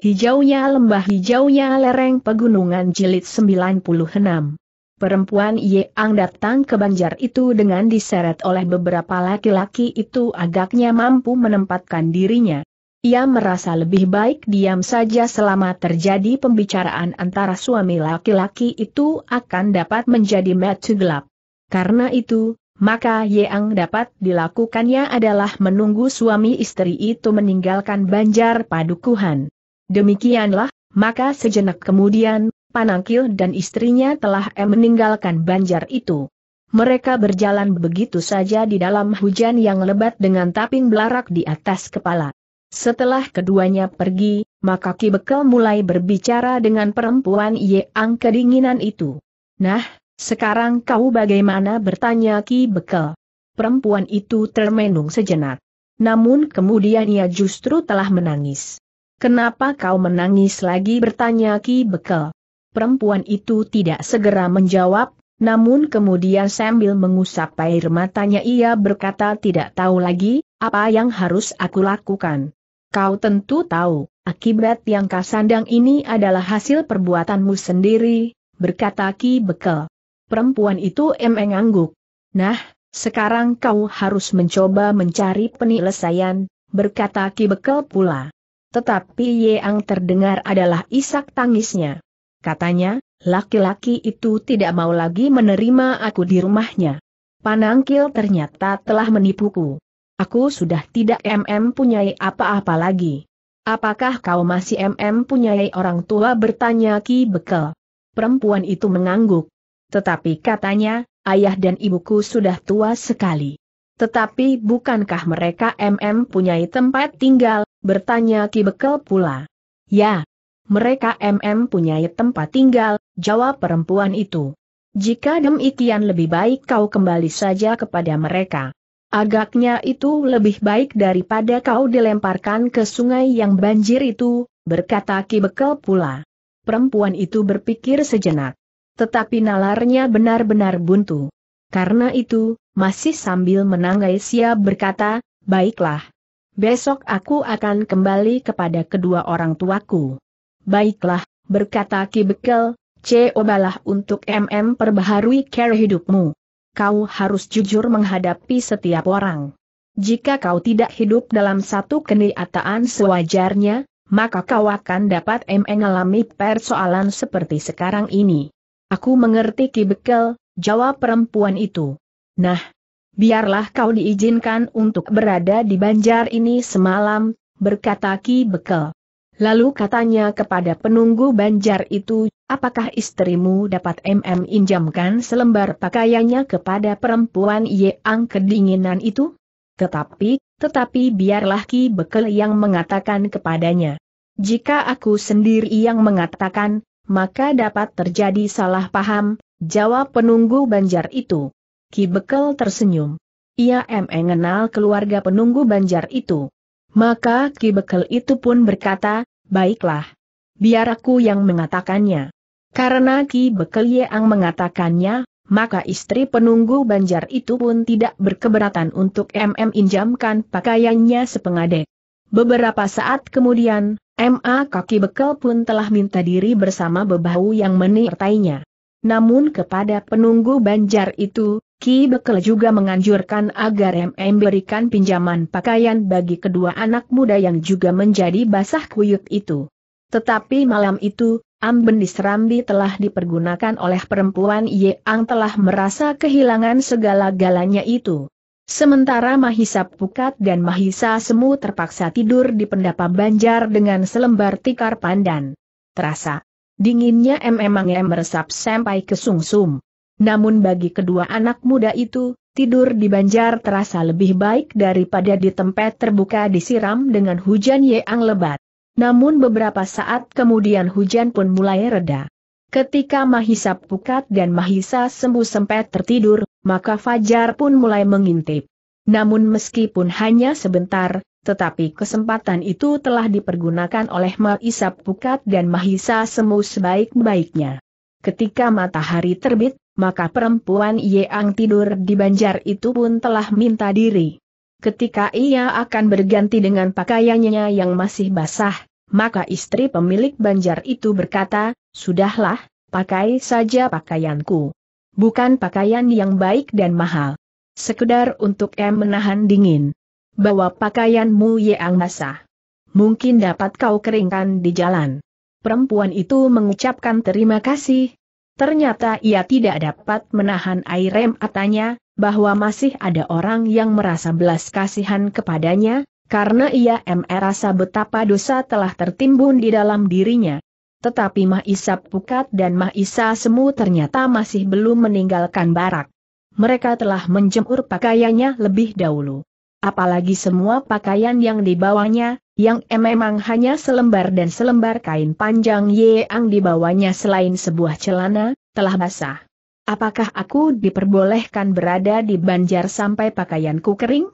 Hijaunya lembah hijaunya lereng pegunungan jilid 96. Perempuan Yeang datang ke banjar itu dengan diseret oleh beberapa laki-laki itu agaknya mampu menempatkan dirinya. Ia merasa lebih baik diam saja selama terjadi pembicaraan antara suami laki-laki itu akan dapat menjadi metu gelap. Karena itu, maka Yeang dapat dilakukannya adalah menunggu suami istri itu meninggalkan banjar padukuhan. Demikianlah, maka sejenak kemudian, Panangkil dan istrinya telah em meninggalkan banjar itu. Mereka berjalan begitu saja di dalam hujan yang lebat dengan taping belarak di atas kepala. Setelah keduanya pergi, maka Ki Bekel mulai berbicara dengan perempuan Ye Ang kedinginan itu. Nah, sekarang kau bagaimana bertanya Ki Bekel? Perempuan itu termenung sejenak. Namun kemudian ia justru telah menangis. Kenapa kau menangis lagi bertanya Ki Bekel. Perempuan itu tidak segera menjawab, namun kemudian sambil mengusap air matanya ia berkata tidak tahu lagi, apa yang harus aku lakukan. Kau tentu tahu, akibat yang kau sandang ini adalah hasil perbuatanmu sendiri, berkata Ki Bekel. Perempuan itu emeng angguk. Nah, sekarang kau harus mencoba mencari penyelesaian, berkata Ki Bekel pula. Tetapi yang terdengar adalah isak tangisnya. Katanya, laki-laki itu tidak mau lagi menerima aku di rumahnya. Panangkil ternyata telah menipuku. Aku sudah tidak MM punyai apa-apa lagi. Apakah kau masih MM punyai orang tua bertanya Ki Bekel. Perempuan itu mengangguk. Tetapi katanya, ayah dan ibuku sudah tua sekali. Tetapi bukankah mereka MM punyai tempat tinggal, bertanya Ki Bekel pula. Ya, mereka MM punya tempat tinggal, jawab perempuan itu. Jika demikian lebih baik kau kembali saja kepada mereka. Agaknya itu lebih baik daripada kau dilemparkan ke sungai yang banjir itu, berkata Ki Bekel pula. Perempuan itu berpikir sejenak. Tetapi nalarnya benar-benar buntu. Karena itu, masih sambil menangai siap berkata, baiklah, besok aku akan kembali kepada kedua orang tuaku. Baiklah, berkata Ki Bekel, cobalah untuk MM perbaharui care hidupmu. Kau harus jujur menghadapi setiap orang. Jika kau tidak hidup dalam satu kenyataan sewajarnya, maka kau akan dapat mengalami persoalan seperti sekarang ini. Aku mengerti Ki Bekel, jawab perempuan itu. Nah, biarlah kau diizinkan untuk berada di banjar ini semalam, berkata Ki Bekel. Lalu katanya kepada penunggu banjar itu, apakah istrimu dapat MM injamkan selembar pakaiannya kepada perempuan yang kedinginan itu? Tetapi, tetapi biarlah Ki Bekel yang mengatakan kepadanya. Jika aku sendiri yang mengatakan, maka dapat terjadi salah paham, jawab penunggu banjar itu. Ki Bekel tersenyum. Ia mengenal keluarga penunggu banjar itu. Maka Ki Bekel itu pun berkata, baiklah. Biar aku yang mengatakannya. Karena Ki Bekel yang mengatakannya, maka istri penunggu banjar itu pun tidak berkeberatan untuk MM injamkan pakaiannya sepengadek. Beberapa saat kemudian, MA kaki bekel pun telah minta diri bersama bebahu yang menyertainya. Namun kepada penunggu banjar itu, Ki Bekel juga menganjurkan agar MM berikan pinjaman pakaian bagi kedua anak muda yang juga menjadi basah kuyuk itu. Tetapi malam itu, Amben Disrambi telah dipergunakan oleh perempuan Ye Ang telah merasa kehilangan segala-galanya itu. Sementara Mahisa Pukat dan Mahisa Semu terpaksa tidur di pendapa banjar dengan selembar tikar pandan. Terasa, Dinginnya M meresap sampai ke sungsum. Namun bagi kedua anak muda itu, tidur di banjar terasa lebih baik daripada di tempat terbuka disiram dengan hujan yang lebat. Namun beberapa saat kemudian hujan pun mulai reda. Ketika Mahisa Pukat dan Mahisa sembuh sempat tertidur, maka Fajar pun mulai mengintip. Namun meskipun hanya sebentar, tetapi kesempatan itu telah dipergunakan oleh Mahisa Pukat dan Mahisa Semu sebaik-baiknya. Ketika matahari terbit, maka perempuan Yeang tidur di banjar itu pun telah minta diri. Ketika ia akan berganti dengan pakaiannya yang masih basah, maka istri pemilik banjar itu berkata, Sudahlah, pakai saja pakaianku. Bukan pakaian yang baik dan mahal. Sekedar untuk em menahan dingin. Bawa pakaianmu yang basah. Mungkin dapat kau keringkan di jalan. Perempuan itu mengucapkan terima kasih. Ternyata ia tidak dapat menahan air matanya, bahwa masih ada orang yang merasa belas kasihan kepadanya, karena ia merasa betapa dosa telah tertimbun di dalam dirinya. Tetapi Mahisa Pukat dan Mahisa Semu ternyata masih belum meninggalkan barak. Mereka telah menjemur pakaiannya lebih dahulu apalagi semua pakaian yang dibawanya, yang eh, memang hanya selembar dan selembar kain panjang ye yang dibawanya selain sebuah celana, telah basah. Apakah aku diperbolehkan berada di banjar sampai pakaianku kering?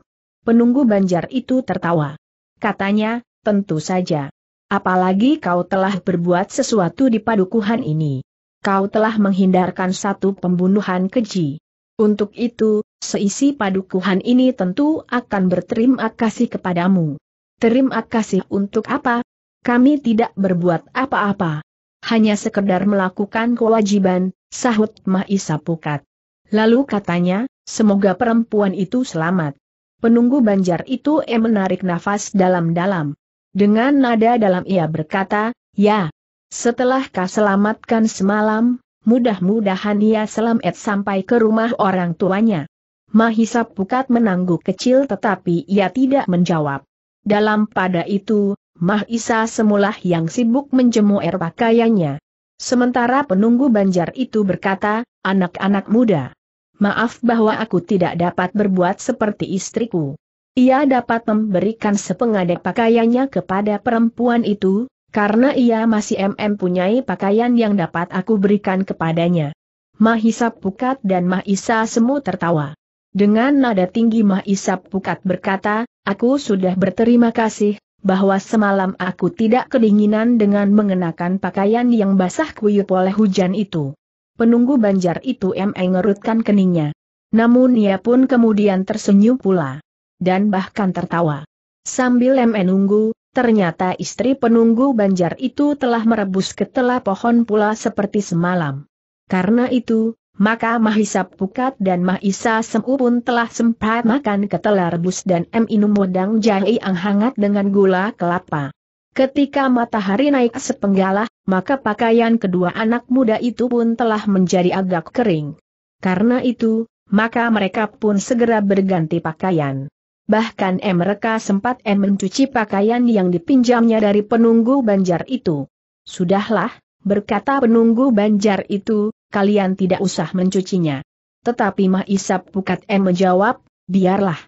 Penunggu banjar itu tertawa. Katanya, tentu saja. Apalagi kau telah berbuat sesuatu di padukuhan ini. Kau telah menghindarkan satu pembunuhan keji. Untuk itu, seisi padukuhan ini tentu akan berterima kasih kepadamu. Terima kasih untuk apa? Kami tidak berbuat apa-apa. Hanya sekedar melakukan kewajiban, sahut Mahisa Pukat. Lalu katanya, semoga perempuan itu selamat. Penunggu banjar itu eh menarik nafas dalam-dalam. Dengan nada dalam ia berkata, ya. Setelah kau selamatkan semalam, Mudah-mudahan ia selamat sampai ke rumah orang tuanya. Mahisa Pukat menangguk kecil tetapi ia tidak menjawab. Dalam pada itu, Mahisa semula yang sibuk menjemur pakaiannya. Sementara penunggu banjar itu berkata, anak-anak muda. Maaf bahwa aku tidak dapat berbuat seperti istriku. Ia dapat memberikan sepengadek pakaiannya kepada perempuan itu, karena ia masih MM punyai pakaian yang dapat aku berikan kepadanya. Mahisa Pukat dan Mahisa Semu tertawa. Dengan nada tinggi Mahisa Pukat berkata, aku sudah berterima kasih, bahwa semalam aku tidak kedinginan dengan mengenakan pakaian yang basah kuyup oleh hujan itu. Penunggu banjar itu ngerutkan keningnya. Namun ia pun kemudian tersenyum pula. Dan bahkan tertawa. Sambil menunggu, ternyata istri penunggu banjar itu telah merebus ke pohon pula seperti semalam. Karena itu, maka Mahisa Pukat dan Mahisa Semu pun telah sempat makan ketela rebus dan M minum wedang jahe yang hangat dengan gula kelapa. Ketika matahari naik sepenggalah, maka pakaian kedua anak muda itu pun telah menjadi agak kering. Karena itu, maka mereka pun segera berganti pakaian bahkan M. Reka sempat M. mencuci pakaian yang dipinjamnya dari penunggu banjar itu. Sudahlah, berkata penunggu banjar itu, kalian tidak usah mencucinya. Tetapi Mahisap Pukat M menjawab, biarlah.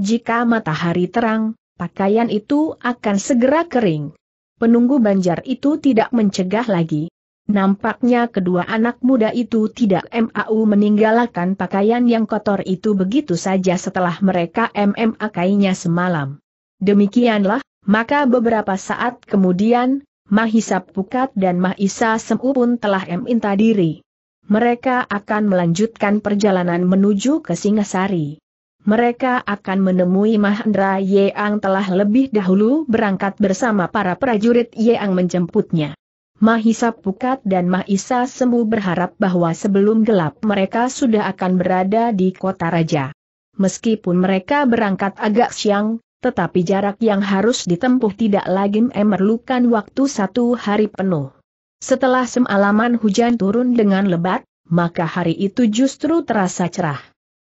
Jika matahari terang, pakaian itu akan segera kering. Penunggu banjar itu tidak mencegah lagi, Nampaknya kedua anak muda itu tidak MAU meninggalkan pakaian yang kotor itu begitu saja setelah mereka mmak semalam. Demikianlah, maka beberapa saat kemudian, Mahisa Pukat dan Mahisa Semu pun telah minta diri. Mereka akan melanjutkan perjalanan menuju ke Singasari. Mereka akan menemui Mahendra Yeang telah lebih dahulu berangkat bersama para prajurit Yeang menjemputnya. Mahisa Pukat dan Mahisa Sembu berharap bahwa sebelum gelap mereka sudah akan berada di kota raja. Meskipun mereka berangkat agak siang, tetapi jarak yang harus ditempuh tidak lagi memerlukan waktu satu hari penuh. Setelah semalaman hujan turun dengan lebat, maka hari itu justru terasa cerah.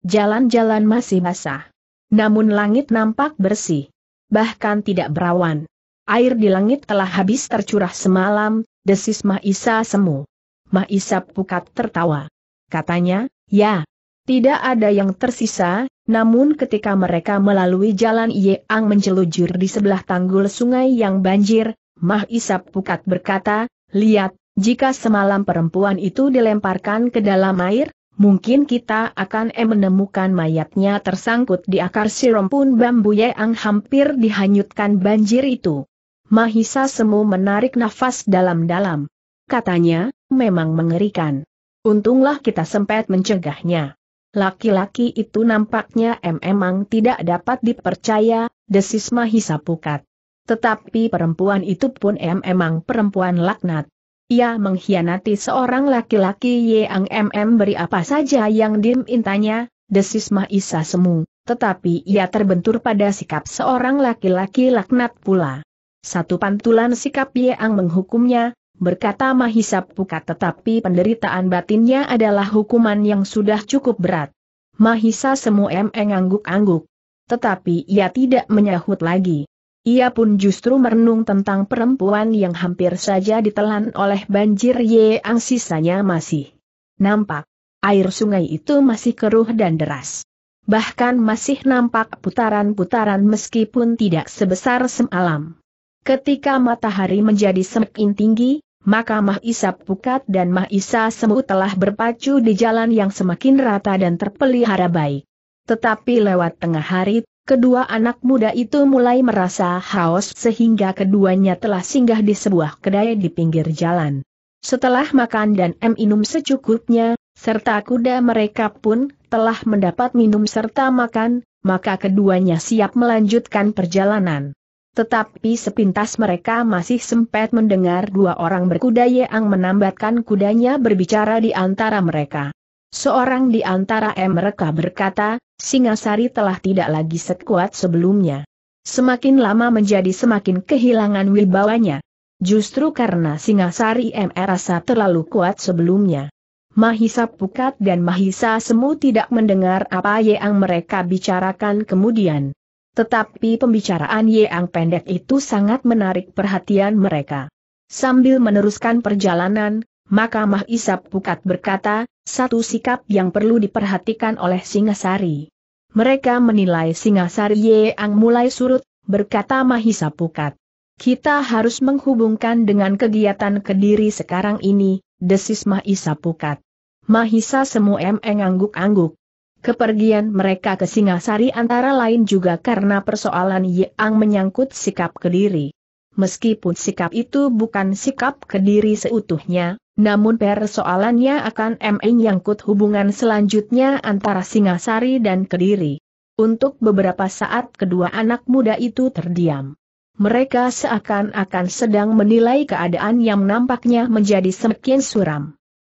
Jalan-jalan masih basah. Namun langit nampak bersih. Bahkan tidak berawan. Air di langit telah habis tercurah semalam, desis Mahisa Semu. Mahisa Pukat tertawa. Katanya, ya, tidak ada yang tersisa, namun ketika mereka melalui jalan Yeang menjelujur di sebelah tanggul sungai yang banjir, Mah Isa Pukat berkata, lihat, jika semalam perempuan itu dilemparkan ke dalam air, mungkin kita akan menemukan mayatnya tersangkut di akar sirumpun bambu Yeang hampir dihanyutkan banjir itu. Mahisa Semu menarik nafas dalam-dalam. Katanya, memang mengerikan. Untunglah kita sempat mencegahnya. Laki-laki itu nampaknya memang tidak dapat dipercaya, desis Mahisa Pukat. Tetapi perempuan itu pun memang perempuan laknat. Ia mengkhianati seorang laki-laki yang MM beri apa saja yang dimintanya, desis Mahisa Semu, tetapi ia terbentur pada sikap seorang laki-laki laknat pula. Satu pantulan sikap Yeang menghukumnya, berkata Mahisa Pukat tetapi penderitaan batinnya adalah hukuman yang sudah cukup berat. Mahisa semua emeng angguk-angguk. Tetapi ia tidak menyahut lagi. Ia pun justru merenung tentang perempuan yang hampir saja ditelan oleh banjir Yeang sisanya masih. Nampak, air sungai itu masih keruh dan deras. Bahkan masih nampak putaran-putaran meskipun tidak sebesar semalam. Ketika matahari menjadi semakin tinggi, maka Mah Mahisa Pukat dan Mah Isa Semu telah berpacu di jalan yang semakin rata dan terpelihara baik. Tetapi lewat tengah hari, kedua anak muda itu mulai merasa haus sehingga keduanya telah singgah di sebuah kedai di pinggir jalan. Setelah makan dan minum secukupnya, serta kuda mereka pun telah mendapat minum serta makan, maka keduanya siap melanjutkan perjalanan. Tetapi sepintas mereka masih sempat mendengar dua orang berkuda yang menambatkan kudanya berbicara di antara mereka. Seorang di antara mereka berkata, Singasari telah tidak lagi sekuat sebelumnya. Semakin lama menjadi semakin kehilangan wibawanya. Justru karena Singasari M merasa terlalu kuat sebelumnya. Mahisa Pukat dan Mahisa Semu tidak mendengar apa yang mereka bicarakan kemudian. Tetapi pembicaraan Yeang pendek itu sangat menarik perhatian mereka. Sambil meneruskan perjalanan, maka Mah Isap Pukat berkata, satu sikap yang perlu diperhatikan oleh Singasari. Mereka menilai Singasari Yeang mulai surut, berkata Mahisa Pukat. Kita harus menghubungkan dengan kegiatan Kediri sekarang ini, desis Mahisa Pukat. Mahisa Semu emeng angguk-angguk. Kepergian mereka ke Singasari antara lain juga karena persoalan yang menyangkut sikap Kediri. Meskipun sikap itu bukan sikap Kediri seutuhnya, namun persoalannya akan menyangkut hubungan selanjutnya antara Singasari dan Kediri. Untuk beberapa saat kedua anak muda itu terdiam. Mereka seakan-akan sedang menilai keadaan yang nampaknya menjadi semakin suram.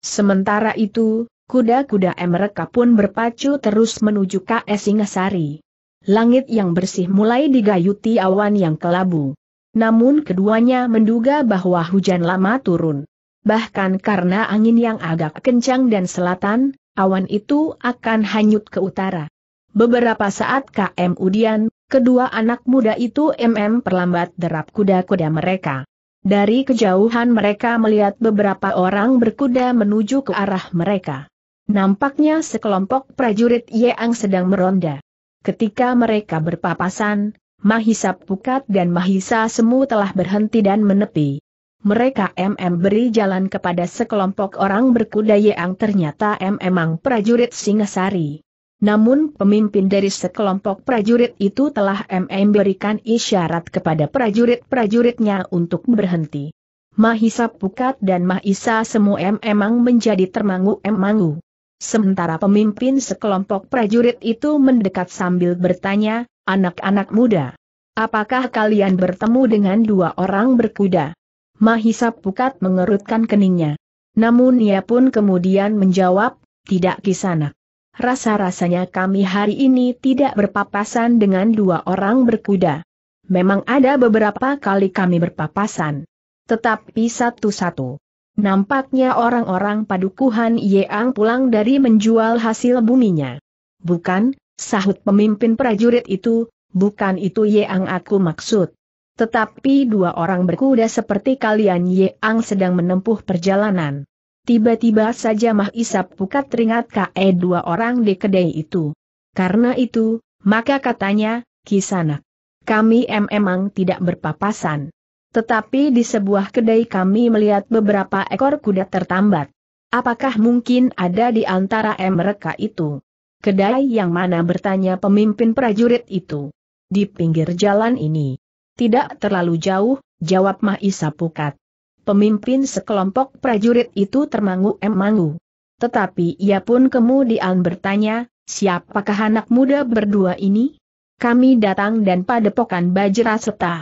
Sementara itu, Kuda-kuda mereka pun berpacu terus menuju KS Singasari. Langit yang bersih mulai digayuti awan yang kelabu. Namun keduanya menduga bahwa hujan lama turun. Bahkan karena angin yang agak kencang dan selatan, awan itu akan hanyut ke utara. Beberapa saat KM Udian, kedua anak muda itu MM perlambat derap kuda-kuda mereka. Dari kejauhan mereka melihat beberapa orang berkuda menuju ke arah mereka. Nampaknya sekelompok prajurit Yeang sedang meronda. Ketika mereka berpapasan, Mahisa Pukat dan Mahisa Semu telah berhenti dan menepi. Mereka MM beri jalan kepada sekelompok orang berkuda Yeang. ternyata memang prajurit Singasari. Namun pemimpin dari sekelompok prajurit itu telah MM berikan isyarat kepada prajurit-prajuritnya untuk berhenti. Mahisa Pukat dan Mahisa Semu memang menjadi termangu-emangu. Sementara pemimpin sekelompok prajurit itu mendekat sambil bertanya, anak-anak muda. Apakah kalian bertemu dengan dua orang berkuda? Mahisa Pukat mengerutkan keningnya. Namun ia pun kemudian menjawab, tidak kisana. Rasa-rasanya kami hari ini tidak berpapasan dengan dua orang berkuda. Memang ada beberapa kali kami berpapasan. Tetapi satu-satu. Nampaknya orang-orang padukuhan Yeang pulang dari menjual hasil buminya. Bukan, sahut pemimpin prajurit itu, bukan itu Yeang aku maksud. Tetapi dua orang berkuda seperti kalian Yeang sedang menempuh perjalanan. Tiba-tiba saja Mah Isap pukat teringat KE dua orang di kedai itu. Karena itu, maka katanya, Kisanak. Kami memang tidak berpapasan. Tetapi di sebuah kedai kami melihat beberapa ekor kuda tertambat. Apakah mungkin ada di antara mereka itu? Kedai yang mana bertanya pemimpin prajurit itu? Di pinggir jalan ini. Tidak terlalu jauh, jawab Mahisa Pukat. Pemimpin sekelompok prajurit itu termangu-emangu. Tetapi ia pun kemudian bertanya, siapakah anak muda berdua ini? Kami datang dan padepokan Bajra Seta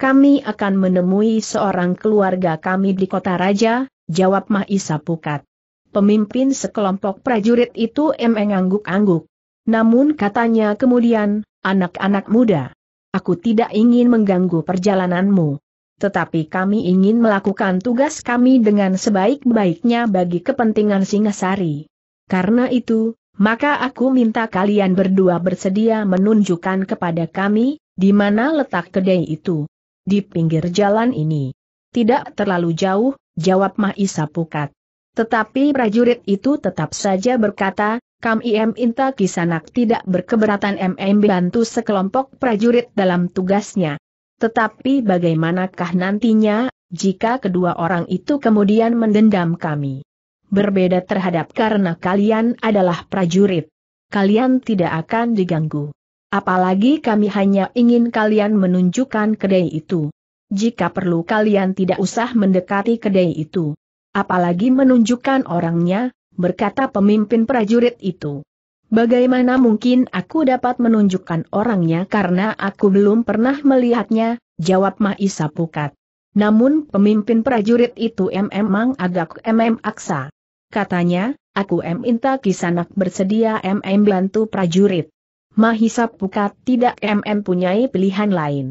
kami akan menemui seorang keluarga kami di kota raja, jawab Mahisa Pukat. Pemimpin sekelompok prajurit itu emeng angguk-angguk. Namun katanya kemudian, anak-anak muda, aku tidak ingin mengganggu perjalananmu. Tetapi kami ingin melakukan tugas kami dengan sebaik-baiknya bagi kepentingan Singasari. Karena itu, maka aku minta kalian berdua bersedia menunjukkan kepada kami, di mana letak kedai itu. Di pinggir jalan ini. Tidak terlalu jauh, jawab Mahisa Pukat. Tetapi prajurit itu tetap saja berkata, kami Im Inta Kisanak tidak berkeberatan MM bantu sekelompok prajurit dalam tugasnya. Tetapi bagaimanakah nantinya, jika kedua orang itu kemudian mendendam kami? Berbeda terhadap karena kalian adalah prajurit. Kalian tidak akan diganggu. Apalagi kami hanya ingin kalian menunjukkan kedai itu. Jika perlu kalian tidak usah mendekati kedai itu. Apalagi menunjukkan orangnya, berkata pemimpin prajurit itu. Bagaimana mungkin aku dapat menunjukkan orangnya karena aku belum pernah melihatnya, jawab Maisa Pukat. Namun pemimpin prajurit itu memang agak mm aksa. Katanya, aku minta kisanak bersedia mm bantu prajurit. Mahisa Pukat tidak punyai pilihan lain.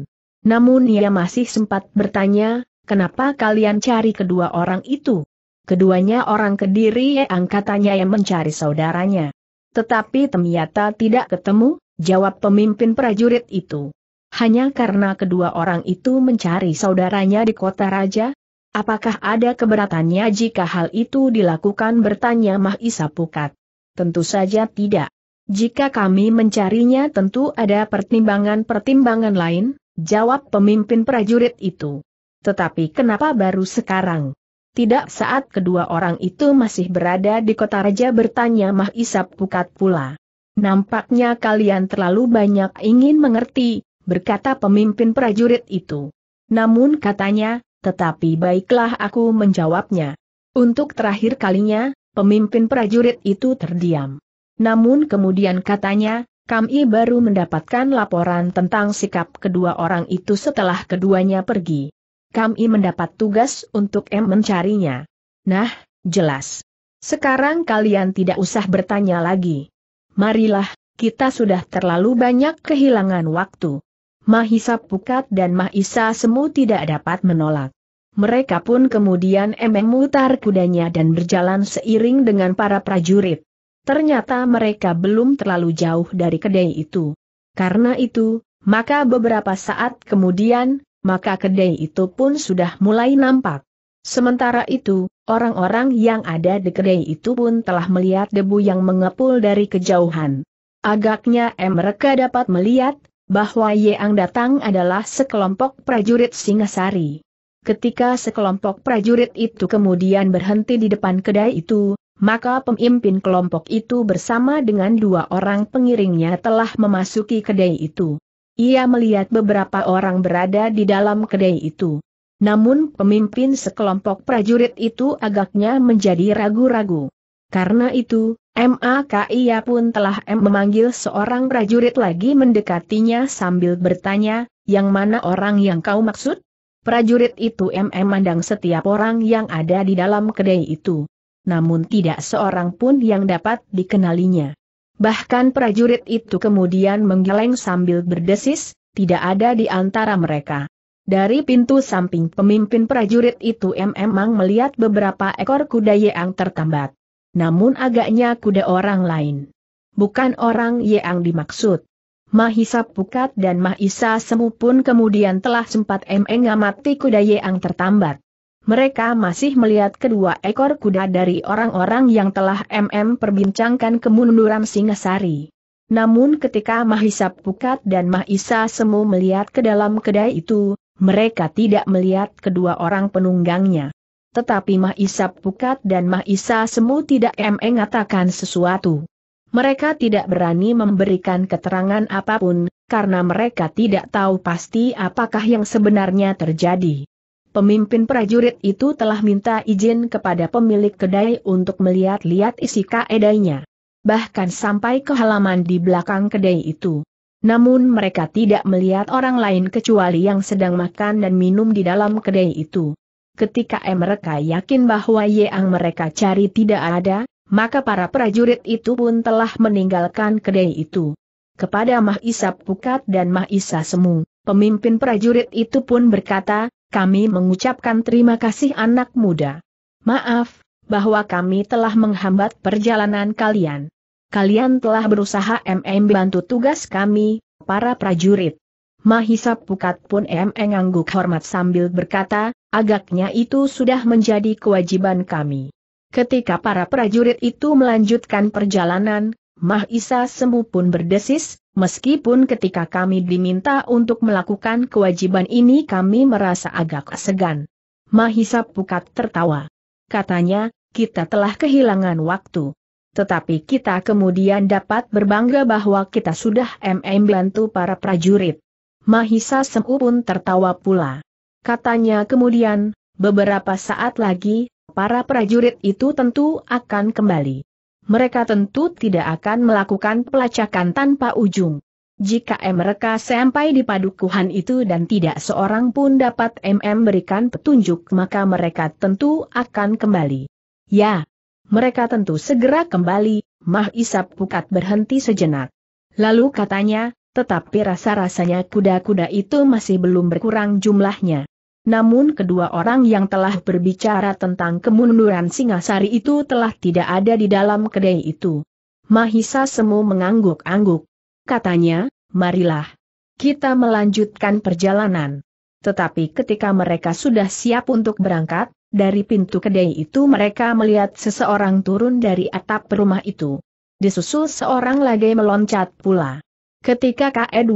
Namun ia masih sempat bertanya, kenapa kalian cari kedua orang itu? Keduanya orang kediri angkatannya yang mencari saudaranya. Tetapi ternyata tidak ketemu, jawab pemimpin prajurit itu. Hanya karena kedua orang itu mencari saudaranya di kota raja? Apakah ada keberatannya jika hal itu dilakukan bertanya Mahisa Pukat? Tentu saja tidak. Jika kami mencarinya tentu ada pertimbangan-pertimbangan lain, jawab pemimpin prajurit itu. Tetapi kenapa baru sekarang? Tidak saat kedua orang itu masih berada di kota raja bertanya Mah Isap Pukat pula. Nampaknya kalian terlalu banyak ingin mengerti, berkata pemimpin prajurit itu. Namun katanya, tetapi baiklah aku menjawabnya. Untuk terakhir kalinya, pemimpin prajurit itu terdiam. Namun kemudian katanya, kami baru mendapatkan laporan tentang sikap kedua orang itu setelah keduanya pergi. Kami mendapat tugas untuk M mencarinya. Nah, jelas. Sekarang kalian tidak usah bertanya lagi. Marilah, kita sudah terlalu banyak kehilangan waktu. Mahisa Pukat dan Mahisa Semu tidak dapat menolak. Mereka pun kemudian memutar kudanya dan berjalan seiring dengan para prajurit. Ternyata mereka belum terlalu jauh dari kedai itu. Karena itu, maka beberapa saat kemudian, maka kedai itu pun sudah mulai nampak. Sementara itu, orang-orang yang ada di kedai itu pun telah melihat debu yang mengepul dari kejauhan. Agaknya mereka dapat melihat, bahwa yang datang adalah sekelompok prajurit Singasari. Ketika sekelompok prajurit itu kemudian berhenti di depan kedai itu, maka pemimpin kelompok itu bersama dengan dua orang pengiringnya telah memasuki kedai itu. Ia melihat beberapa orang berada di dalam kedai itu. Namun pemimpin sekelompok prajurit itu agaknya menjadi ragu-ragu. Karena itu, MAKIA pun telah M memanggil seorang prajurit lagi mendekatinya sambil bertanya, yang mana orang yang kau maksud? Prajurit itu MM mandang setiap orang yang ada di dalam kedai itu namun tidak seorang pun yang dapat dikenalinya. Bahkan prajurit itu kemudian menggeleng sambil berdesis, tidak ada di antara mereka. Dari pintu samping pemimpin prajurit itu memang melihat beberapa ekor kuda yang tertambat. Namun agaknya kuda orang lain. Bukan orang yang dimaksud. Mahisa Pukat dan Mahisa Semu pun kemudian telah sempat mengamati kuda yang tertambat. Mereka masih melihat kedua ekor kuda dari orang-orang yang telah MM perbincangkan kemunduran Singasari. Namun ketika Mahisa Pukat dan Mahisa Semu melihat ke dalam kedai itu, mereka tidak melihat kedua orang penunggangnya. Tetapi Mahisa Pukat dan Mahisa Semu tidak mengatakan sesuatu. Mereka tidak berani memberikan keterangan apapun, karena mereka tidak tahu pasti apakah yang sebenarnya terjadi. Pemimpin prajurit itu telah minta izin kepada pemilik kedai untuk melihat-lihat isi kaedainya. Bahkan sampai ke halaman di belakang kedai itu. Namun mereka tidak melihat orang lain kecuali yang sedang makan dan minum di dalam kedai itu. Ketika mereka yakin bahwa yang mereka cari tidak ada, maka para prajurit itu pun telah meninggalkan kedai itu. Kepada Mahisa Pukat dan Mahisa Semu, pemimpin prajurit itu pun berkata, kami mengucapkan terima kasih anak muda. Maaf, bahwa kami telah menghambat perjalanan kalian. Kalian telah berusaha MM bantu tugas kami, para prajurit. Mahisa Pukat pun MM ngangguk hormat sambil berkata, agaknya itu sudah menjadi kewajiban kami. Ketika para prajurit itu melanjutkan perjalanan, Mahisa Semu pun berdesis, Meskipun ketika kami diminta untuk melakukan kewajiban ini kami merasa agak segan. Mahisa Pukat tertawa. Katanya, kita telah kehilangan waktu. Tetapi kita kemudian dapat berbangga bahwa kita sudah MM bantu para prajurit. Mahisa Semu pun tertawa pula. Katanya kemudian, beberapa saat lagi, para prajurit itu tentu akan kembali mereka tentu tidak akan melakukan pelacakan tanpa ujung. Jika mereka sampai di padukuhan itu dan tidak seorang pun dapat MM berikan petunjuk maka mereka tentu akan kembali. Ya, mereka tentu segera kembali, Mah Isap Pukat berhenti sejenak. Lalu katanya, tetapi rasa-rasanya kuda-kuda itu masih belum berkurang jumlahnya namun kedua orang yang telah berbicara tentang kemunduran Singasari itu telah tidak ada di dalam kedai itu. Mahisa Semu mengangguk-angguk. Katanya, marilah. Kita melanjutkan perjalanan. Tetapi ketika mereka sudah siap untuk berangkat, dari pintu kedai itu mereka melihat seseorang turun dari atap rumah itu. Disusul seorang lagi meloncat pula. Ketika KE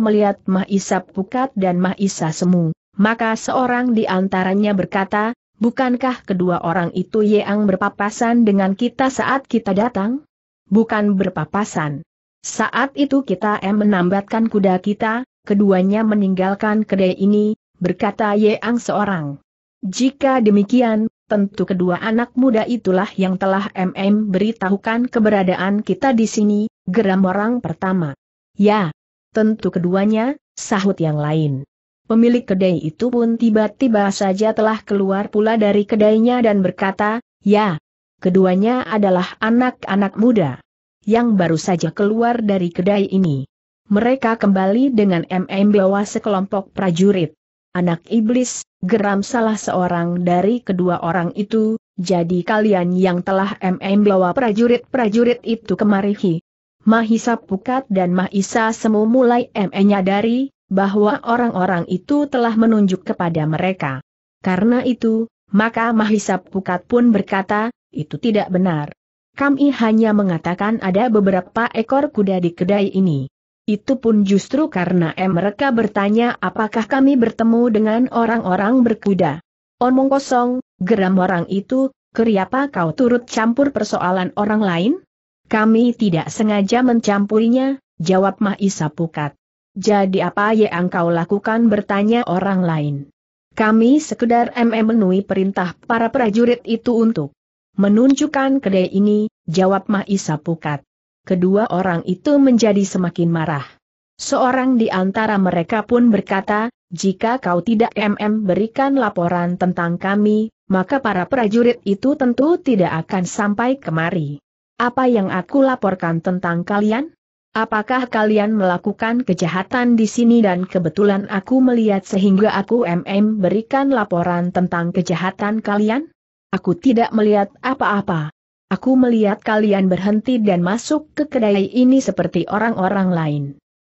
melihat Mahisa Pukat dan Mahisa Semu, maka seorang di antaranya berkata, bukankah kedua orang itu yang berpapasan dengan kita saat kita datang? Bukan berpapasan. Saat itu kita M menambatkan kuda kita, keduanya meninggalkan kedai ini, berkata Yeang seorang. Jika demikian, tentu kedua anak muda itulah yang telah MM beritahukan keberadaan kita di sini, geram orang pertama. Ya, tentu keduanya, sahut yang lain. Pemilik kedai itu pun tiba-tiba saja telah keluar pula dari kedainya dan berkata, ya, keduanya adalah anak-anak muda yang baru saja keluar dari kedai ini. Mereka kembali dengan MM bawa sekelompok prajurit. Anak iblis, geram salah seorang dari kedua orang itu, jadi kalian yang telah MM bawa prajurit-prajurit itu kemarihi. Mahisa Pukat dan Mahisa Semu mulai MM nyadari, bahwa orang-orang itu telah menunjuk kepada mereka. Karena itu, maka Mahisa Pukat pun berkata, itu tidak benar. Kami hanya mengatakan ada beberapa ekor kuda di kedai ini. Itu pun justru karena eh, mereka bertanya apakah kami bertemu dengan orang-orang berkuda. Omong kosong, geram orang itu, keriapa kau turut campur persoalan orang lain? Kami tidak sengaja mencampurinya, jawab Mahisa Pukat. Jadi apa yang kau lakukan bertanya orang lain. Kami sekedar MM memenuhi perintah para prajurit itu untuk menunjukkan kedai ini, jawab Mahisa Pukat. Kedua orang itu menjadi semakin marah. Seorang di antara mereka pun berkata, jika kau tidak MM berikan laporan tentang kami, maka para prajurit itu tentu tidak akan sampai kemari. Apa yang aku laporkan tentang kalian? Apakah kalian melakukan kejahatan di sini dan kebetulan aku melihat sehingga aku MM berikan laporan tentang kejahatan kalian? Aku tidak melihat apa-apa. Aku melihat kalian berhenti dan masuk ke kedai ini seperti orang-orang lain.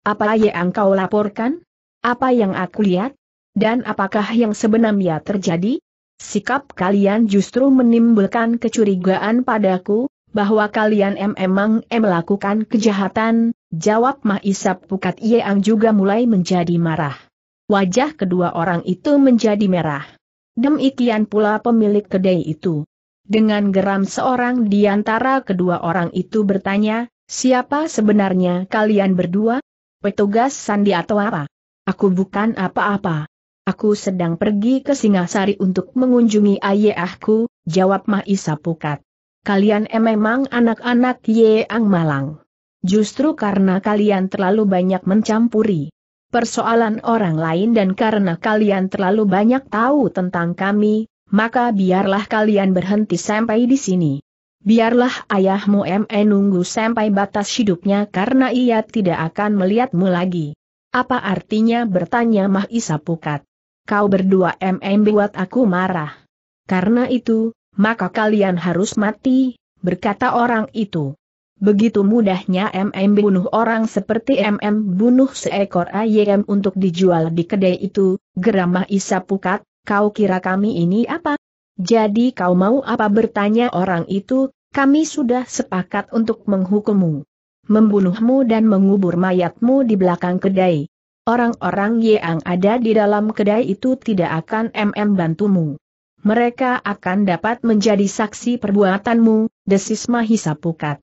Apa yang kau laporkan? Apa yang aku lihat? Dan apakah yang sebenarnya terjadi? Sikap kalian justru menimbulkan kecurigaan padaku, bahwa kalian em emang em melakukan kejahatan, jawab Mahisap Pukat Yeang juga mulai menjadi marah. Wajah kedua orang itu menjadi merah. Demikian pula pemilik kedai itu. Dengan geram seorang di antara kedua orang itu bertanya, siapa sebenarnya kalian berdua? Petugas sandi atau apa? Aku bukan apa-apa. Aku sedang pergi ke Singasari untuk mengunjungi ayahku, jawab Mahisap Pukat kalian memang anak-anak ye ang Malang. Justru karena kalian terlalu banyak mencampuri persoalan orang lain dan karena kalian terlalu banyak tahu tentang kami, maka biarlah kalian berhenti sampai di sini. Biarlah ayahmu ME nunggu sampai batas hidupnya karena ia tidak akan melihatmu lagi. Apa artinya bertanya Mahisa Pukat? Kau berdua ME buat aku marah. Karena itu, maka kalian harus mati, berkata orang itu. Begitu mudahnya MM bunuh orang seperti MM bunuh seekor ayam untuk dijual di kedai itu, geramah Isa Pukat, kau kira kami ini apa? Jadi kau mau apa bertanya orang itu, kami sudah sepakat untuk menghukummu. Membunuhmu dan mengubur mayatmu di belakang kedai. Orang-orang yang ada di dalam kedai itu tidak akan MM bantumu. Mereka akan dapat menjadi saksi perbuatanmu, desis Mahisa Pukat.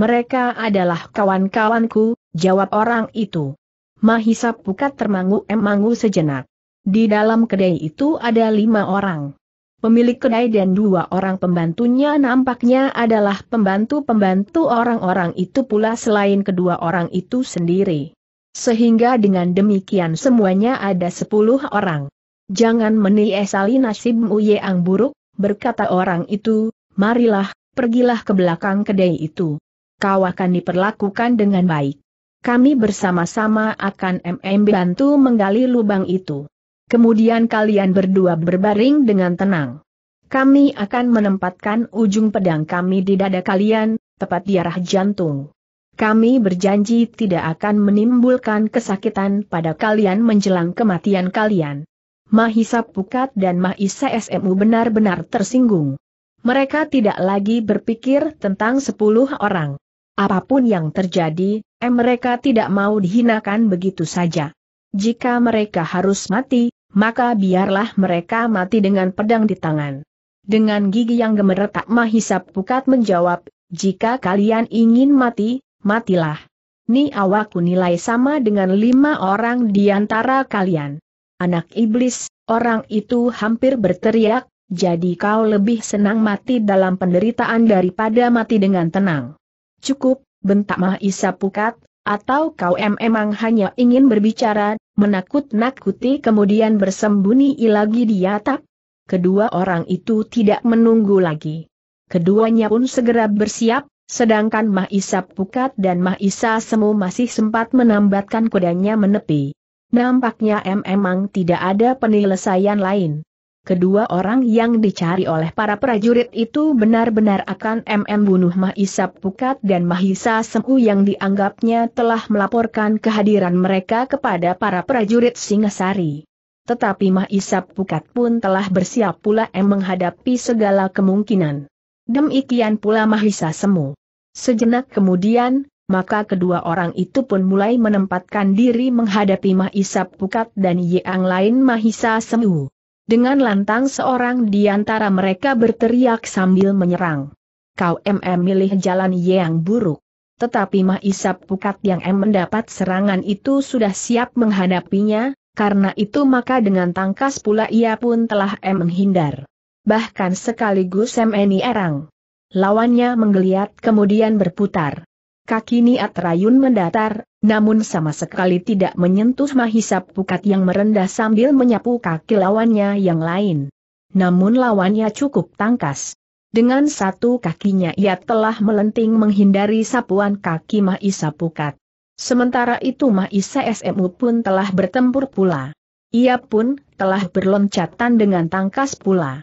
Mereka adalah kawan-kawanku, jawab orang itu. Mahisa Pukat termangu-emangu sejenak. Di dalam kedai itu ada lima orang. Pemilik kedai dan dua orang pembantunya nampaknya adalah pembantu-pembantu orang-orang itu pula selain kedua orang itu sendiri. Sehingga dengan demikian semuanya ada sepuluh orang jangan menilai nasibmu yang buruk, berkata orang itu, marilah, pergilah ke belakang kedai itu. Kau akan diperlakukan dengan baik. Kami bersama-sama akan MM bantu menggali lubang itu. Kemudian kalian berdua berbaring dengan tenang. Kami akan menempatkan ujung pedang kami di dada kalian, tepat di arah jantung. Kami berjanji tidak akan menimbulkan kesakitan pada kalian menjelang kematian kalian. Mahisa Pukat dan Mahisa SMU benar-benar tersinggung. Mereka tidak lagi berpikir tentang sepuluh orang. Apapun yang terjadi, eh mereka tidak mau dihinakan begitu saja. Jika mereka harus mati, maka biarlah mereka mati dengan pedang di tangan. Dengan gigi yang gemeretak Mahisa Pukat menjawab, jika kalian ingin mati, matilah. Ni awakku nilai sama dengan lima orang di antara kalian. Anak iblis, orang itu hampir berteriak, jadi kau lebih senang mati dalam penderitaan daripada mati dengan tenang. Cukup, bentak Mahisa Pukat, atau kau em emang hanya ingin berbicara, menakut-nakuti kemudian bersembunyi lagi di atap? Kedua orang itu tidak menunggu lagi. Keduanya pun segera bersiap, sedangkan Mahisa Pukat dan Mahisa Semu masih sempat menambatkan kudanya menepi. Nampaknya memang tidak ada penyelesaian lain. Kedua orang yang dicari oleh para prajurit itu benar-benar akan MM bunuh Mahisap Pukat dan Mahisa Semu yang dianggapnya telah melaporkan kehadiran mereka kepada para prajurit Singasari. Tetapi Mahisap Pukat pun telah bersiap pula M menghadapi segala kemungkinan. Demikian pula Mahisa Semu. Sejenak kemudian, maka kedua orang itu pun mulai menempatkan diri menghadapi Mahisa Pukat dan Yang lain Mahisa Semu. Dengan lantang seorang di antara mereka berteriak sambil menyerang. Kau MM milih jalan yang buruk. Tetapi Mahisa Pukat yang M mendapat serangan itu sudah siap menghadapinya, karena itu maka dengan tangkas pula ia pun telah M menghindar. Bahkan sekaligus M ini erang. Lawannya menggeliat kemudian berputar. Kaki niat rayun mendatar, namun sama sekali tidak menyentuh Mahisa pukat yang merendah sambil menyapu kaki lawannya yang lain. Namun lawannya cukup tangkas. Dengan satu kakinya ia telah melenting menghindari sapuan kaki Mahisa Pukat. Sementara itu Mahisa SMU pun telah bertempur pula. Ia pun telah berloncatan dengan tangkas pula.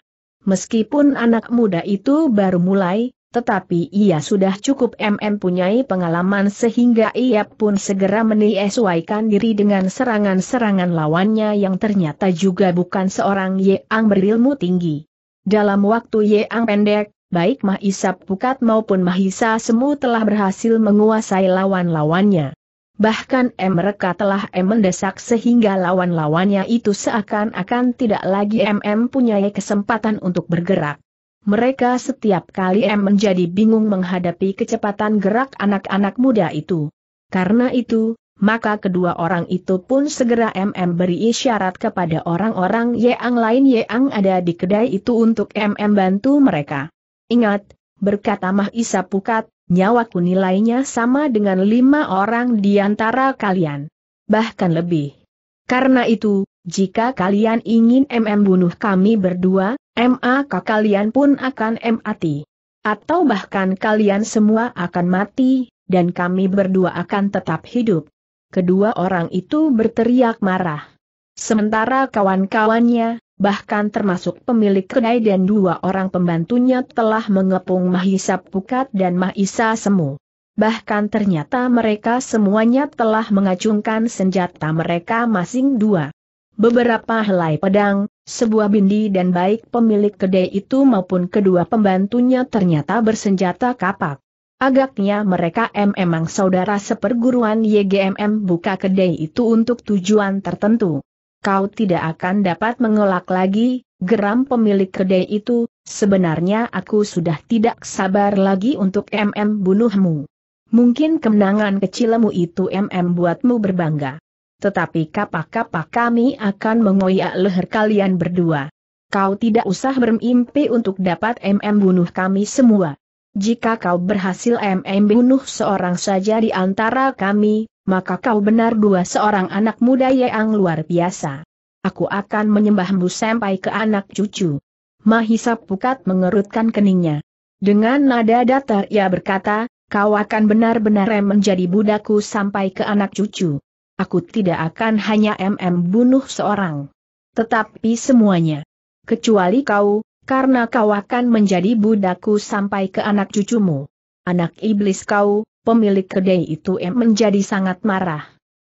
Meskipun anak muda itu baru mulai, tetapi ia sudah cukup MM punyai pengalaman sehingga ia pun segera menyesuaikan diri dengan serangan-serangan lawannya yang ternyata juga bukan seorang Ye Ang berilmu tinggi. Dalam waktu Ye Ang pendek, baik Mahisap Pukat maupun Mahisa Semu telah berhasil menguasai lawan-lawannya. Bahkan M mereka telah M mendesak sehingga lawan-lawannya itu seakan-akan tidak lagi MM punyai kesempatan untuk bergerak. Mereka setiap kali M menjadi bingung menghadapi kecepatan gerak anak-anak muda itu. Karena itu, maka kedua orang itu pun segera MM beri isyarat kepada orang-orang yang lain yang ada di kedai itu untuk MM bantu mereka. Ingat, berkata Mah Isa Pukat, nyawaku nilainya sama dengan lima orang di antara kalian. Bahkan lebih. Karena itu, jika kalian ingin MM bunuh kami berdua, MAK kalian pun akan mati. Atau bahkan kalian semua akan mati, dan kami berdua akan tetap hidup. Kedua orang itu berteriak marah. Sementara kawan-kawannya, bahkan termasuk pemilik kedai dan dua orang pembantunya telah mengepung Mahisa Pukat dan Mahisa Semu. Bahkan ternyata mereka semuanya telah mengacungkan senjata mereka masing dua beberapa helai pedang, sebuah bindi dan baik pemilik kedai itu maupun kedua pembantunya ternyata bersenjata kapak. Agaknya mereka memang saudara seperguruan YGMM buka kedai itu untuk tujuan tertentu. Kau tidak akan dapat mengelak lagi, geram pemilik kedai itu, sebenarnya aku sudah tidak sabar lagi untuk MM bunuhmu. Mungkin kemenangan kecilmu itu MM buatmu berbangga tetapi kapak-kapak kami akan mengoyak leher kalian berdua. Kau tidak usah bermimpi untuk dapat MM bunuh kami semua. Jika kau berhasil MM bunuh seorang saja di antara kami, maka kau benar dua seorang anak muda yang luar biasa. Aku akan menyembahmu sampai ke anak cucu. Mahisa Pukat mengerutkan keningnya. Dengan nada datar ia berkata, kau akan benar-benar menjadi budaku sampai ke anak cucu aku tidak akan hanya MM bunuh seorang. Tetapi semuanya. Kecuali kau, karena kau akan menjadi budakku sampai ke anak cucumu. Anak iblis kau, pemilik kedai itu M menjadi sangat marah.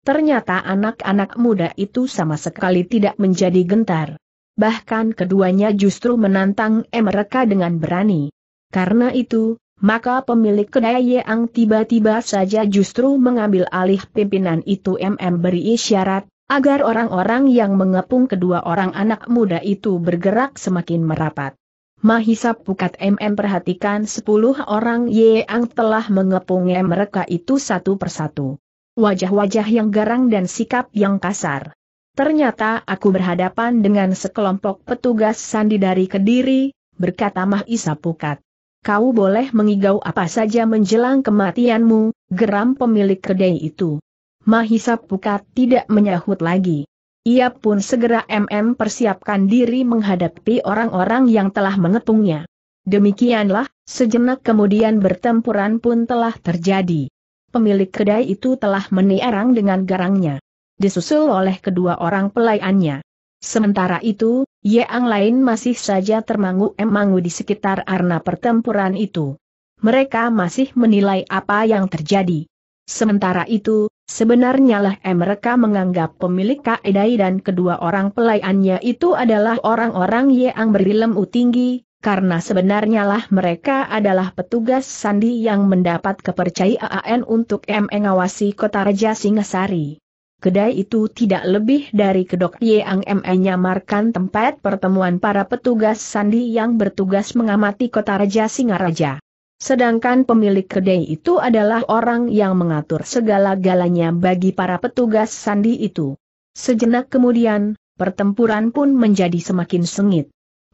Ternyata anak-anak muda itu sama sekali tidak menjadi gentar. Bahkan keduanya justru menantang M mereka dengan berani. Karena itu, maka pemilik kedai yang tiba-tiba saja justru mengambil alih pimpinan itu MM beri isyarat, agar orang-orang yang mengepung kedua orang anak muda itu bergerak semakin merapat. Mahisa Pukat MM perhatikan sepuluh orang yang telah mengepung mereka itu satu persatu. Wajah-wajah yang garang dan sikap yang kasar. Ternyata aku berhadapan dengan sekelompok petugas sandi dari Kediri, berkata Mahisa Pukat kau boleh mengigau apa saja menjelang kematianmu, geram pemilik kedai itu. Mahisa Pukat tidak menyahut lagi. Ia pun segera MM persiapkan diri menghadapi orang-orang yang telah mengepungnya. Demikianlah, sejenak kemudian bertempuran pun telah terjadi. Pemilik kedai itu telah meniarang dengan garangnya. Disusul oleh kedua orang pelayannya. Sementara itu, Yang lain masih saja termangu-emangu di sekitar arena pertempuran itu. Mereka masih menilai apa yang terjadi. Sementara itu, sebenarnya lah mereka menganggap pemilik Kaedai e dan kedua orang pelayannya itu adalah orang-orang yang berilmu tinggi, karena sebenarnya lah mereka adalah petugas sandi yang mendapat kepercayaan untuk mengawasi kota Raja Singasari. Kedai itu tidak lebih dari kedok yang menyamarkan tempat pertemuan para petugas sandi yang bertugas mengamati kota Raja Singaraja. Sedangkan pemilik kedai itu adalah orang yang mengatur segala galanya bagi para petugas sandi itu. Sejenak kemudian, pertempuran pun menjadi semakin sengit.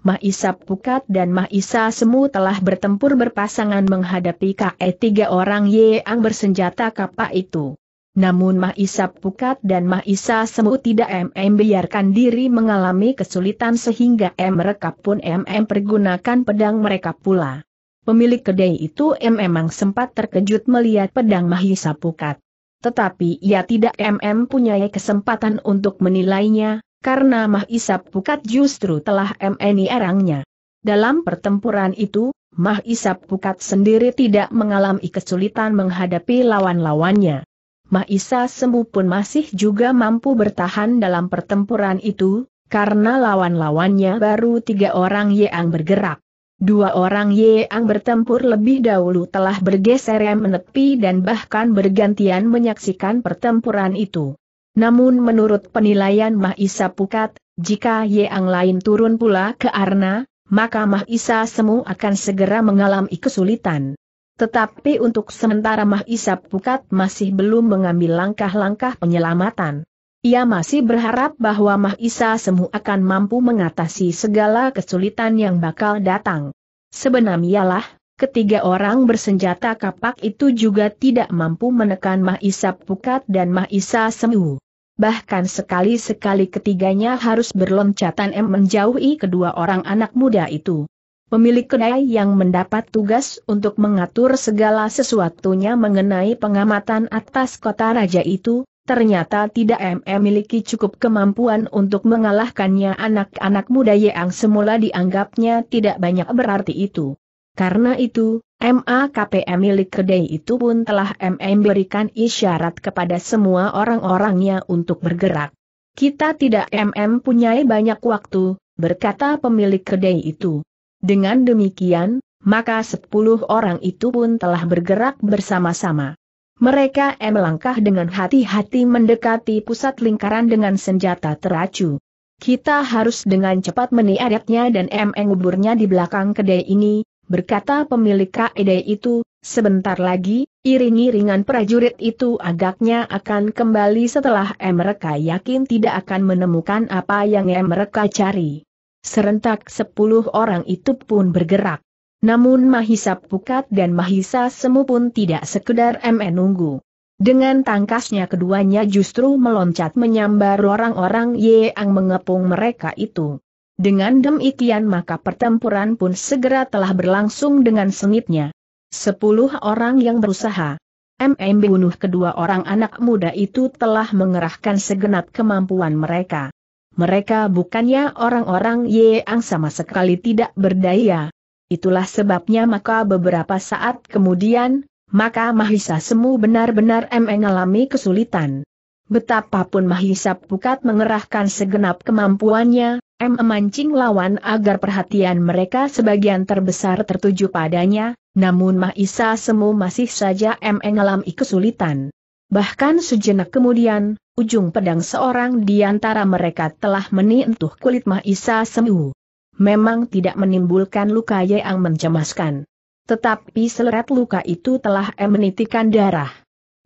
Mahisa Pukat dan Mahisa Semu telah bertempur berpasangan menghadapi KE tiga orang yang bersenjata kapak itu. Namun Mahisa Pukat dan Mahisa Semu tidak MM biarkan diri mengalami kesulitan sehingga M mereka pun MM pergunakan pedang mereka pula. Pemilik kedai itu M memang sempat terkejut melihat pedang Mahisa Pukat. Tetapi ia tidak MM punya kesempatan untuk menilainya, karena Mahisa Pukat justru telah MNI erangnya. Dalam pertempuran itu, Mahisa Pukat sendiri tidak mengalami kesulitan menghadapi lawan-lawannya. Mahisa Sembu pun masih juga mampu bertahan dalam pertempuran itu, karena lawan-lawannya baru tiga orang yang bergerak. Dua orang yang bertempur lebih dahulu telah bergeser menepi dan bahkan bergantian menyaksikan pertempuran itu. Namun menurut penilaian Mahisa Pukat, jika yang lain turun pula ke Arna, maka Mahisa Semu akan segera mengalami kesulitan. Tetapi untuk sementara Mahisa Pukat masih belum mengambil langkah-langkah penyelamatan. Ia masih berharap bahwa Mahisa Semu akan mampu mengatasi segala kesulitan yang bakal datang. Sebenarnya ialah, ketiga orang bersenjata kapak itu juga tidak mampu menekan Mahisa Pukat dan Mahisa Semu. Bahkan sekali-sekali ketiganya harus berloncatan M menjauhi kedua orang anak muda itu pemilik kedai yang mendapat tugas untuk mengatur segala sesuatunya mengenai pengamatan atas kota raja itu, ternyata tidak memiliki cukup kemampuan untuk mengalahkannya anak-anak muda yang semula dianggapnya tidak banyak berarti itu. Karena itu, MAKPM milik kedai itu pun telah MM berikan isyarat kepada semua orang-orangnya untuk bergerak. Kita tidak MM punyai banyak waktu, berkata pemilik kedai itu. Dengan demikian, maka sepuluh orang itu pun telah bergerak bersama-sama. Mereka melangkah dengan hati-hati mendekati pusat lingkaran dengan senjata teracu. Kita harus dengan cepat meniadatnya dan menguburnya di belakang kedai ini, berkata pemilik kedai itu, sebentar lagi, iring-iringan prajurit itu agaknya akan kembali setelah mereka yakin tidak akan menemukan apa yang mereka cari. Serentak sepuluh orang itu pun bergerak. Namun Mahisa Pukat dan Mahisa Semu pun tidak sekedar menunggu. Dengan tangkasnya keduanya justru meloncat menyambar orang-orang yang mengepung mereka itu. Dengan demikian maka pertempuran pun segera telah berlangsung dengan sengitnya. Sepuluh orang yang berusaha MM bunuh kedua orang anak muda itu telah mengerahkan segenap kemampuan mereka. Mereka bukannya orang-orang yang sama sekali tidak berdaya. Itulah sebabnya maka beberapa saat kemudian, maka Mahisa Semu benar-benar mengalami kesulitan. Betapapun Mahisa Pukat mengerahkan segenap kemampuannya, M memancing lawan agar perhatian mereka sebagian terbesar tertuju padanya, namun Mahisa Semu masih saja mengalami kesulitan. Bahkan sejenak kemudian, ujung pedang seorang di antara mereka telah menyentuh kulit Mahisa Semu. Memang tidak menimbulkan luka yang mencemaskan. Tetapi seleret luka itu telah menitikan darah.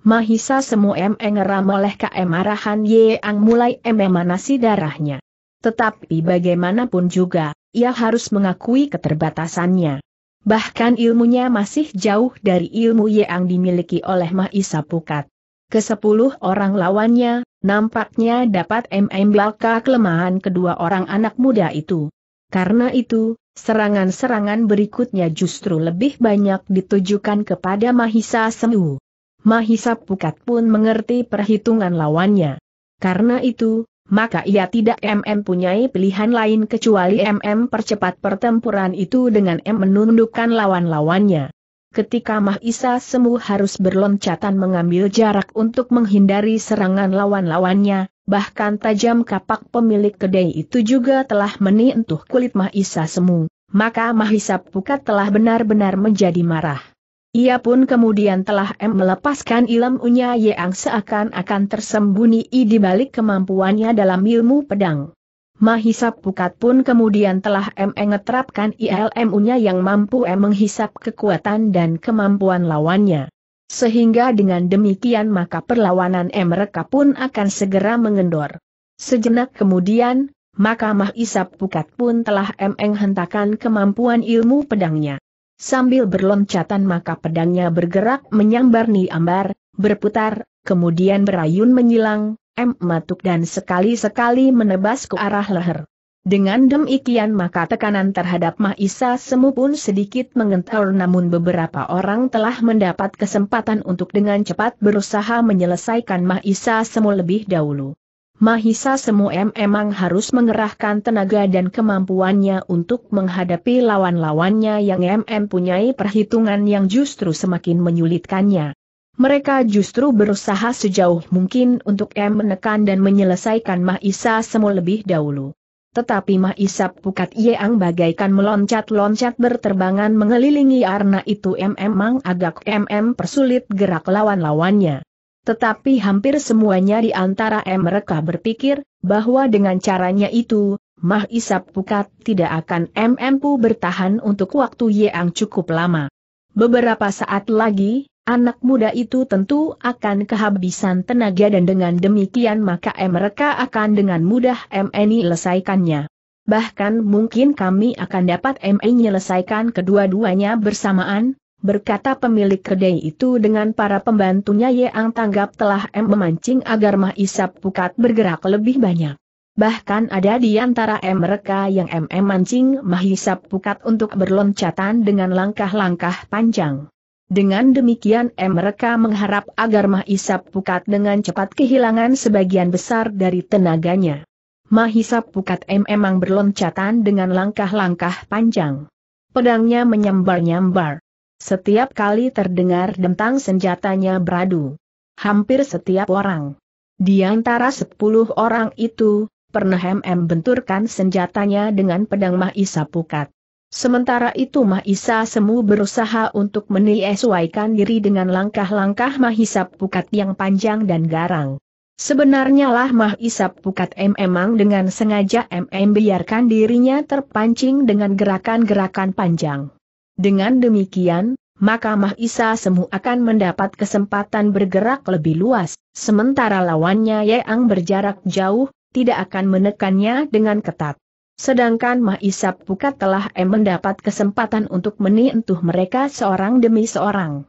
Mahisa Semu mengeram oleh KM Yang mulai memanasi darahnya. Tetapi bagaimanapun juga, ia harus mengakui keterbatasannya. Bahkan ilmunya masih jauh dari ilmu yang dimiliki oleh Mahisa Pukat. Kesepuluh orang lawannya, nampaknya dapat MM belaka kelemahan kedua orang anak muda itu. Karena itu, serangan-serangan berikutnya justru lebih banyak ditujukan kepada Mahisa Semu. Mahisa Pukat pun mengerti perhitungan lawannya. Karena itu, maka ia tidak MM punyai pilihan lain kecuali MM percepat pertempuran itu dengan M menundukkan lawan-lawannya ketika Mahisa Semu harus berloncatan mengambil jarak untuk menghindari serangan lawan-lawannya, bahkan tajam kapak pemilik kedai itu juga telah menyentuh kulit Mahisa Semu, maka Mahisa Pukat telah benar-benar menjadi marah. Ia pun kemudian telah M melepaskan ilmunya yang seakan-akan tersembunyi di balik kemampuannya dalam ilmu pedang. Mahisap Pukat pun kemudian telah mengetrapkan ILMU-nya yang mampu menghisap kekuatan dan kemampuan lawannya. Sehingga dengan demikian maka perlawanan M mereka pun akan segera mengendor. Sejenak kemudian, maka Mahisap Pukat pun telah menghentakan kemampuan ilmu pedangnya. Sambil berloncatan maka pedangnya bergerak menyambar Ni Ambar, berputar, kemudian berayun menyilang, M. Matuk dan sekali-sekali menebas ke arah leher. Dengan demikian maka tekanan terhadap Mahisa Semu pun sedikit mengental namun beberapa orang telah mendapat kesempatan untuk dengan cepat berusaha menyelesaikan Mahisa Semu lebih dahulu. Mahisa Semu M emang harus mengerahkan tenaga dan kemampuannya untuk menghadapi lawan-lawannya yang M, M punyai perhitungan yang justru semakin menyulitkannya. Mereka justru berusaha sejauh mungkin untuk M menekan dan menyelesaikan Mahisa Semu lebih dahulu. Tetapi Mahisa Pukat Yeang bagaikan meloncat-loncat berterbangan mengelilingi arna itu M memang agak MM persulit gerak lawan-lawannya. Tetapi hampir semuanya di antara M mereka berpikir, bahwa dengan caranya itu, Mah Mahisa Pukat tidak akan MM pu bertahan untuk waktu yang cukup lama. Beberapa saat lagi, Anak muda itu tentu akan kehabisan tenaga dan dengan demikian maka mereka akan dengan mudah MNI selesaikannya. Bahkan mungkin kami akan dapat MNI menyelesaikan kedua-duanya bersamaan, berkata pemilik kedai itu dengan para pembantunya yang tanggap telah M memancing agar Mahisap Pukat bergerak lebih banyak. Bahkan ada di antara mereka yang MM mancing Mahisap Pukat untuk berloncatan dengan langkah-langkah panjang. Dengan demikian M mereka mengharap agar Mahisap Pukat dengan cepat kehilangan sebagian besar dari tenaganya. Mahisap Pukat M memang berloncatan dengan langkah-langkah panjang. Pedangnya menyambar-nyambar. Setiap kali terdengar dentang senjatanya beradu. Hampir setiap orang. Di antara sepuluh orang itu, pernah M benturkan senjatanya dengan pedang Mahisap Pukat. Sementara itu Mahisa Semu berusaha untuk menyesuaikan diri dengan langkah-langkah Mahisa Pukat yang panjang dan garang. Sebenarnya lah Mahisa Pukat M memang dengan sengaja MM biarkan dirinya terpancing dengan gerakan-gerakan panjang. Dengan demikian, maka Mahisa Semu akan mendapat kesempatan bergerak lebih luas, sementara lawannya Yeang berjarak jauh, tidak akan menekannya dengan ketat. Sedangkan Mahisap Pukat telah em mendapat kesempatan untuk menyentuh mereka seorang demi seorang.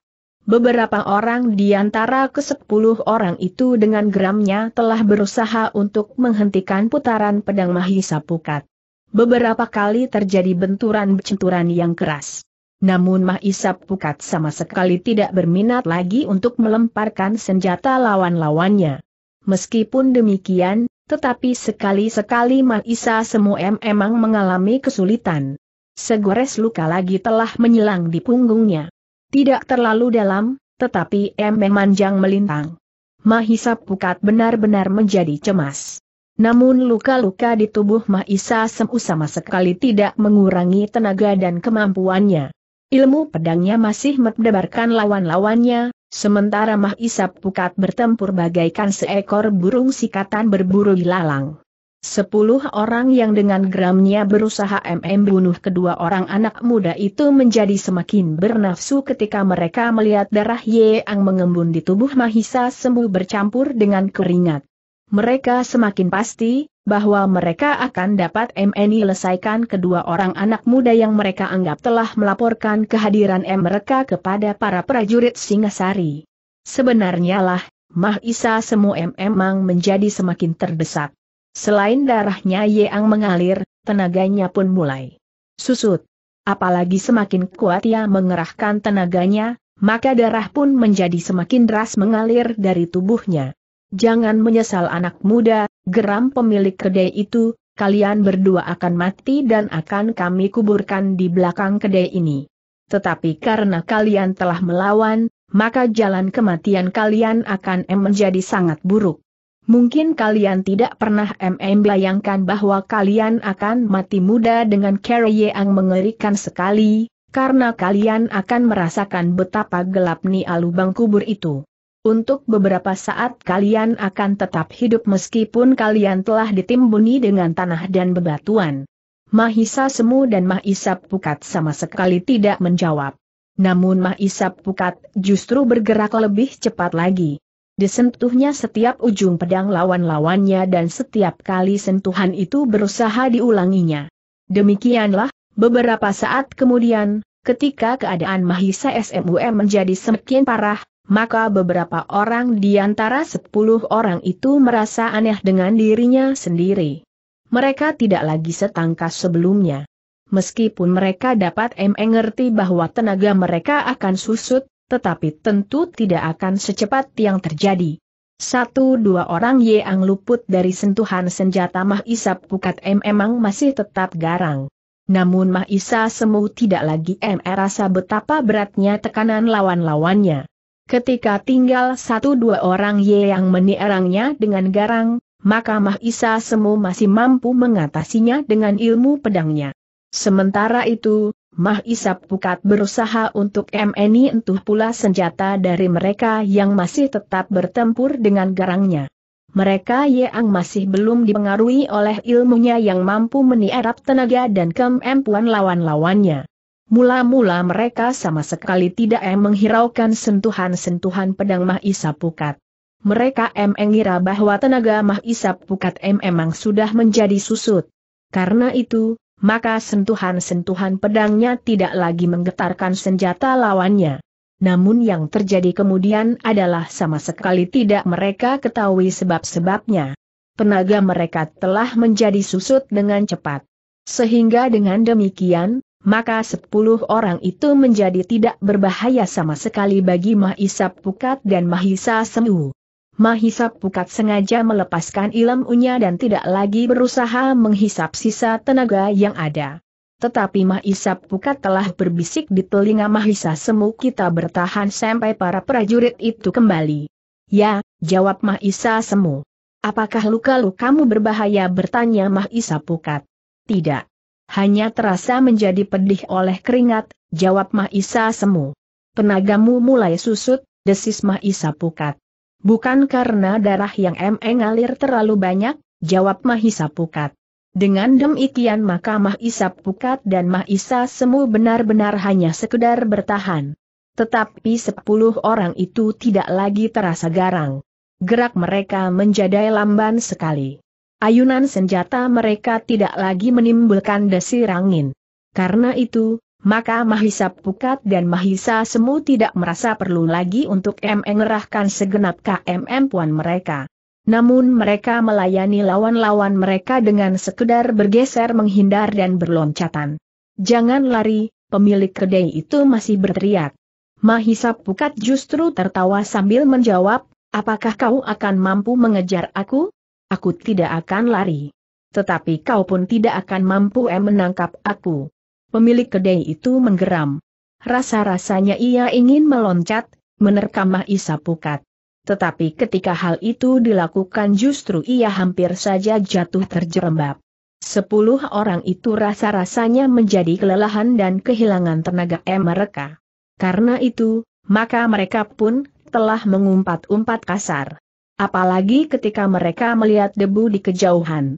Beberapa orang di antara kesepuluh orang itu dengan geramnya telah berusaha untuk menghentikan putaran pedang Mahisap Pukat. Beberapa kali terjadi benturan-benturan yang keras. Namun Mahisap Pukat sama sekali tidak berminat lagi untuk melemparkan senjata lawan-lawannya. Meskipun demikian, tetapi sekali-sekali Maisa Semu memang mengalami kesulitan. Segores luka lagi telah menyilang di punggungnya. Tidak terlalu dalam, tetapi M memanjang melintang. Mahisa Pukat benar-benar menjadi cemas. Namun luka-luka di tubuh Mahisa Semu sama sekali tidak mengurangi tenaga dan kemampuannya. Ilmu pedangnya masih mendebarkan lawan-lawannya, Sementara Mahisap Pukat bertempur bagaikan seekor burung sikatan berburu ilalang. Sepuluh orang yang dengan geramnya berusaha MM bunuh kedua orang anak muda itu menjadi semakin bernafsu ketika mereka melihat darah Yeang mengembun di tubuh Mahisa sembuh bercampur dengan keringat mereka semakin pasti bahwa mereka akan dapat MNI lesaikan kedua orang anak muda yang mereka anggap telah melaporkan kehadiran M mereka kepada para prajurit Singasari. Sebenarnya lah, Mahisa semua M memang menjadi semakin terdesak. Selain darahnya yang mengalir, tenaganya pun mulai susut. Apalagi semakin kuat ia mengerahkan tenaganya, maka darah pun menjadi semakin deras mengalir dari tubuhnya jangan menyesal anak muda, geram pemilik kedai itu, kalian berdua akan mati dan akan kami kuburkan di belakang kedai ini. Tetapi karena kalian telah melawan, maka jalan kematian kalian akan menjadi sangat buruk. Mungkin kalian tidak pernah MM bayangkan bahwa kalian akan mati muda dengan cara yang mengerikan sekali, karena kalian akan merasakan betapa gelap nih lubang kubur itu. Untuk beberapa saat kalian akan tetap hidup meskipun kalian telah ditimbuni dengan tanah dan bebatuan. Mahisa Semu dan Mahisa Pukat sama sekali tidak menjawab. Namun Mahisa Pukat justru bergerak lebih cepat lagi. Disentuhnya setiap ujung pedang lawan-lawannya dan setiap kali sentuhan itu berusaha diulanginya. Demikianlah, beberapa saat kemudian, ketika keadaan Mahisa SMUM menjadi semakin parah, maka beberapa orang di antara sepuluh orang itu merasa aneh dengan dirinya sendiri. Mereka tidak lagi setangkas sebelumnya. Meskipun mereka dapat mengerti bahwa tenaga mereka akan susut, tetapi tentu tidak akan secepat yang terjadi. Satu dua orang yang luput dari sentuhan senjata Mah Isa Pukat M memang masih tetap garang. Namun Mah Isa Semu tidak lagi M merasa betapa beratnya tekanan lawan-lawannya. Ketika tinggal satu dua orang Ye yang menierangnya dengan garang, maka Mahisa Semu masih mampu mengatasinya dengan ilmu pedangnya. Sementara itu, Mahisa Pukat berusaha untuk MNI entuh pula senjata dari mereka yang masih tetap bertempur dengan garangnya. Mereka Ye yang masih belum dipengaruhi oleh ilmunya yang mampu meniarap tenaga dan kemampuan lawan-lawannya. Mula-mula mereka sama sekali tidak menghiraukan sentuhan-sentuhan pedang Mahisa Pukat. Mereka mengira bahwa tenaga Mahisa Pukat emang sudah menjadi susut. Karena itu, maka sentuhan-sentuhan pedangnya tidak lagi menggetarkan senjata lawannya. Namun yang terjadi kemudian adalah sama sekali tidak mereka ketahui sebab-sebabnya. Tenaga mereka telah menjadi susut dengan cepat. Sehingga dengan demikian, maka sepuluh orang itu menjadi tidak berbahaya sama sekali bagi Mahisa Pukat dan Mahisa Semu. Mahisa Pukat sengaja melepaskan ilmunya dan tidak lagi berusaha menghisap sisa tenaga yang ada. Tetapi Mahisa Pukat telah berbisik di telinga Mahisa Semu kita bertahan sampai para prajurit itu kembali. Ya, jawab Mahisa Semu. Apakah luka-lukamu berbahaya bertanya Mahisa Pukat? Tidak hanya terasa menjadi pedih oleh keringat, jawab Mahisa semu. Tenagamu mulai susut, desis Mahisa pukat. Bukan karena darah yang emeng ngalir terlalu banyak, jawab Mahisa pukat. Dengan demikian maka Mahisa pukat dan Mahisa semu benar-benar hanya sekedar bertahan. Tetapi sepuluh orang itu tidak lagi terasa garang. Gerak mereka menjadi lamban sekali. Ayunan senjata mereka tidak lagi menimbulkan desir angin. Karena itu, maka Mahisa Pukat dan Mahisa Semu tidak merasa perlu lagi untuk mengerahkan segenap KMM puan mereka. Namun mereka melayani lawan-lawan mereka dengan sekedar bergeser menghindar dan berloncatan. Jangan lari, pemilik kedai itu masih berteriak. Mahisa Pukat justru tertawa sambil menjawab, apakah kau akan mampu mengejar aku? Aku tidak akan lari. Tetapi kau pun tidak akan mampu em menangkap aku. Pemilik kedai itu menggeram. Rasa-rasanya ia ingin meloncat, menerkam Mahisa Pukat. Tetapi ketika hal itu dilakukan justru ia hampir saja jatuh terjerembab. Sepuluh orang itu rasa-rasanya menjadi kelelahan dan kehilangan tenaga em mereka. Karena itu, maka mereka pun telah mengumpat-umpat kasar. Apalagi ketika mereka melihat debu di kejauhan.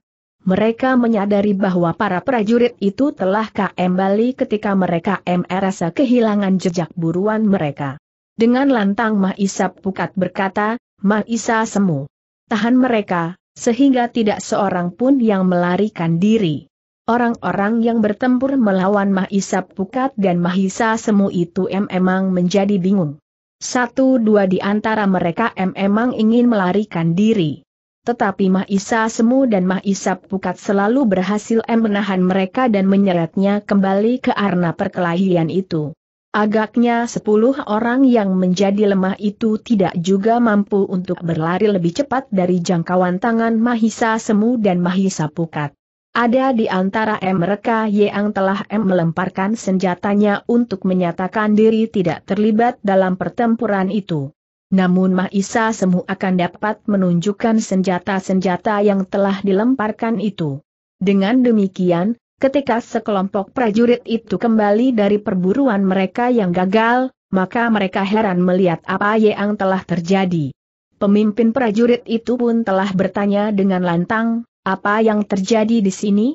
Mereka menyadari bahwa para prajurit itu telah kembali ketika mereka merasa kehilangan jejak buruan mereka. Dengan lantang Mahisa Pukat berkata, Mahisa Semu. Tahan mereka, sehingga tidak seorang pun yang melarikan diri. Orang-orang yang bertempur melawan Mahisa Pukat dan Mahisa Semu itu memang menjadi bingung. Satu dua di antara mereka memang ingin melarikan diri. Tetapi Mahisa Semu dan Mahisa Pukat selalu berhasil menahan mereka dan menyeretnya kembali ke arna perkelahian itu. Agaknya sepuluh orang yang menjadi lemah itu tidak juga mampu untuk berlari lebih cepat dari jangkauan tangan Mahisa Semu dan Mahisa Pukat. Ada di antara mereka yang telah M melemparkan senjatanya untuk menyatakan diri tidak terlibat dalam pertempuran itu. Namun Mahisa Semu akan dapat menunjukkan senjata-senjata yang telah dilemparkan itu. Dengan demikian, ketika sekelompok prajurit itu kembali dari perburuan mereka yang gagal, maka mereka heran melihat apa yang telah terjadi. Pemimpin prajurit itu pun telah bertanya dengan lantang, apa yang terjadi di sini?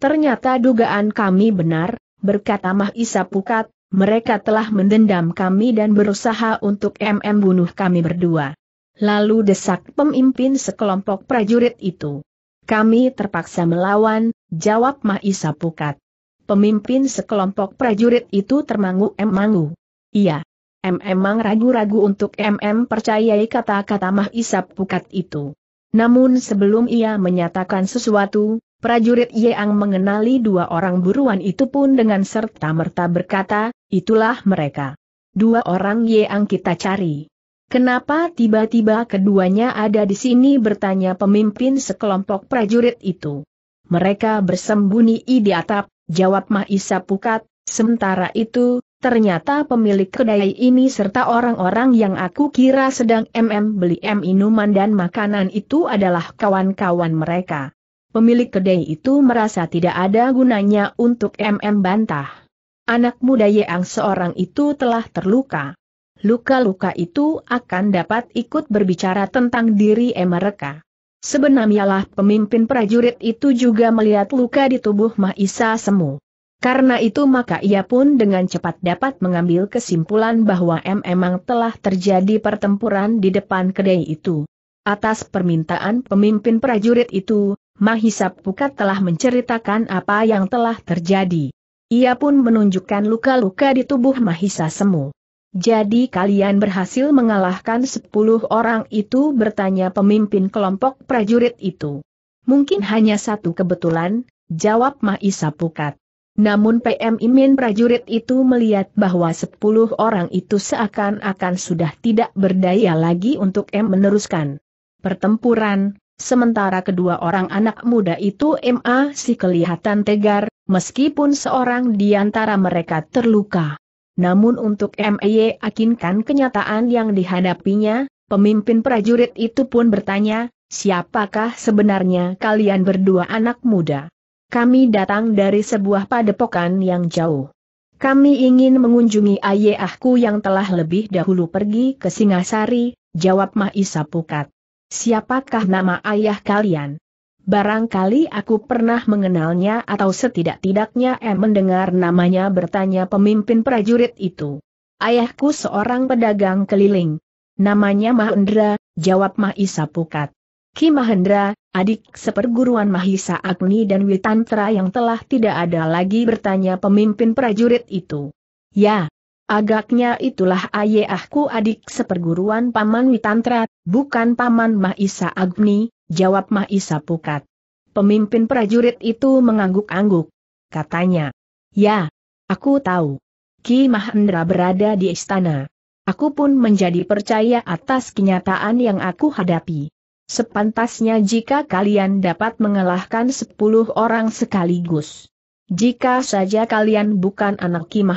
Ternyata dugaan kami benar, berkata Mahisa Pukat, mereka telah mendendam kami dan berusaha untuk MM bunuh kami berdua. Lalu desak pemimpin sekelompok prajurit itu. Kami terpaksa melawan, jawab Mahisa Pukat. Pemimpin sekelompok prajurit itu termangu-emangu. Iya. MM ragu-ragu untuk MM percayai kata-kata Mahisa Pukat itu. Namun sebelum ia menyatakan sesuatu, prajurit Yeang mengenali dua orang buruan itu pun dengan serta-merta berkata, itulah mereka. Dua orang Yeang kita cari. Kenapa tiba-tiba keduanya ada di sini bertanya pemimpin sekelompok prajurit itu. Mereka bersembunyi di atap, jawab Mahisa Pukat, sementara itu, Ternyata pemilik kedai ini serta orang-orang yang aku kira sedang MM beli M minuman dan makanan itu adalah kawan-kawan mereka. Pemilik kedai itu merasa tidak ada gunanya untuk MM bantah. Anak muda yang seorang itu telah terluka. Luka-luka itu akan dapat ikut berbicara tentang diri mereka. Sebenarnya pemimpin prajurit itu juga melihat luka di tubuh Mahisa Semu. Karena itu maka ia pun dengan cepat dapat mengambil kesimpulan bahwa M memang telah terjadi pertempuran di depan kedai itu. Atas permintaan pemimpin prajurit itu, Mahisa Pukat telah menceritakan apa yang telah terjadi. Ia pun menunjukkan luka-luka di tubuh Mahisa Semu. Jadi kalian berhasil mengalahkan sepuluh orang itu bertanya pemimpin kelompok prajurit itu. Mungkin hanya satu kebetulan, jawab Mahisa Pukat. Namun PM Imin prajurit itu melihat bahwa sepuluh orang itu seakan-akan sudah tidak berdaya lagi untuk M meneruskan pertempuran, sementara kedua orang anak muda itu MA si kelihatan tegar, meskipun seorang di antara mereka terluka. Namun untuk MAY akinkan kenyataan yang dihadapinya, pemimpin prajurit itu pun bertanya, siapakah sebenarnya kalian berdua anak muda? kami datang dari sebuah padepokan yang jauh. Kami ingin mengunjungi ayahku yang telah lebih dahulu pergi ke Singasari, jawab Mahisa Pukat. Siapakah nama ayah kalian? Barangkali aku pernah mengenalnya atau setidak-tidaknya em mendengar namanya bertanya pemimpin prajurit itu. Ayahku seorang pedagang keliling. Namanya Mahendra, jawab Mahisa Pukat. Ki Mahendra, adik seperguruan Mahisa Agni dan Witantra yang telah tidak ada lagi bertanya pemimpin prajurit itu. Ya, agaknya itulah ayahku adik seperguruan Paman Witantra, bukan Paman Mahisa Agni, jawab Mahisa Pukat. Pemimpin prajurit itu mengangguk-angguk. Katanya, ya, aku tahu. Ki Mahendra berada di istana. Aku pun menjadi percaya atas kenyataan yang aku hadapi. Sepantasnya jika kalian dapat mengalahkan sepuluh orang sekaligus. Jika saja kalian bukan anak Ki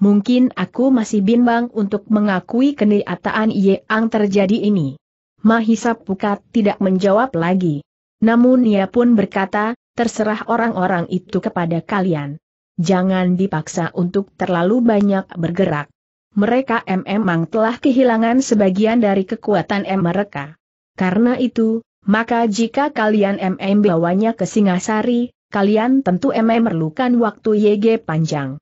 mungkin aku masih bimbang untuk mengakui kenyataan yang terjadi ini. Mahisa Pukat tidak menjawab lagi. Namun ia pun berkata, terserah orang-orang itu kepada kalian. Jangan dipaksa untuk terlalu banyak bergerak. Mereka memang telah kehilangan sebagian dari kekuatan mereka. Karena itu, maka jika kalian MM bawanya ke Singasari, kalian tentu MM memerlukan waktu YG panjang.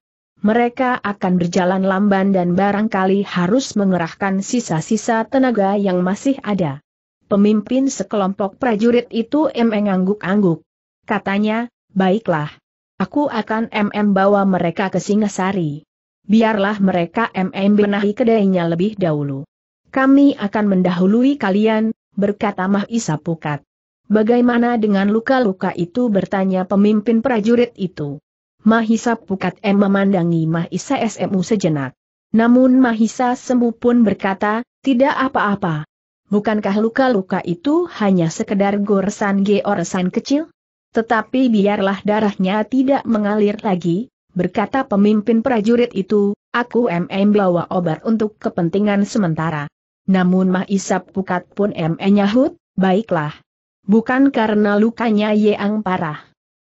Mereka akan berjalan lamban dan barangkali harus mengerahkan sisa-sisa tenaga yang masih ada. Pemimpin sekelompok prajurit itu MM angguk angguk Katanya, baiklah. Aku akan MM bawa mereka ke Singasari. Biarlah mereka MM benahi kedainya lebih dahulu. Kami akan mendahului kalian, berkata Mahisa Pukat. Bagaimana dengan luka-luka itu bertanya pemimpin prajurit itu. Mahisa Pukat M memandangi Mahisa SMU sejenak. Namun Mahisa Sembu pun berkata, tidak apa-apa. Bukankah luka-luka itu hanya sekedar goresan-goresan kecil? Tetapi biarlah darahnya tidak mengalir lagi, berkata pemimpin prajurit itu, aku MM bawa obat untuk kepentingan sementara. Namun isap Pukat pun e hut, baiklah. Bukan karena lukanya Yang parah.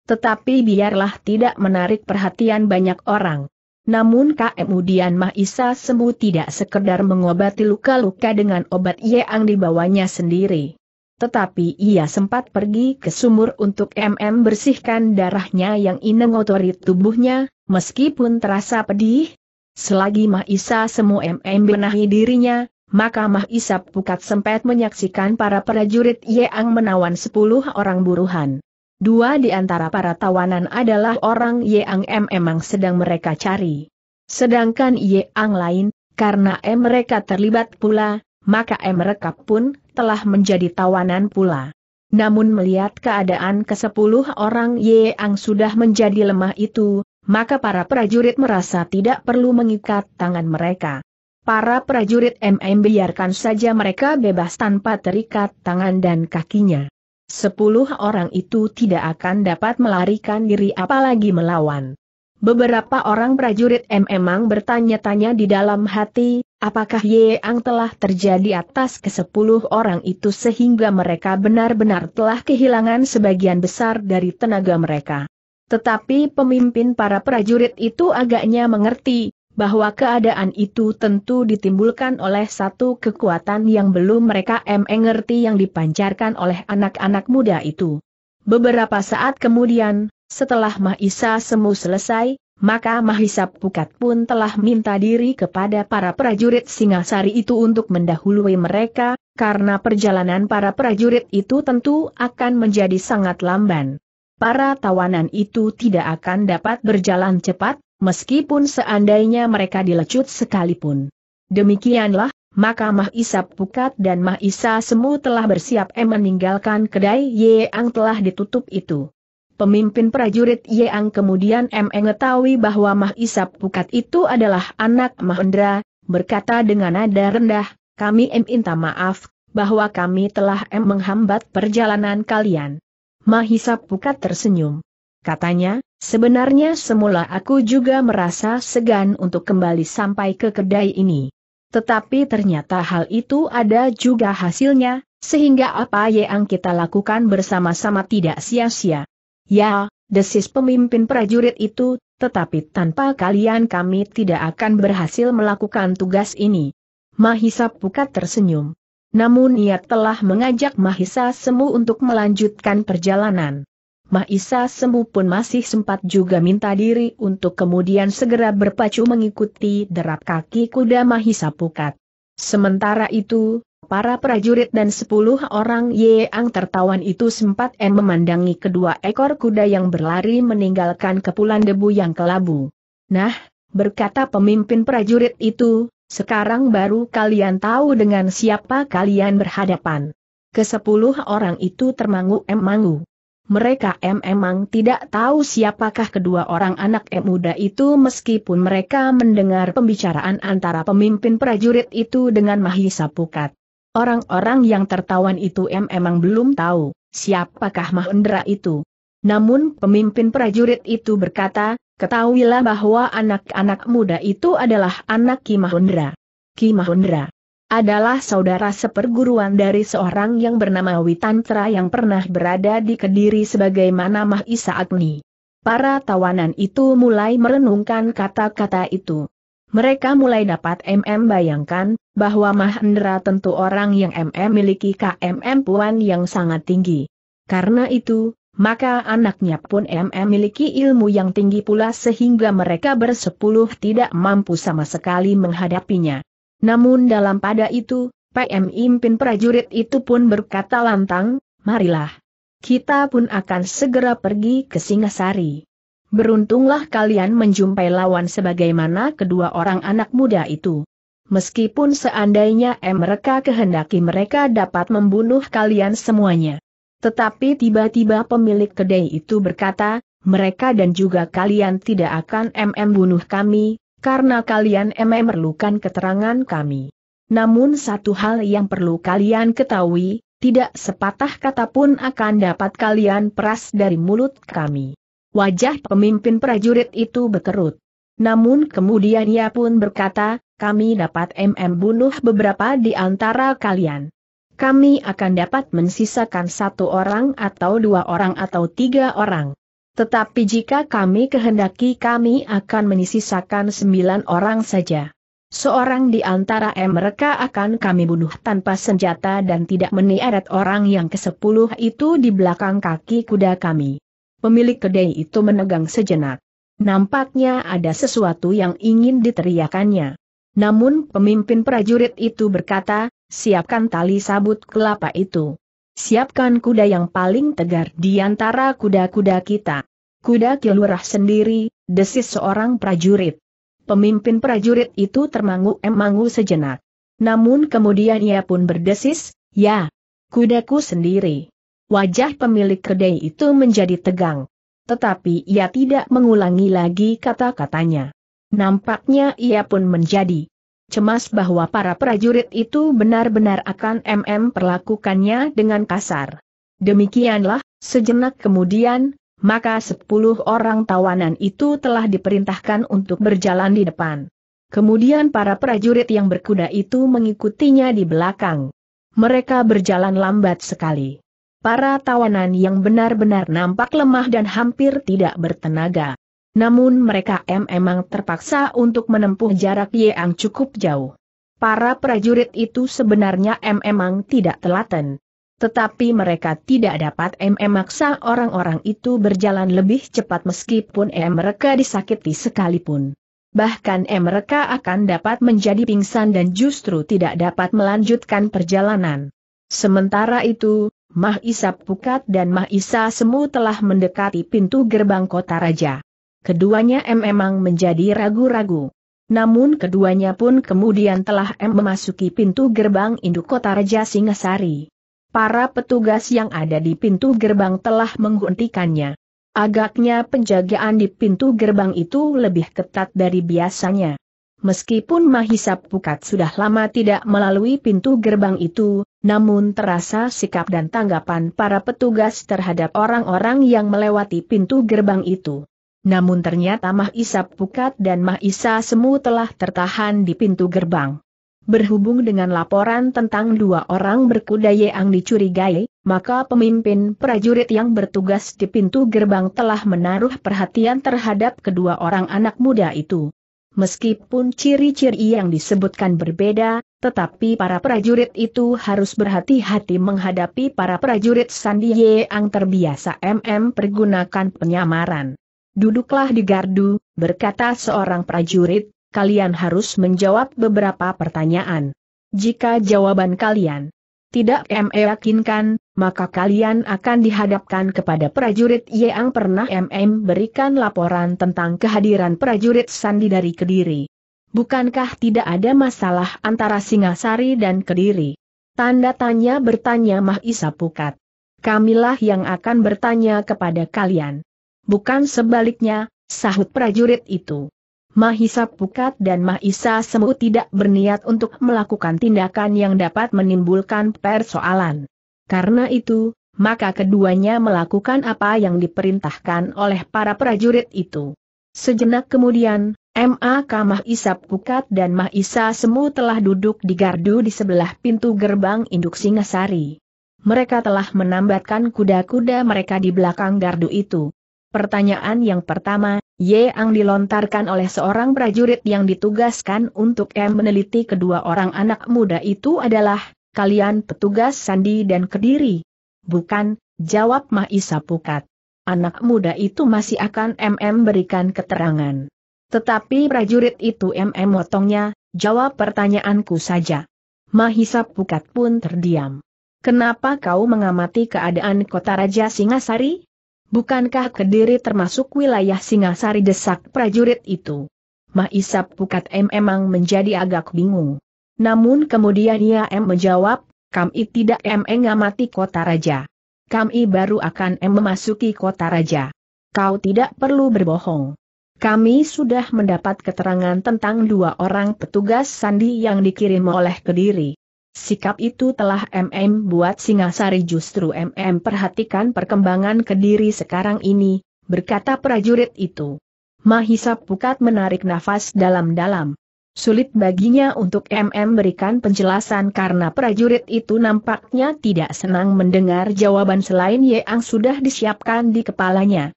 Tetapi biarlah tidak menarik perhatian banyak orang. Namun kemudian Mahisa sembuh tidak sekedar mengobati luka-luka dengan obat yang dibawanya sendiri. Tetapi ia sempat pergi ke sumur untuk MM bersihkan darahnya yang inengotori tubuhnya, meskipun terasa pedih. Selagi Mahisa Semu MM benahi dirinya, maka Mah Isap Pukat sempat menyaksikan para prajurit Yeang menawan sepuluh orang buruhan. Dua di antara para tawanan adalah orang Yeang M emang sedang mereka cari. Sedangkan Yeang lain, karena M mereka terlibat pula, maka M mereka pun telah menjadi tawanan pula. Namun melihat keadaan ke sepuluh orang Yeang sudah menjadi lemah itu, maka para prajurit merasa tidak perlu mengikat tangan mereka. Para prajurit MM biarkan saja mereka bebas tanpa terikat tangan dan kakinya. Sepuluh orang itu tidak akan dapat melarikan diri apalagi melawan. Beberapa orang prajurit MM bertanya-tanya di dalam hati, apakah Yeang telah terjadi atas kesepuluh orang itu sehingga mereka benar-benar telah kehilangan sebagian besar dari tenaga mereka. Tetapi pemimpin para prajurit itu agaknya mengerti, bahwa keadaan itu tentu ditimbulkan oleh satu kekuatan yang belum mereka mengerti yang dipancarkan oleh anak-anak muda itu. Beberapa saat kemudian, setelah Mahisa Semu selesai, maka Mahisa Pukat pun telah minta diri kepada para prajurit Singasari itu untuk mendahului mereka, karena perjalanan para prajurit itu tentu akan menjadi sangat lamban. Para tawanan itu tidak akan dapat berjalan cepat, meskipun seandainya mereka dilecut sekalipun. Demikianlah, maka Mah Isap Pukat dan Mah Isa Semu telah bersiap eh meninggalkan kedai Yeang telah ditutup itu. Pemimpin prajurit Yeang kemudian M mengetahui bahwa Mah Isap Pukat itu adalah anak Mahendra, berkata dengan nada rendah, kami M minta maaf, bahwa kami telah M menghambat perjalanan kalian. Mahisap Pukat tersenyum. Katanya, sebenarnya semula aku juga merasa segan untuk kembali sampai ke kedai ini. Tetapi ternyata hal itu ada juga hasilnya, sehingga apa yang kita lakukan bersama-sama tidak sia-sia. Ya, desis pemimpin prajurit itu, tetapi tanpa kalian kami tidak akan berhasil melakukan tugas ini. Mahisa Pukat tersenyum. Namun ia telah mengajak Mahisa Semu untuk melanjutkan perjalanan. Mahisa Sembu pun masih sempat juga minta diri untuk kemudian segera berpacu mengikuti derap kaki kuda Mahisa Pukat. Sementara itu, para prajurit dan sepuluh orang Yeang tertawan itu sempat em memandangi kedua ekor kuda yang berlari meninggalkan kepulan debu yang kelabu. Nah, berkata pemimpin prajurit itu, sekarang baru kalian tahu dengan siapa kalian berhadapan. Kesepuluh orang itu termangu-emangu mereka memang tidak tahu siapakah kedua orang anak muda itu meskipun mereka mendengar pembicaraan antara pemimpin prajurit itu dengan Mahisa Pukat. Orang-orang yang tertawan itu memang belum tahu siapakah Mahendra itu. Namun pemimpin prajurit itu berkata, ketahuilah bahwa anak-anak muda itu adalah anak Ki Mahendra. Ki Mahendra adalah saudara seperguruan dari seorang yang bernama Witantra yang pernah berada di Kediri sebagaimana Mahisa Agni. Para tawanan itu mulai merenungkan kata-kata itu. Mereka mulai dapat MM bayangkan, bahwa Mahendra tentu orang yang MM miliki KMM Puan yang sangat tinggi. Karena itu, maka anaknya pun MM miliki ilmu yang tinggi pula sehingga mereka bersepuluh tidak mampu sama sekali menghadapinya. Namun dalam pada itu, PM Impin prajurit itu pun berkata lantang, marilah. Kita pun akan segera pergi ke Singasari. Beruntunglah kalian menjumpai lawan sebagaimana kedua orang anak muda itu. Meskipun seandainya eh, mereka kehendaki mereka dapat membunuh kalian semuanya. Tetapi tiba-tiba pemilik kedai itu berkata, mereka dan juga kalian tidak akan MM bunuh kami, karena kalian emang memerlukan keterangan kami. Namun satu hal yang perlu kalian ketahui, tidak sepatah kata pun akan dapat kalian peras dari mulut kami. Wajah pemimpin prajurit itu berkerut. Namun kemudian ia pun berkata, kami dapat MM bunuh beberapa di antara kalian. Kami akan dapat mensisakan satu orang atau dua orang atau tiga orang. Tetapi jika kami kehendaki kami akan menisisakan sembilan orang saja. Seorang di antara mereka akan kami bunuh tanpa senjata dan tidak meniarat orang yang ke sepuluh itu di belakang kaki kuda kami. Pemilik kedai itu menegang sejenak. Nampaknya ada sesuatu yang ingin diteriakannya. Namun pemimpin prajurit itu berkata, siapkan tali sabut kelapa itu. Siapkan kuda yang paling tegar di antara kuda-kuda kita. Kuda kilurah sendiri, desis seorang prajurit. Pemimpin prajurit itu termangu-emangu sejenak. Namun kemudian ia pun berdesis, ya, kudaku sendiri. Wajah pemilik kedai itu menjadi tegang. Tetapi ia tidak mengulangi lagi kata-katanya. Nampaknya ia pun menjadi cemas bahwa para prajurit itu benar-benar akan MM perlakukannya dengan kasar. Demikianlah, sejenak kemudian, maka sepuluh orang tawanan itu telah diperintahkan untuk berjalan di depan. Kemudian para prajurit yang berkuda itu mengikutinya di belakang. Mereka berjalan lambat sekali. Para tawanan yang benar-benar nampak lemah dan hampir tidak bertenaga. Namun mereka memang terpaksa untuk menempuh jarak yang cukup jauh. Para prajurit itu sebenarnya memang tidak telaten. Tetapi mereka tidak dapat memaksa orang-orang itu berjalan lebih cepat meskipun mereka disakiti sekalipun. Bahkan mereka akan dapat menjadi pingsan dan justru tidak dapat melanjutkan perjalanan. Sementara itu, Mah Isa Pukat dan Mah Isa Semu telah mendekati pintu gerbang kota raja keduanya M memang menjadi ragu-ragu. Namun keduanya pun kemudian telah M memasuki pintu gerbang induk kota Raja Singasari. Para petugas yang ada di pintu gerbang telah menghentikannya. Agaknya penjagaan di pintu gerbang itu lebih ketat dari biasanya. Meskipun Mahisa Pukat sudah lama tidak melalui pintu gerbang itu, namun terasa sikap dan tanggapan para petugas terhadap orang-orang yang melewati pintu gerbang itu namun ternyata Mah Isa Pukat dan Mah Isa Semu telah tertahan di pintu gerbang. Berhubung dengan laporan tentang dua orang berkuda yang dicurigai, maka pemimpin prajurit yang bertugas di pintu gerbang telah menaruh perhatian terhadap kedua orang anak muda itu. Meskipun ciri-ciri yang disebutkan berbeda, tetapi para prajurit itu harus berhati-hati menghadapi para prajurit Sandi yang terbiasa MM pergunakan penyamaran. Duduklah di gardu, berkata seorang prajurit, kalian harus menjawab beberapa pertanyaan. Jika jawaban kalian tidak meyakinkan, maka kalian akan dihadapkan kepada prajurit yang pernah MM berikan laporan tentang kehadiran prajurit Sandi dari Kediri. Bukankah tidak ada masalah antara Singasari dan Kediri? Tanda tanya bertanya Mahisa Pukat. Kamilah yang akan bertanya kepada kalian bukan sebaliknya, sahut prajurit itu. Mahisa Pukat dan Mahisa Semu tidak berniat untuk melakukan tindakan yang dapat menimbulkan persoalan. Karena itu, maka keduanya melakukan apa yang diperintahkan oleh para prajurit itu. Sejenak kemudian, M.A.K. Mahisa Pukat dan Mahisa Semu telah duduk di gardu di sebelah pintu gerbang induk Singasari. Mereka telah menambatkan kuda-kuda mereka di belakang gardu itu. Pertanyaan yang pertama, Yeang dilontarkan oleh seorang prajurit yang ditugaskan untuk M meneliti kedua orang anak muda itu adalah, kalian petugas Sandi dan Kediri. Bukan, jawab Mahisa Pukat. Anak muda itu masih akan MM berikan keterangan. Tetapi prajurit itu MM motongnya, jawab pertanyaanku saja. Mahisa Pukat pun terdiam. Kenapa kau mengamati keadaan kota Raja Singasari? bukankah Kediri termasuk wilayah Singasari desak prajurit itu? Mahisap Pukat M emang menjadi agak bingung. Namun kemudian ia M menjawab, kami tidak M mengamati kota raja. Kami baru akan M memasuki kota raja. Kau tidak perlu berbohong. Kami sudah mendapat keterangan tentang dua orang petugas sandi yang dikirim oleh Kediri. Sikap itu telah MM buat Singasari justru MM perhatikan perkembangan Kediri sekarang ini, berkata prajurit itu. Mahisa Pukat menarik nafas dalam-dalam. Sulit baginya untuk MM berikan penjelasan karena prajurit itu nampaknya tidak senang mendengar jawaban selain yang sudah disiapkan di kepalanya.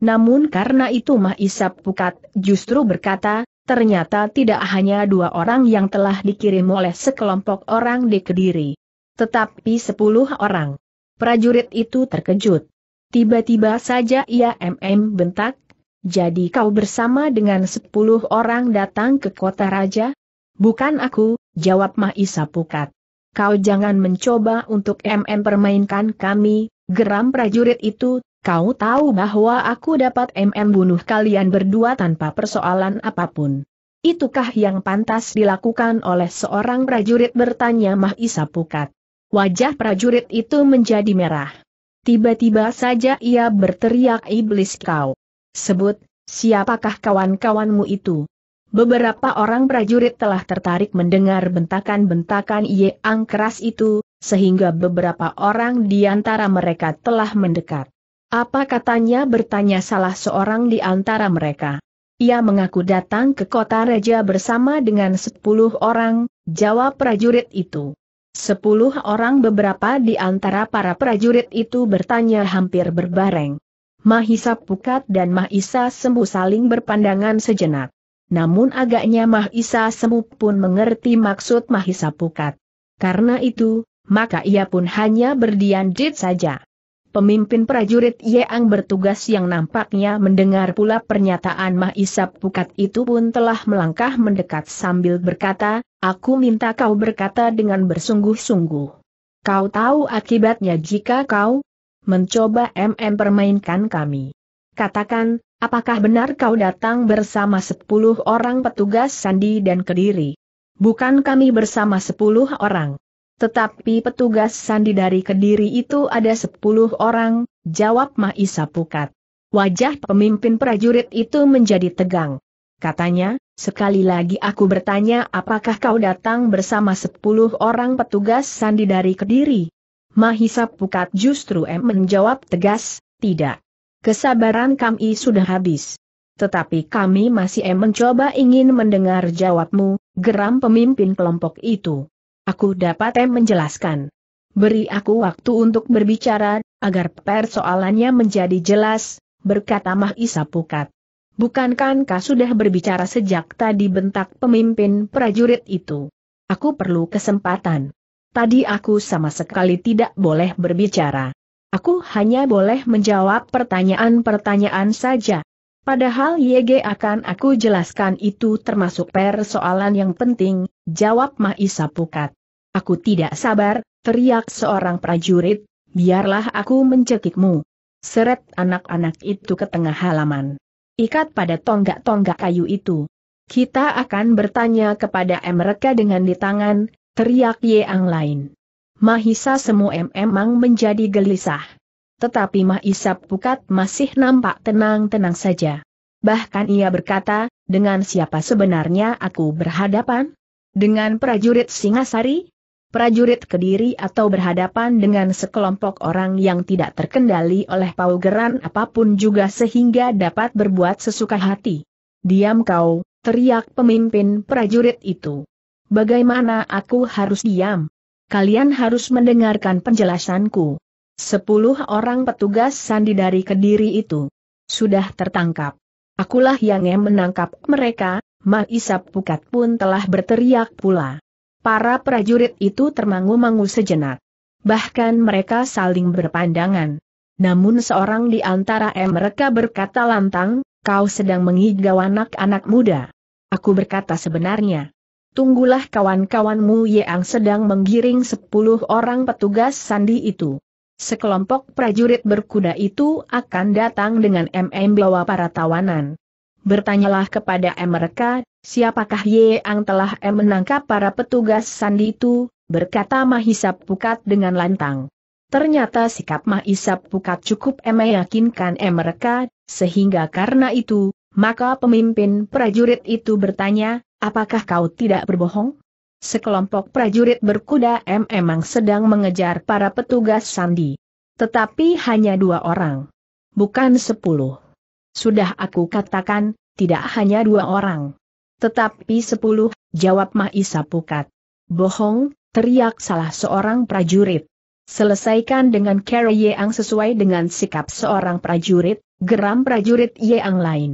Namun karena itu Mahisa Pukat justru berkata, Ternyata tidak hanya dua orang yang telah dikirim oleh sekelompok orang di Kediri. Tetapi sepuluh orang. Prajurit itu terkejut. Tiba-tiba saja ia MM bentak, jadi kau bersama dengan sepuluh orang datang ke kota raja? Bukan aku, jawab Mahisa Pukat. Kau jangan mencoba untuk MM permainkan kami, geram prajurit itu, Kau tahu bahwa aku dapat MM bunuh kalian berdua tanpa persoalan apapun. Itukah yang pantas dilakukan oleh seorang prajurit bertanya Mahisa Pukat. Wajah prajurit itu menjadi merah. Tiba-tiba saja ia berteriak iblis kau. Sebut, siapakah kawan-kawanmu itu? Beberapa orang prajurit telah tertarik mendengar bentakan-bentakan Yeang keras itu, sehingga beberapa orang di antara mereka telah mendekat. Apa katanya bertanya salah seorang di antara mereka. Ia mengaku datang ke kota Raja bersama dengan sepuluh orang, jawab prajurit itu. Sepuluh orang beberapa di antara para prajurit itu bertanya hampir berbareng. Mahisa Pukat dan Mahisa Sembu saling berpandangan sejenak. Namun agaknya Mahisa Sembu pun mengerti maksud Mahisa Pukat. Karena itu, maka ia pun hanya berdiam diri saja pemimpin prajurit Yeang bertugas yang nampaknya mendengar pula pernyataan Mahisap Pukat itu pun telah melangkah mendekat sambil berkata, aku minta kau berkata dengan bersungguh-sungguh. Kau tahu akibatnya jika kau mencoba MM permainkan kami. Katakan, apakah benar kau datang bersama sepuluh orang petugas Sandi dan Kediri? Bukan kami bersama sepuluh orang. Tetapi petugas sandi dari Kediri itu ada sepuluh orang, jawab Mahisa Pukat. Wajah pemimpin prajurit itu menjadi tegang. Katanya, sekali lagi aku bertanya apakah kau datang bersama sepuluh orang petugas sandi dari Kediri? Mahisa Pukat justru M menjawab tegas, tidak. Kesabaran kami sudah habis. Tetapi kami masih M mencoba ingin mendengar jawabmu, geram pemimpin kelompok itu. Aku dapat menjelaskan. Beri aku waktu untuk berbicara, agar persoalannya menjadi jelas, berkata Mahisa Pukat. Bukankah kau sudah berbicara sejak tadi bentak pemimpin prajurit itu? Aku perlu kesempatan. Tadi aku sama sekali tidak boleh berbicara. Aku hanya boleh menjawab pertanyaan-pertanyaan saja. Padahal YG akan aku jelaskan itu termasuk persoalan yang penting, Jawab Mahisa Pukat. Aku tidak sabar, teriak seorang prajurit, biarlah aku mencekikmu. Seret anak-anak itu ke tengah halaman. Ikat pada tonggak-tonggak kayu itu. Kita akan bertanya kepada mereka dengan di tangan, teriak Yeang lain. Mahisa semua memang menjadi gelisah. Tetapi Mahisa Pukat masih nampak tenang-tenang saja. Bahkan ia berkata, dengan siapa sebenarnya aku berhadapan? Dengan prajurit Singasari? Prajurit Kediri atau berhadapan dengan sekelompok orang yang tidak terkendali oleh paugeran apapun juga sehingga dapat berbuat sesuka hati. Diam kau, teriak pemimpin prajurit itu. Bagaimana aku harus diam? Kalian harus mendengarkan penjelasanku. Sepuluh orang petugas sandi dari Kediri itu sudah tertangkap. Akulah yang menangkap mereka, Maisap Pukat pun telah berteriak pula. Para prajurit itu termangu-mangu sejenak. Bahkan mereka saling berpandangan. Namun seorang di antara mereka berkata lantang, kau sedang mengigau anak-anak muda. Aku berkata sebenarnya. Tunggulah kawan-kawanmu yang sedang menggiring sepuluh orang petugas sandi itu. Sekelompok prajurit berkuda itu akan datang dengan MM bawa para tawanan bertanyalah kepada mereka, siapakah Ye yang telah menangkap para petugas sandi itu, berkata Mahisap Pukat dengan lantang. Ternyata sikap Mahisap Pukat cukup meyakinkan mereka, sehingga karena itu, maka pemimpin prajurit itu bertanya, apakah kau tidak berbohong? Sekelompok prajurit berkuda M memang sedang mengejar para petugas sandi. Tetapi hanya dua orang. Bukan sepuluh. Sudah aku katakan, tidak hanya dua orang. Tetapi sepuluh, jawab Maisa Pukat. Bohong, teriak salah seorang prajurit. Selesaikan dengan cara Yeang sesuai dengan sikap seorang prajurit, geram prajurit Yeang lain.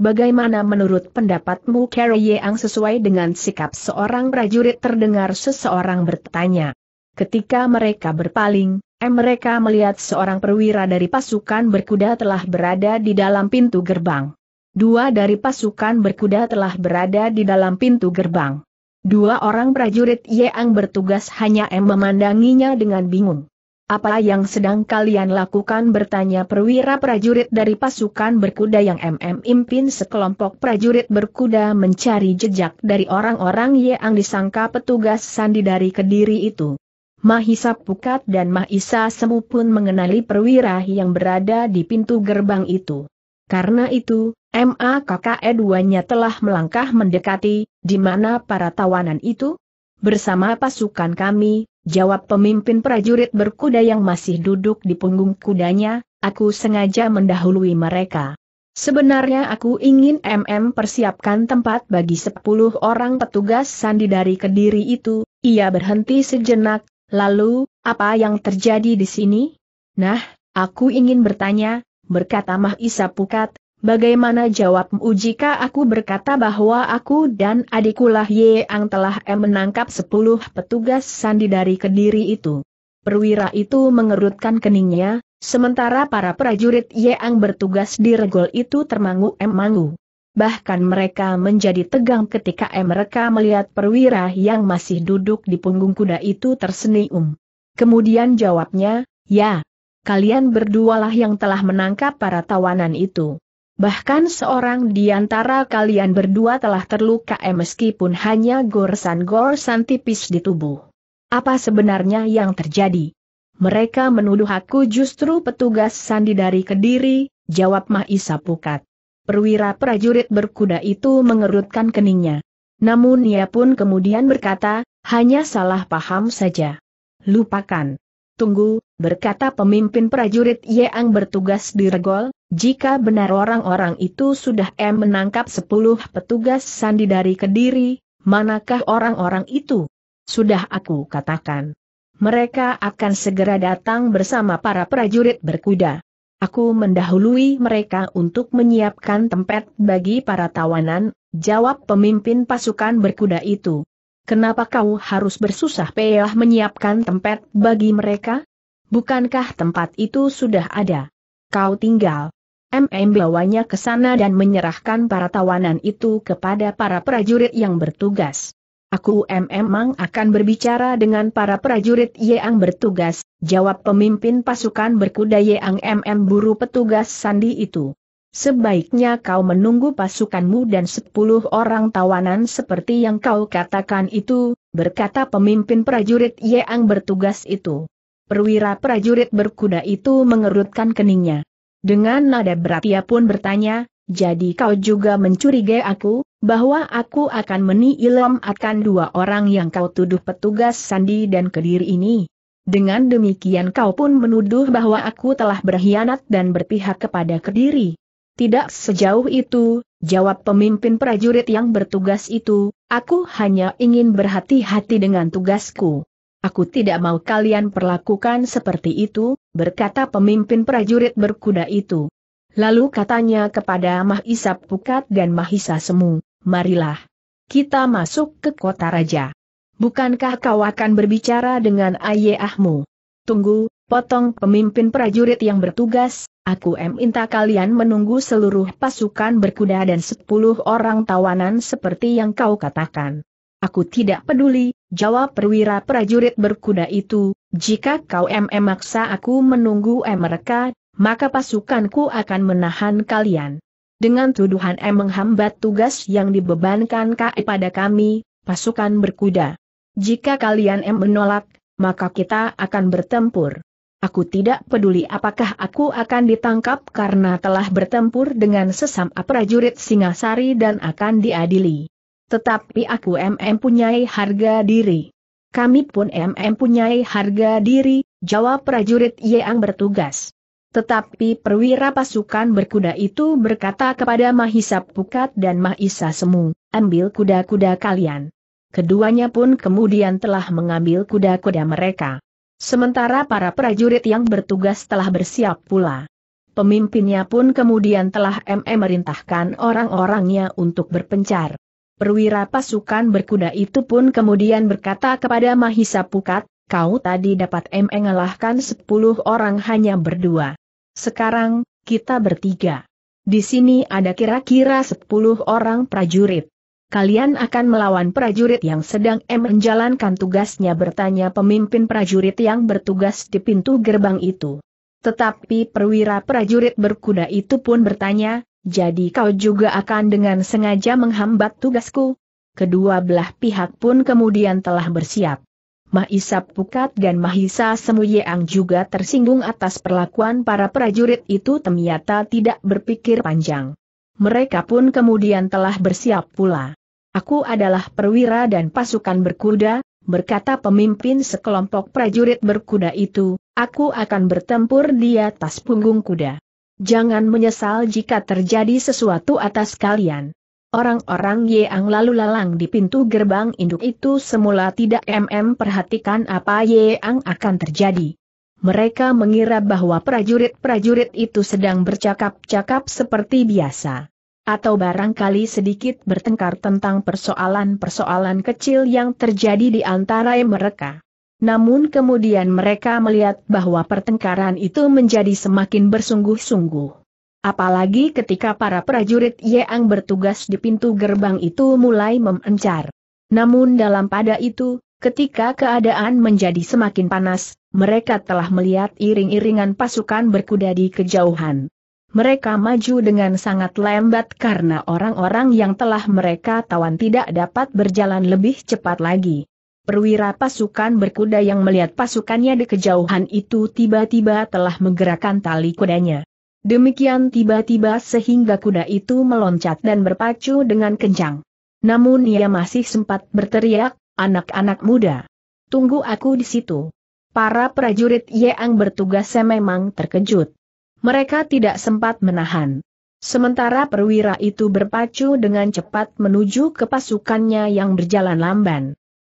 Bagaimana menurut pendapatmu cara Yeang sesuai dengan sikap seorang prajurit terdengar seseorang bertanya. Ketika mereka berpaling, Eh, mereka melihat seorang perwira dari pasukan berkuda telah berada di dalam pintu gerbang. Dua dari pasukan berkuda telah berada di dalam pintu gerbang. Dua orang prajurit Yeang bertugas hanya M memandanginya dengan bingung. Apa yang sedang kalian lakukan bertanya perwira prajurit dari pasukan berkuda yang MM impin sekelompok prajurit berkuda mencari jejak dari orang-orang yang disangka petugas sandi dari kediri itu. Mahisa Pukat dan Mahisa Semu pun mengenali perwira yang berada di pintu gerbang itu. Karena itu, Ma Kakak Edwanya telah melangkah mendekati, di mana para tawanan itu? Bersama pasukan kami, jawab pemimpin prajurit berkuda yang masih duduk di punggung kudanya, aku sengaja mendahului mereka. Sebenarnya aku ingin MM persiapkan tempat bagi sepuluh orang petugas sandi dari kediri itu, ia berhenti sejenak, Lalu, apa yang terjadi di sini? Nah, aku ingin bertanya, berkata Mahisa Pukat, bagaimana jawabmu jika aku berkata bahwa aku dan adikulah Yeang telah menangkap sepuluh petugas sandi dari kediri itu? Perwira itu mengerutkan keningnya, sementara para prajurit Yeang bertugas di regol itu termangu-emangu. Bahkan mereka menjadi tegang ketika mereka melihat perwira yang masih duduk di punggung kuda itu tersenyum. Kemudian jawabnya, ya, kalian berdualah yang telah menangkap para tawanan itu. Bahkan seorang di antara kalian berdua telah terluka eh, meskipun hanya goresan-goresan tipis di tubuh. Apa sebenarnya yang terjadi? Mereka menuduh aku justru petugas sandi dari Kediri, jawab Mahisa Pukat perwira prajurit berkuda itu mengerutkan keningnya. Namun ia pun kemudian berkata, hanya salah paham saja. Lupakan. Tunggu, berkata pemimpin prajurit Yeang bertugas di Regol, jika benar orang-orang itu sudah M menangkap 10 petugas sandi dari Kediri, manakah orang-orang itu? Sudah aku katakan. Mereka akan segera datang bersama para prajurit berkuda. Aku mendahului mereka untuk menyiapkan tempat bagi para tawanan, jawab pemimpin pasukan berkuda itu. Kenapa kau harus bersusah payah menyiapkan tempat bagi mereka? Bukankah tempat itu sudah ada? Kau tinggal. MM bawanya ke sana dan menyerahkan para tawanan itu kepada para prajurit yang bertugas. Aku memang akan berbicara dengan para prajurit yang bertugas, jawab pemimpin pasukan berkuda yang mm buru petugas sandi itu. Sebaiknya kau menunggu pasukanmu dan sepuluh orang tawanan seperti yang kau katakan itu, berkata pemimpin prajurit yang bertugas itu. Perwira prajurit berkuda itu mengerutkan keningnya. Dengan nada berat ia pun bertanya, jadi kau juga mencurigai aku, bahwa aku akan meniilam akan dua orang yang kau tuduh petugas Sandi dan Kediri ini. Dengan demikian kau pun menuduh bahwa aku telah berkhianat dan berpihak kepada Kediri. Tidak sejauh itu, jawab pemimpin prajurit yang bertugas itu, aku hanya ingin berhati-hati dengan tugasku. Aku tidak mau kalian perlakukan seperti itu, berkata pemimpin prajurit berkuda itu. Lalu katanya kepada Mahisa Pukat dan Mahisa Semu, marilah. Kita masuk ke kota raja. Bukankah kau akan berbicara dengan ayahmu? Tunggu, potong pemimpin prajurit yang bertugas, aku minta kalian menunggu seluruh pasukan berkuda dan sepuluh orang tawanan seperti yang kau katakan. Aku tidak peduli, jawab perwira prajurit berkuda itu, jika kau memaksa aku menunggu mereka, maka pasukanku akan menahan kalian. Dengan tuduhan M menghambat tugas yang dibebankan KE pada kami, pasukan berkuda. Jika kalian M menolak, maka kita akan bertempur. Aku tidak peduli apakah aku akan ditangkap karena telah bertempur dengan sesama prajurit Singasari dan akan diadili. Tetapi aku MM punyai harga diri. Kami pun MM punyai harga diri, jawab prajurit Yeang bertugas. Tetapi perwira pasukan berkuda itu berkata kepada Mahisa Pukat dan Mahisa Semu, ambil kuda-kuda kalian. Keduanya pun kemudian telah mengambil kuda-kuda mereka. Sementara para prajurit yang bertugas telah bersiap pula. Pemimpinnya pun kemudian telah me-merintahkan orang-orangnya untuk berpencar. Perwira pasukan berkuda itu pun kemudian berkata kepada Mahisa Pukat, kau tadi dapat mengalahkan sepuluh orang hanya berdua. Sekarang, kita bertiga. Di sini ada kira-kira sepuluh orang prajurit. Kalian akan melawan prajurit yang sedang M menjalankan tugasnya bertanya pemimpin prajurit yang bertugas di pintu gerbang itu. Tetapi perwira prajurit berkuda itu pun bertanya, jadi kau juga akan dengan sengaja menghambat tugasku? Kedua belah pihak pun kemudian telah bersiap. Mahisa Pukat dan Mahisa Semuyeang juga tersinggung atas perlakuan para prajurit itu ternyata tidak berpikir panjang. Mereka pun kemudian telah bersiap pula. Aku adalah perwira dan pasukan berkuda, berkata pemimpin sekelompok prajurit berkuda itu, aku akan bertempur di atas punggung kuda. Jangan menyesal jika terjadi sesuatu atas kalian. Orang-orang Yeang lalu lalang di pintu gerbang induk itu semula tidak mm perhatikan apa Yeang akan terjadi. Mereka mengira bahwa prajurit-prajurit itu sedang bercakap-cakap seperti biasa. Atau barangkali sedikit bertengkar tentang persoalan-persoalan kecil yang terjadi di antara mereka. Namun kemudian mereka melihat bahwa pertengkaran itu menjadi semakin bersungguh-sungguh. Apalagi ketika para prajurit Yeang bertugas di pintu gerbang itu mulai memencar. Namun dalam pada itu, ketika keadaan menjadi semakin panas, mereka telah melihat iring-iringan pasukan berkuda di kejauhan. Mereka maju dengan sangat lambat karena orang-orang yang telah mereka tawan tidak dapat berjalan lebih cepat lagi. Perwira pasukan berkuda yang melihat pasukannya di kejauhan itu tiba-tiba telah menggerakkan tali kudanya. Demikian tiba-tiba sehingga kuda itu meloncat dan berpacu dengan kencang. Namun ia masih sempat berteriak, anak-anak muda. Tunggu aku di situ. Para prajurit Yeang bertugas memang terkejut. Mereka tidak sempat menahan. Sementara perwira itu berpacu dengan cepat menuju ke pasukannya yang berjalan lamban.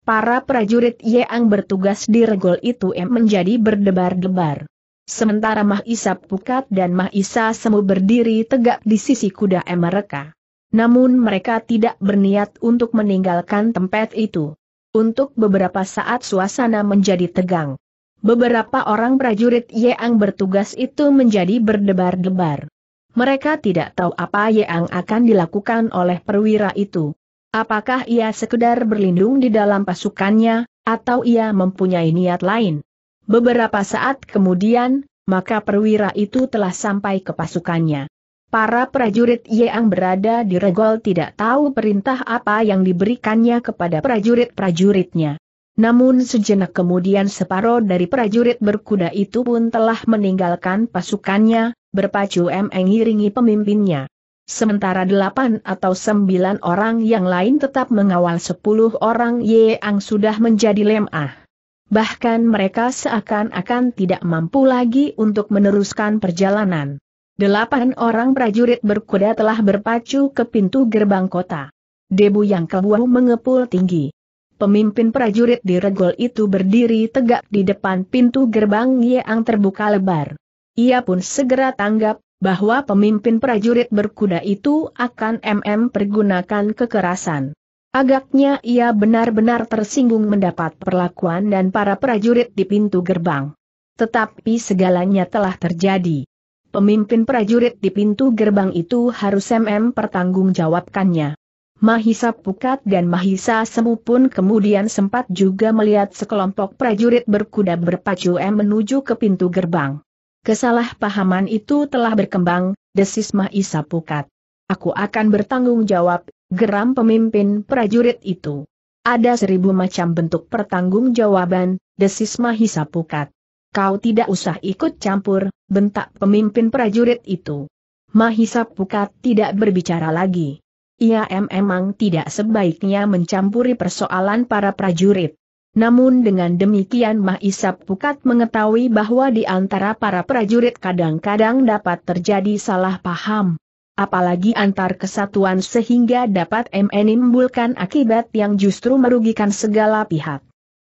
Para prajurit Yeang bertugas di regol itu menjadi berdebar-debar sementara Mah Isa Pukat dan Mah Isa Semu berdiri tegak di sisi kuda mereka. Namun mereka tidak berniat untuk meninggalkan tempat itu. Untuk beberapa saat suasana menjadi tegang. Beberapa orang prajurit Yeang bertugas itu menjadi berdebar-debar. Mereka tidak tahu apa Yeang akan dilakukan oleh perwira itu. Apakah ia sekedar berlindung di dalam pasukannya, atau ia mempunyai niat lain? Beberapa saat kemudian, maka perwira itu telah sampai ke pasukannya. Para prajurit yang berada di regol tidak tahu perintah apa yang diberikannya kepada prajurit-prajuritnya. Namun sejenak kemudian separuh dari prajurit berkuda itu pun telah meninggalkan pasukannya, berpacu mengiringi pemimpinnya. Sementara delapan atau sembilan orang yang lain tetap mengawal sepuluh orang yang sudah menjadi lemah bahkan mereka seakan-akan tidak mampu lagi untuk meneruskan perjalanan. Delapan orang prajurit berkuda telah berpacu ke pintu gerbang kota. Debu yang kebuah mengepul tinggi. Pemimpin prajurit di regol itu berdiri tegak di depan pintu gerbang yang terbuka lebar. Ia pun segera tanggap, bahwa pemimpin prajurit berkuda itu akan MM pergunakan kekerasan. Agaknya ia benar-benar tersinggung mendapat perlakuan dan para prajurit di pintu gerbang. Tetapi segalanya telah terjadi. Pemimpin prajurit di pintu gerbang itu harus MM pertanggungjawabkannya. Mahisa Pukat dan Mahisa Semu pun kemudian sempat juga melihat sekelompok prajurit berkuda berpacu M menuju ke pintu gerbang. Kesalahpahaman itu telah berkembang, desis Mahisa Pukat. Aku akan bertanggung jawab, geram pemimpin prajurit itu. Ada seribu macam bentuk pertanggungjawaban, desis Mahisa Pukat. Kau tidak usah ikut campur, bentak pemimpin prajurit itu. Mahisa Pukat tidak berbicara lagi. Ia memang tidak sebaiknya mencampuri persoalan para prajurit. Namun dengan demikian Mahisa Pukat mengetahui bahwa di antara para prajurit kadang-kadang dapat terjadi salah paham apalagi antar kesatuan sehingga dapat menimbulkan akibat yang justru merugikan segala pihak.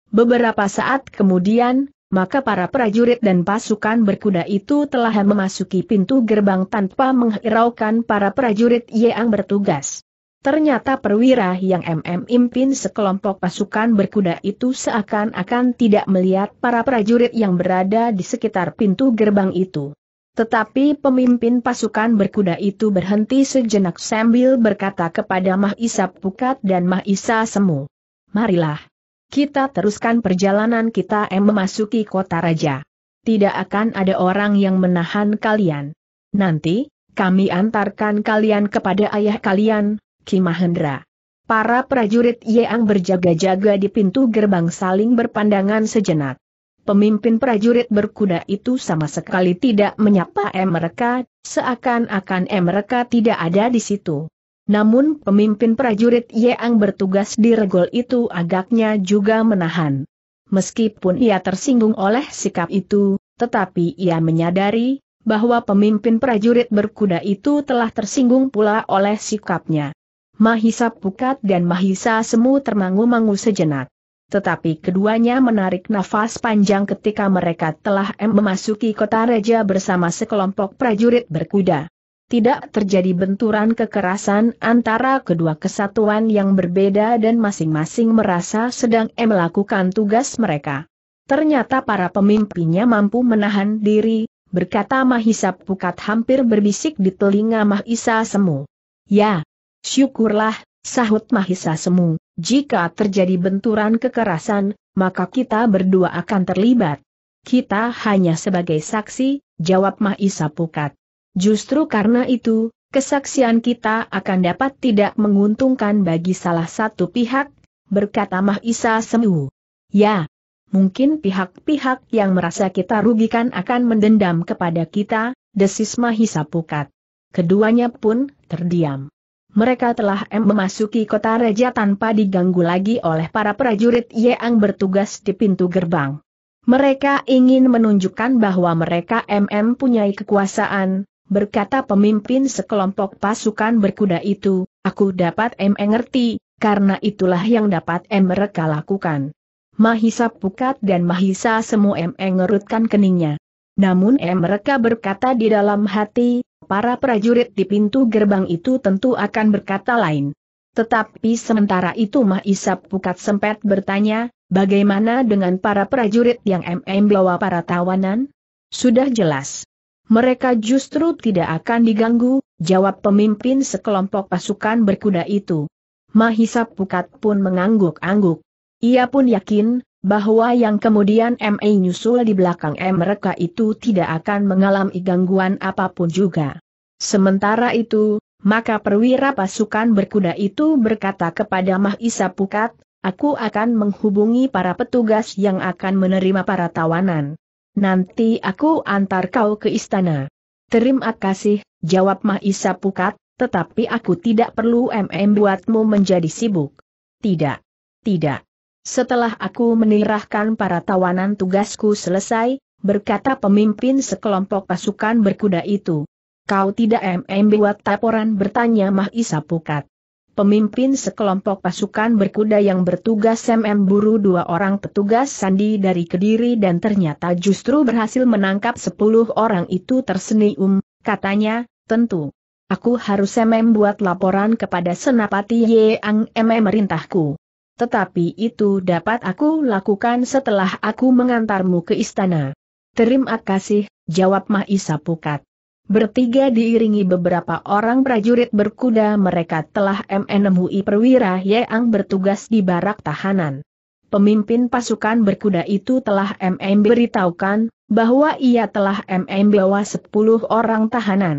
Beberapa saat kemudian, maka para prajurit dan pasukan berkuda itu telah memasuki pintu gerbang tanpa menghiraukan para prajurit yang bertugas. Ternyata perwira yang MM impin sekelompok pasukan berkuda itu seakan-akan tidak melihat para prajurit yang berada di sekitar pintu gerbang itu. Tetapi pemimpin pasukan berkuda itu berhenti sejenak sambil berkata kepada Mahisa Pukat dan Mahisa Semu. Marilah. Kita teruskan perjalanan kita em memasuki kota raja. Tidak akan ada orang yang menahan kalian. Nanti, kami antarkan kalian kepada ayah kalian, Ki Mahendra. Para prajurit Yeang berjaga-jaga di pintu gerbang saling berpandangan sejenak. Pemimpin prajurit berkuda itu sama sekali tidak menyapa mereka, seakan-akan mereka tidak ada di situ. Namun pemimpin prajurit yang bertugas di regol itu agaknya juga menahan. Meskipun ia tersinggung oleh sikap itu, tetapi ia menyadari bahwa pemimpin prajurit berkuda itu telah tersinggung pula oleh sikapnya. Mahisa Pukat dan Mahisa Semu termangu-mangu sejenak. Tetapi keduanya menarik nafas panjang ketika mereka telah memasuki kota Reja bersama sekelompok prajurit berkuda. Tidak terjadi benturan kekerasan antara kedua kesatuan yang berbeda dan masing-masing merasa sedang melakukan tugas mereka. Ternyata para pemimpinnya mampu menahan diri, berkata Mahisa Pukat hampir berbisik di telinga Mahisa Semu. Ya, syukurlah, Sahut Mahisa Semu, jika terjadi benturan kekerasan, maka kita berdua akan terlibat. Kita hanya sebagai saksi, jawab Mahisa Pukat. Justru karena itu, kesaksian kita akan dapat tidak menguntungkan bagi salah satu pihak, berkata Mahisa Semu. Ya, mungkin pihak-pihak yang merasa kita rugikan akan mendendam kepada kita, desis Mahisa Pukat. Keduanya pun terdiam. Mereka telah M memasuki kota Reja tanpa diganggu lagi oleh para prajurit yang bertugas di pintu gerbang. Mereka ingin menunjukkan bahwa mereka MM punyai kekuasaan, berkata pemimpin sekelompok pasukan berkuda itu, aku dapat M ngerti, karena itulah yang dapat M mereka lakukan. Mahisa Pukat dan Mahisa semua M ngerutkan keningnya. Namun M mereka berkata di dalam hati, para prajurit di pintu gerbang itu tentu akan berkata lain. Tetapi sementara itu Mahisap Pukat sempat bertanya, bagaimana dengan para prajurit yang MM bawa para tawanan? Sudah jelas. Mereka justru tidak akan diganggu, jawab pemimpin sekelompok pasukan berkuda itu. Mahisap Pukat pun mengangguk-angguk. Ia pun yakin, bahwa yang kemudian Ma nyusul di belakang M mereka itu tidak akan mengalami gangguan apapun juga. Sementara itu, maka perwira pasukan berkuda itu berkata kepada Mahisa Pukat, aku akan menghubungi para petugas yang akan menerima para tawanan. Nanti aku antar kau ke istana. Terima kasih, jawab Mahisa Pukat, tetapi aku tidak perlu MM buatmu menjadi sibuk. Tidak. Tidak. Setelah aku menirahkan para tawanan tugasku selesai, berkata pemimpin sekelompok pasukan berkuda itu. Kau tidak MM buat taporan bertanya Mahisa Pukat. Pemimpin sekelompok pasukan berkuda yang bertugas MM buru dua orang petugas sandi dari Kediri dan ternyata justru berhasil menangkap sepuluh orang itu tersenyum, katanya, tentu. Aku harus MM buat laporan kepada Senapati Yeang MM merintahku tetapi itu dapat aku lakukan setelah aku mengantarmu ke istana. Terima kasih, jawab Mahisa Pukat. Bertiga diiringi beberapa orang prajurit berkuda mereka telah menemui perwira yang bertugas di barak tahanan. Pemimpin pasukan berkuda itu telah MM beritahukan bahwa ia telah MM bawa 10 orang tahanan.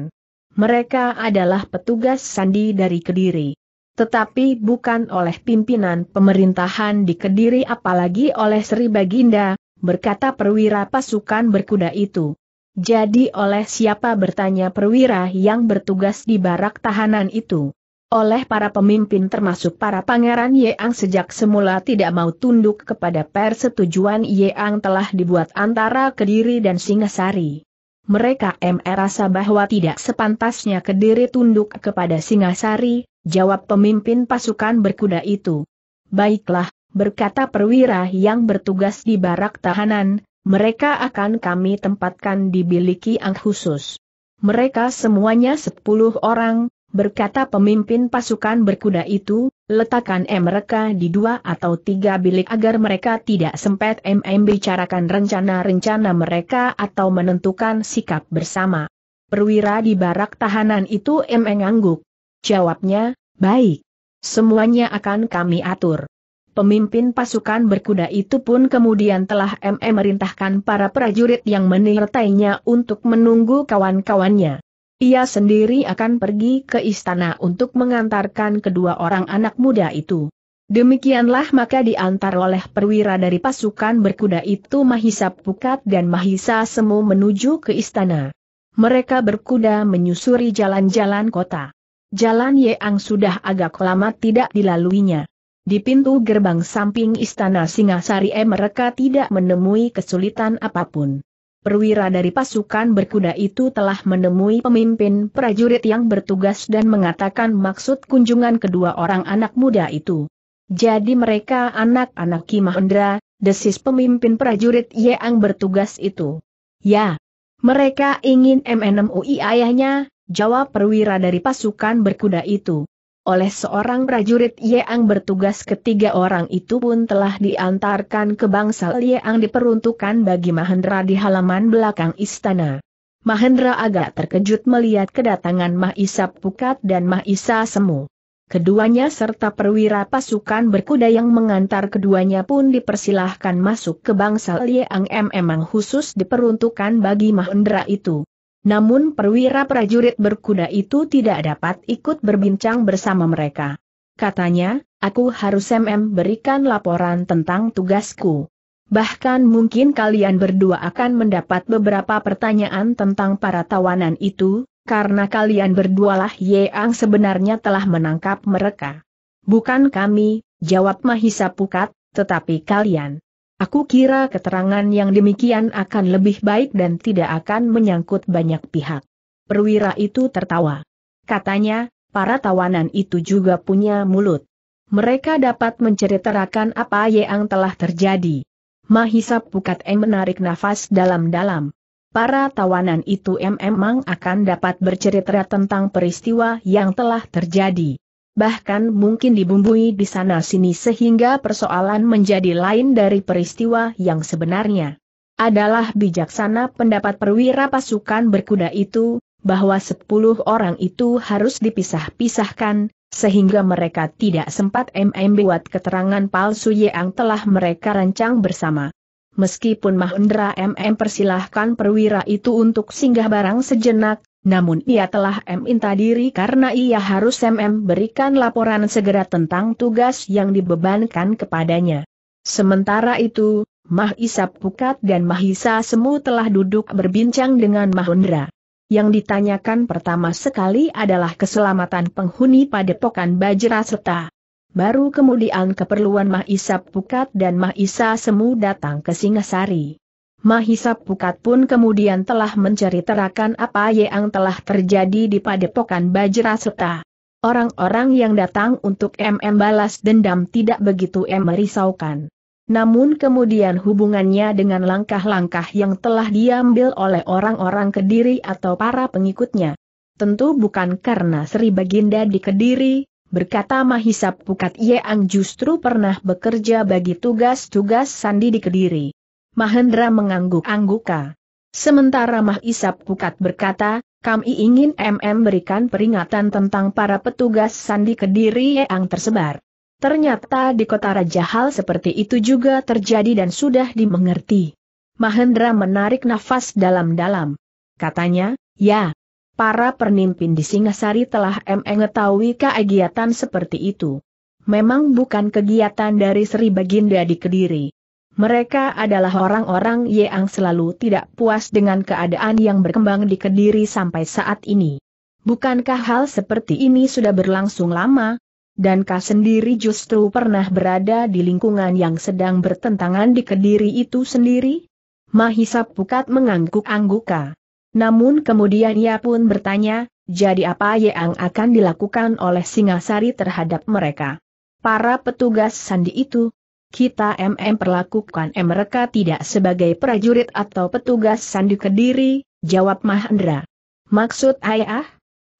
Mereka adalah petugas sandi dari Kediri tetapi bukan oleh pimpinan pemerintahan di Kediri apalagi oleh Sri Baginda, berkata perwira pasukan berkuda itu. Jadi oleh siapa bertanya perwira yang bertugas di barak tahanan itu? Oleh para pemimpin termasuk para pangeran Yeang sejak semula tidak mau tunduk kepada persetujuan Yeang telah dibuat antara Kediri dan Singasari mereka merasa bahwa tidak sepantasnya Kediri tunduk kepada Singasari, jawab pemimpin pasukan berkuda itu. Baiklah, berkata perwira yang bertugas di barak tahanan, mereka akan kami tempatkan di biliki ang khusus. Mereka semuanya sepuluh orang, berkata pemimpin pasukan berkuda itu, letakkan M mereka di dua atau tiga bilik agar mereka tidak sempat MM bicarakan rencana-rencana mereka atau menentukan sikap bersama. Perwira di barak tahanan itu M ngangguk. Jawabnya, baik. Semuanya akan kami atur. Pemimpin pasukan berkuda itu pun kemudian telah MM merintahkan para prajurit yang menyertainya untuk menunggu kawan-kawannya. Ia sendiri akan pergi ke istana untuk mengantarkan kedua orang anak muda itu. Demikianlah maka diantar oleh perwira dari pasukan berkuda itu Mahisa Pukat dan Mahisa Semu menuju ke istana. Mereka berkuda menyusuri jalan-jalan kota. Jalan Yeang sudah agak lama tidak dilaluinya. Di pintu gerbang samping istana Singasari mereka tidak menemui kesulitan apapun perwira dari pasukan berkuda itu telah menemui pemimpin prajurit yang bertugas dan mengatakan maksud kunjungan kedua orang anak muda itu. Jadi mereka anak-anak Ki desis pemimpin prajurit yang bertugas itu. Ya, mereka ingin MNMUI ayahnya, jawab perwira dari pasukan berkuda itu oleh seorang prajurit Yeang bertugas ketiga orang itu pun telah diantarkan ke bangsal Yeang diperuntukkan bagi Mahendra di halaman belakang istana. Mahendra agak terkejut melihat kedatangan Mahisa Pukat dan Mahisa Semu. Keduanya serta perwira pasukan berkuda yang mengantar keduanya pun dipersilahkan masuk ke bangsal m memang khusus diperuntukkan bagi Mahendra itu. Namun perwira prajurit berkuda itu tidak dapat ikut berbincang bersama mereka. Katanya, aku harus MM berikan laporan tentang tugasku. Bahkan mungkin kalian berdua akan mendapat beberapa pertanyaan tentang para tawanan itu, karena kalian berdualah Yeang sebenarnya telah menangkap mereka. Bukan kami, jawab Mahisa Pukat, tetapi kalian. Aku kira keterangan yang demikian akan lebih baik dan tidak akan menyangkut banyak pihak. Perwira itu tertawa. Katanya, para tawanan itu juga punya mulut. Mereka dapat menceritakan apa yang telah terjadi. Mahisa Pukat M menarik nafas dalam-dalam. Para tawanan itu memang akan dapat bercerita tentang peristiwa yang telah terjadi bahkan mungkin dibumbui di sana-sini sehingga persoalan menjadi lain dari peristiwa yang sebenarnya. Adalah bijaksana pendapat perwira pasukan berkuda itu, bahwa sepuluh orang itu harus dipisah-pisahkan, sehingga mereka tidak sempat MM buat keterangan palsu yang telah mereka rancang bersama. Meskipun Mahendra MM persilahkan perwira itu untuk singgah barang sejenak, namun ia telah minta diri karena ia harus MM berikan laporan segera tentang tugas yang dibebankan kepadanya. Sementara itu, Mahisa Pukat dan Mahisa Semu telah duduk berbincang dengan Mahendra. Yang ditanyakan pertama sekali adalah keselamatan penghuni padepokan Bajra serta baru kemudian keperluan Mahisa Pukat dan Mahisa Semu datang ke Singasari. Mahisa Pukat pun kemudian telah menceritakan apa yang telah terjadi di padepokan Bajraseta. Orang-orang yang datang untuk MM balas dendam tidak begitu merisaukan. Namun kemudian hubungannya dengan langkah-langkah yang telah diambil oleh orang-orang Kediri atau para pengikutnya. Tentu bukan karena Sri Baginda di Kediri, berkata Mahisa Pukat Yeang justru pernah bekerja bagi tugas-tugas Sandi di Kediri. Mahendra mengangguk-angguka. Sementara Mah Pukat berkata, kami ingin MM berikan peringatan tentang para petugas sandi kediri yang tersebar. Ternyata di kota Raja hal seperti itu juga terjadi dan sudah dimengerti. Mahendra menarik nafas dalam-dalam. Katanya, ya, para pernimpin di Singasari telah mengetahui kegiatan seperti itu. Memang bukan kegiatan dari Sri Baginda di Kediri. Mereka adalah orang-orang yang selalu tidak puas dengan keadaan yang berkembang di Kediri sampai saat ini. Bukankah hal seperti ini sudah berlangsung lama? Dan Kah sendiri justru pernah berada di lingkungan yang sedang bertentangan di Kediri itu sendiri? Mahisa Pukat mengangguk-angguka. Namun kemudian ia pun bertanya, jadi apa yang akan dilakukan oleh Singasari terhadap mereka? Para petugas sandi itu, kita MM perlakukan mereka tidak sebagai prajurit atau petugas sandi kediri, jawab Mahendra. Maksud ayah?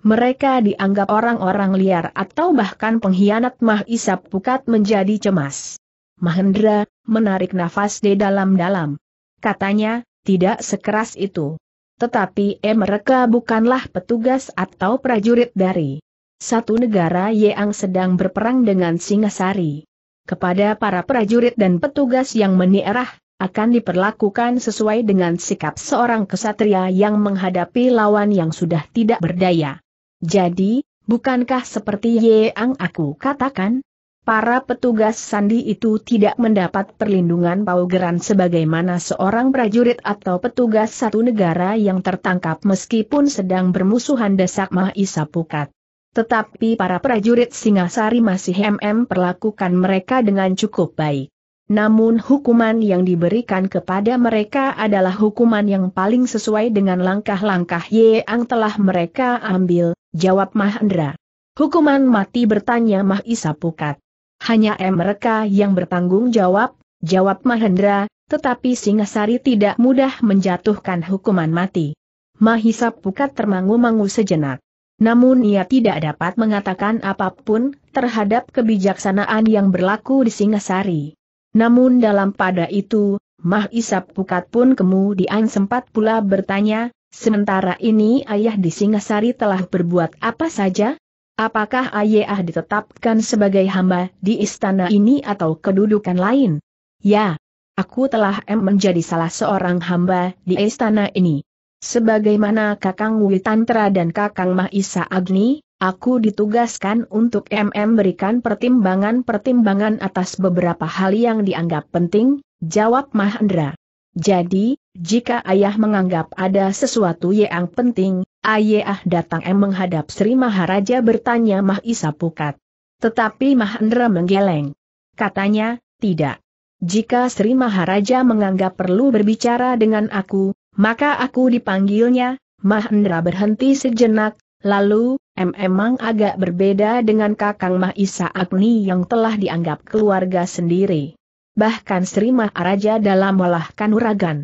Mereka dianggap orang-orang liar atau bahkan pengkhianat Mah Isap Pukat menjadi cemas. Mahendra, menarik nafas di dalam-dalam. Katanya, tidak sekeras itu. Tetapi eh mereka bukanlah petugas atau prajurit dari satu negara yang sedang berperang dengan Singasari kepada para prajurit dan petugas yang menierah, akan diperlakukan sesuai dengan sikap seorang kesatria yang menghadapi lawan yang sudah tidak berdaya. Jadi, bukankah seperti yang aku katakan? Para petugas sandi itu tidak mendapat perlindungan paugeran sebagaimana seorang prajurit atau petugas satu negara yang tertangkap meskipun sedang bermusuhan desak Mahisa Pukat. Tetapi para prajurit Singasari masih MM perlakukan mereka dengan cukup baik. Namun hukuman yang diberikan kepada mereka adalah hukuman yang paling sesuai dengan langkah-langkah yang telah mereka ambil, jawab Mahendra. Hukuman mati bertanya Mahisa Pukat. Hanya M mereka yang bertanggung jawab, jawab Mahendra, tetapi Singasari tidak mudah menjatuhkan hukuman mati. Mahisa Pukat termangu-mangu sejenak. Namun ia tidak dapat mengatakan apapun terhadap kebijaksanaan yang berlaku di Singasari. Namun dalam pada itu, Mah Isap Pukat pun kemudian sempat pula bertanya, sementara ini ayah di Singasari telah berbuat apa saja? Apakah ayah ditetapkan sebagai hamba di istana ini atau kedudukan lain? Ya, aku telah menjadi salah seorang hamba di istana ini. Sebagaimana Kakang Witantra dan Kakang Mahisa Agni, aku ditugaskan untuk MM berikan pertimbangan-pertimbangan atas beberapa hal yang dianggap penting, jawab Mahendra. Jadi, jika ayah menganggap ada sesuatu yang penting, ayah datang M menghadap Sri Maharaja bertanya Mahisa Pukat. Tetapi Mahendra menggeleng. Katanya, tidak. Jika Sri Maharaja menganggap perlu berbicara dengan aku, maka aku dipanggilnya, Mahendra berhenti sejenak, lalu, em emang agak berbeda dengan kakang Mahisa Agni yang telah dianggap keluarga sendiri. Bahkan Sri Maharaja dalam melahkan uragan.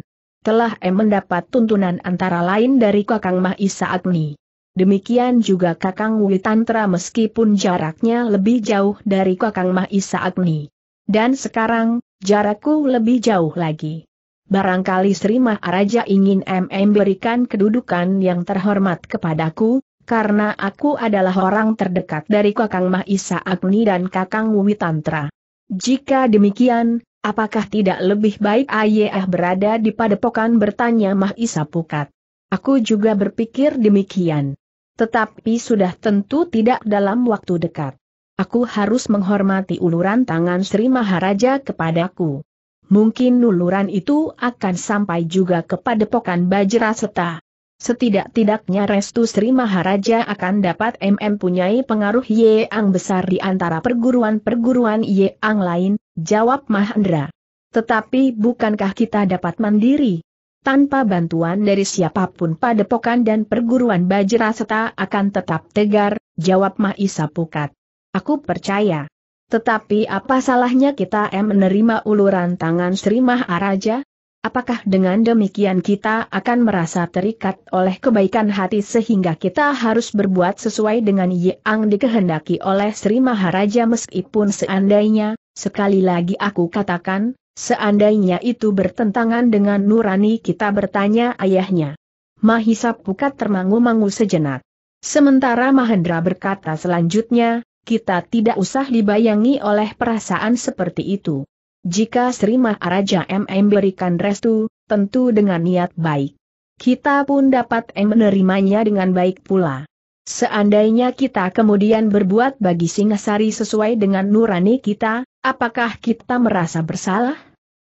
Telah em mendapat tuntunan antara lain dari kakang Mahisa Agni. Demikian juga kakang Witantra meskipun jaraknya lebih jauh dari kakang Mahisa Agni. Dan sekarang, jarakku lebih jauh lagi barangkali Sri Maharaja ingin MM berikan kedudukan yang terhormat kepadaku, karena aku adalah orang terdekat dari Kakang Mahisa Agni dan Kakang Witantra. Jika demikian, apakah tidak lebih baik Ayah berada di padepokan bertanya Mahisa Pukat? Aku juga berpikir demikian. Tetapi sudah tentu tidak dalam waktu dekat. Aku harus menghormati uluran tangan Sri Maharaja kepadaku mungkin nuluran itu akan sampai juga kepada pokan Bajraseta. Setidak-tidaknya Restu Sri Maharaja akan dapat MM punyai pengaruh Yeang besar di antara perguruan-perguruan Yeang lain, jawab Mahendra. Tetapi bukankah kita dapat mandiri? Tanpa bantuan dari siapapun padepokan dan perguruan Bajraseta akan tetap tegar, jawab Mahisa Pukat. Aku percaya. Tetapi apa salahnya kita menerima uluran tangan Sri Maharaja? Apakah dengan demikian kita akan merasa terikat oleh kebaikan hati sehingga kita harus berbuat sesuai dengan yang dikehendaki oleh Sri Maharaja meskipun seandainya, sekali lagi aku katakan, seandainya itu bertentangan dengan nurani kita bertanya ayahnya. Mahisa pukat termangu-mangu sejenak. Sementara Mahendra berkata selanjutnya, kita tidak usah dibayangi oleh perasaan seperti itu. Jika Sri Maharaja MM berikan restu, tentu dengan niat baik. Kita pun dapat M menerimanya dengan baik pula. Seandainya kita kemudian berbuat bagi Singasari sesuai dengan nurani kita, apakah kita merasa bersalah?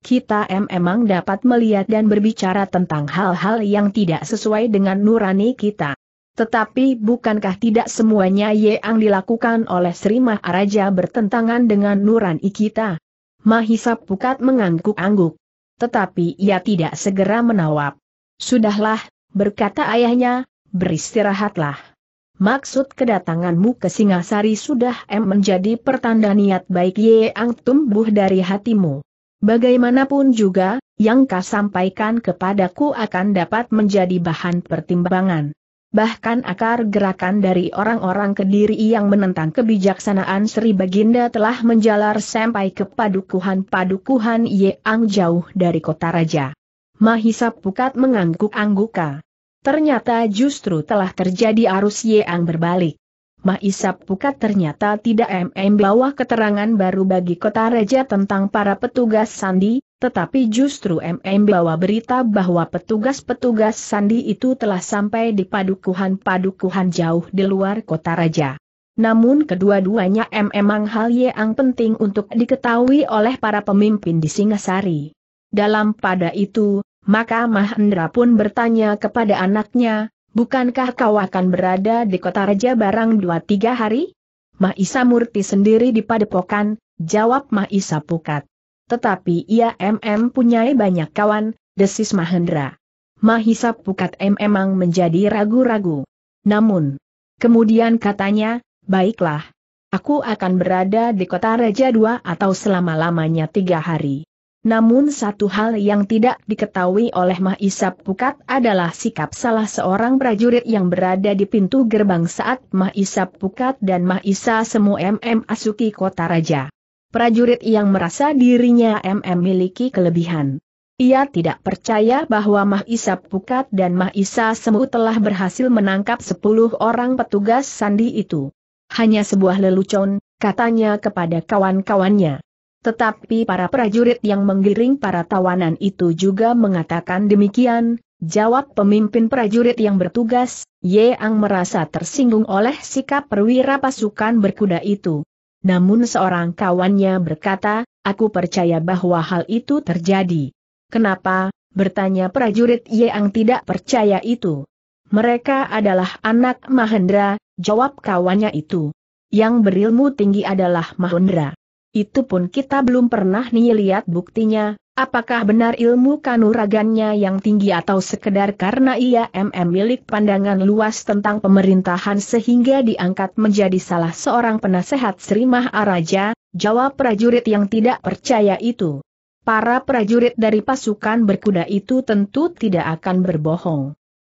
Kita M emang dapat melihat dan berbicara tentang hal-hal yang tidak sesuai dengan nurani kita. Tetapi bukankah tidak semuanya yang dilakukan oleh Sri Maharaja bertentangan dengan nurani kita? Mahisa Pukat mengangguk-angguk. Tetapi ia tidak segera menawab. Sudahlah, berkata ayahnya, beristirahatlah. Maksud kedatanganmu ke Singasari sudah em menjadi pertanda niat baik yang tumbuh dari hatimu. Bagaimanapun juga, yang kau sampaikan kepadaku akan dapat menjadi bahan pertimbangan bahkan akar gerakan dari orang-orang kediri yang menentang kebijaksanaan Sri Baginda telah menjalar sampai ke padukuhan-padukuhan yang jauh dari kota raja. Mahisa Pukat mengangguk-angguka. Ternyata justru telah terjadi arus yang berbalik. Mahisa Pukat ternyata tidak mm bawah keterangan baru bagi kota raja tentang para petugas sandi, tetapi justru MM bawa berita bahwa petugas-petugas sandi itu telah sampai di padukuhan-padukuhan jauh di luar kota raja. Namun kedua-duanya memang hal yang penting untuk diketahui oleh para pemimpin di Singasari. Dalam pada itu, maka Mahendra pun bertanya kepada anaknya, bukankah kau akan berada di kota raja barang dua tiga hari? Mahisa Murti sendiri di padepokan, jawab Mahisa Pukat. Tetapi ia MM punya banyak kawan, desis Mahendra. Mahisa Pukat M memang menjadi ragu-ragu. Namun, kemudian katanya, baiklah, aku akan berada di kota Raja dua atau selama-lamanya tiga hari. Namun satu hal yang tidak diketahui oleh Mahisap Pukat adalah sikap salah seorang prajurit yang berada di pintu gerbang saat Mahisap Pukat dan Mahisa semua MM asuki kota raja prajurit yang merasa dirinya MM miliki kelebihan. Ia tidak percaya bahwa Mahisa Pukat dan Mahisa Semu telah berhasil menangkap 10 orang petugas sandi itu. Hanya sebuah lelucon, katanya kepada kawan-kawannya. Tetapi para prajurit yang menggiring para tawanan itu juga mengatakan demikian, jawab pemimpin prajurit yang bertugas, Yeang merasa tersinggung oleh sikap perwira pasukan berkuda itu. Namun seorang kawannya berkata, aku percaya bahwa hal itu terjadi. Kenapa? bertanya prajurit yang tidak percaya itu. Mereka adalah anak Mahendra, jawab kawannya itu. Yang berilmu tinggi adalah Mahendra. Itu pun kita belum pernah nih lihat buktinya, Apakah benar ilmu kanuragannya yang tinggi atau sekedar karena ia MM milik pandangan luas tentang pemerintahan sehingga diangkat menjadi salah seorang penasehat Sri Maharaja, jawab prajurit yang tidak percaya itu. Para prajurit dari pasukan berkuda itu tentu tidak akan berbohong.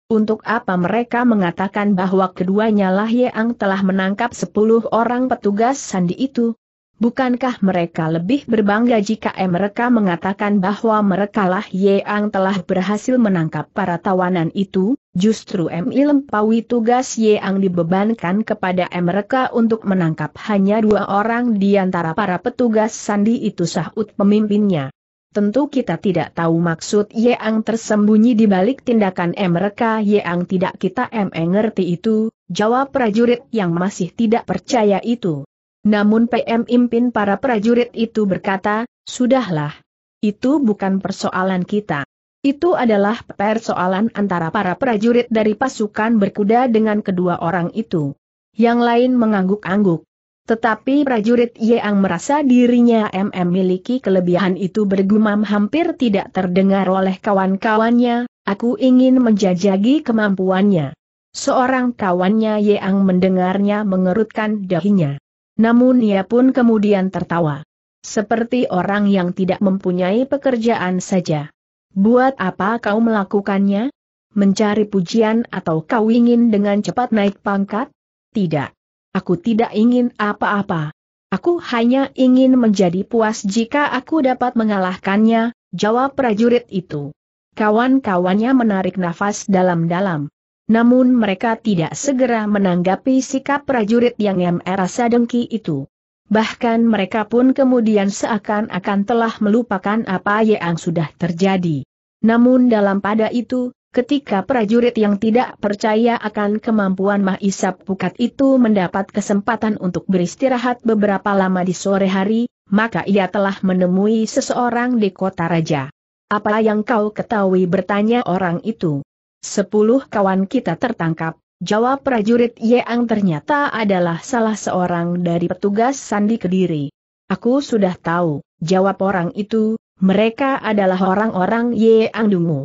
Untuk apa mereka mengatakan bahwa keduanya Lah Yeang telah menangkap 10 orang petugas sandi itu, Bukankah mereka lebih berbangga jika mereka mengatakan bahwa merekalah Yeang telah berhasil menangkap para tawanan itu, justru MI Lempawi tugas Yeang dibebankan kepada mereka untuk menangkap hanya dua orang di antara para petugas sandi itu sahut pemimpinnya. Tentu kita tidak tahu maksud Yeang tersembunyi di balik tindakan mereka Yeang tidak kita M e. ngerti itu, jawab prajurit yang masih tidak percaya itu. Namun PM Impin para prajurit itu berkata, sudahlah. Itu bukan persoalan kita. Itu adalah persoalan antara para prajurit dari pasukan berkuda dengan kedua orang itu. Yang lain mengangguk-angguk. Tetapi prajurit Yeang merasa dirinya MM miliki kelebihan itu bergumam hampir tidak terdengar oleh kawan-kawannya, aku ingin menjajagi kemampuannya. Seorang kawannya Yeang mendengarnya mengerutkan dahinya. Namun ia pun kemudian tertawa. Seperti orang yang tidak mempunyai pekerjaan saja. Buat apa kau melakukannya? Mencari pujian atau kau ingin dengan cepat naik pangkat? Tidak. Aku tidak ingin apa-apa. Aku hanya ingin menjadi puas jika aku dapat mengalahkannya, jawab prajurit itu. Kawan-kawannya menarik nafas dalam-dalam namun mereka tidak segera menanggapi sikap prajurit yang merasa dengki itu. Bahkan mereka pun kemudian seakan-akan telah melupakan apa yang sudah terjadi. Namun dalam pada itu, ketika prajurit yang tidak percaya akan kemampuan Mahisap Pukat itu mendapat kesempatan untuk beristirahat beberapa lama di sore hari, maka ia telah menemui seseorang di kota raja. Apa yang kau ketahui bertanya orang itu? Sepuluh kawan kita tertangkap, jawab prajurit Yeang ternyata adalah salah seorang dari petugas Sandi Kediri. Aku sudah tahu, jawab orang itu, mereka adalah orang-orang Yeang Dungu.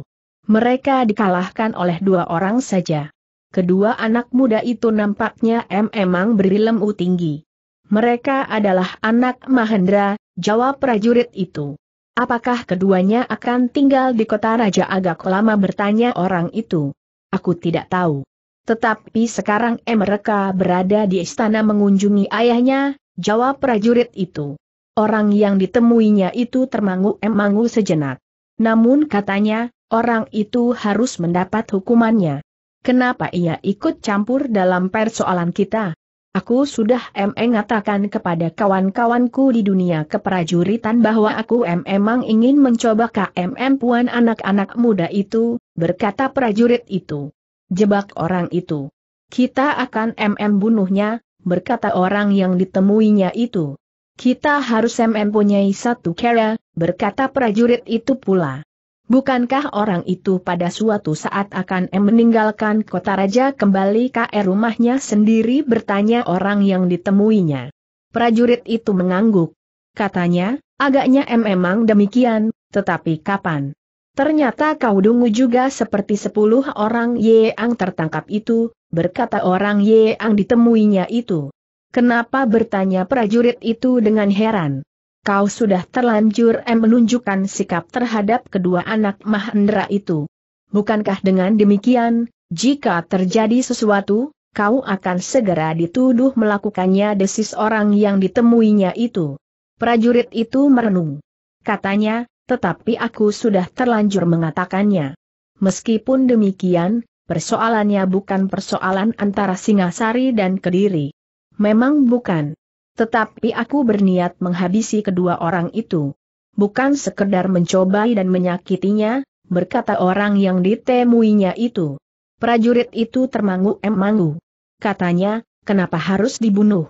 Mereka dikalahkan oleh dua orang saja. Kedua anak muda itu nampaknya em emang berilmu tinggi. Mereka adalah anak Mahendra, jawab prajurit itu. Apakah keduanya akan tinggal di kota raja agak lama bertanya orang itu? Aku tidak tahu. Tetapi sekarang mereka berada di istana mengunjungi ayahnya, jawab prajurit itu. Orang yang ditemuinya itu termangu-emangu sejenak. Namun katanya, orang itu harus mendapat hukumannya. Kenapa ia ikut campur dalam persoalan kita? Aku sudah mengatakan kepada kawan-kawanku di dunia keprajuritan bahwa aku memang ingin mencoba KMM puan anak-anak muda itu, berkata prajurit itu. Jebak orang itu. Kita akan MM bunuhnya, berkata orang yang ditemuinya itu. Kita harus mm punyai satu cara, berkata prajurit itu pula. Bukankah orang itu pada suatu saat akan meninggalkan kota raja kembali ke rumahnya sendiri bertanya orang yang ditemuinya. Prajurit itu mengangguk. Katanya, agaknya emang demikian, tetapi kapan? Ternyata kau dungu juga seperti sepuluh orang yang tertangkap itu, berkata orang yang ditemuinya itu. Kenapa bertanya prajurit itu dengan heran? kau sudah terlanjur em menunjukkan sikap terhadap kedua anak Mahendra itu. Bukankah dengan demikian, jika terjadi sesuatu, kau akan segera dituduh melakukannya desis orang yang ditemuinya itu. Prajurit itu merenung. Katanya, tetapi aku sudah terlanjur mengatakannya. Meskipun demikian, persoalannya bukan persoalan antara Singasari dan Kediri. Memang bukan. Tetapi aku berniat menghabisi kedua orang itu. Bukan sekedar mencobai dan menyakitinya, berkata orang yang ditemuinya itu. Prajurit itu termangu-emangu. Katanya, kenapa harus dibunuh?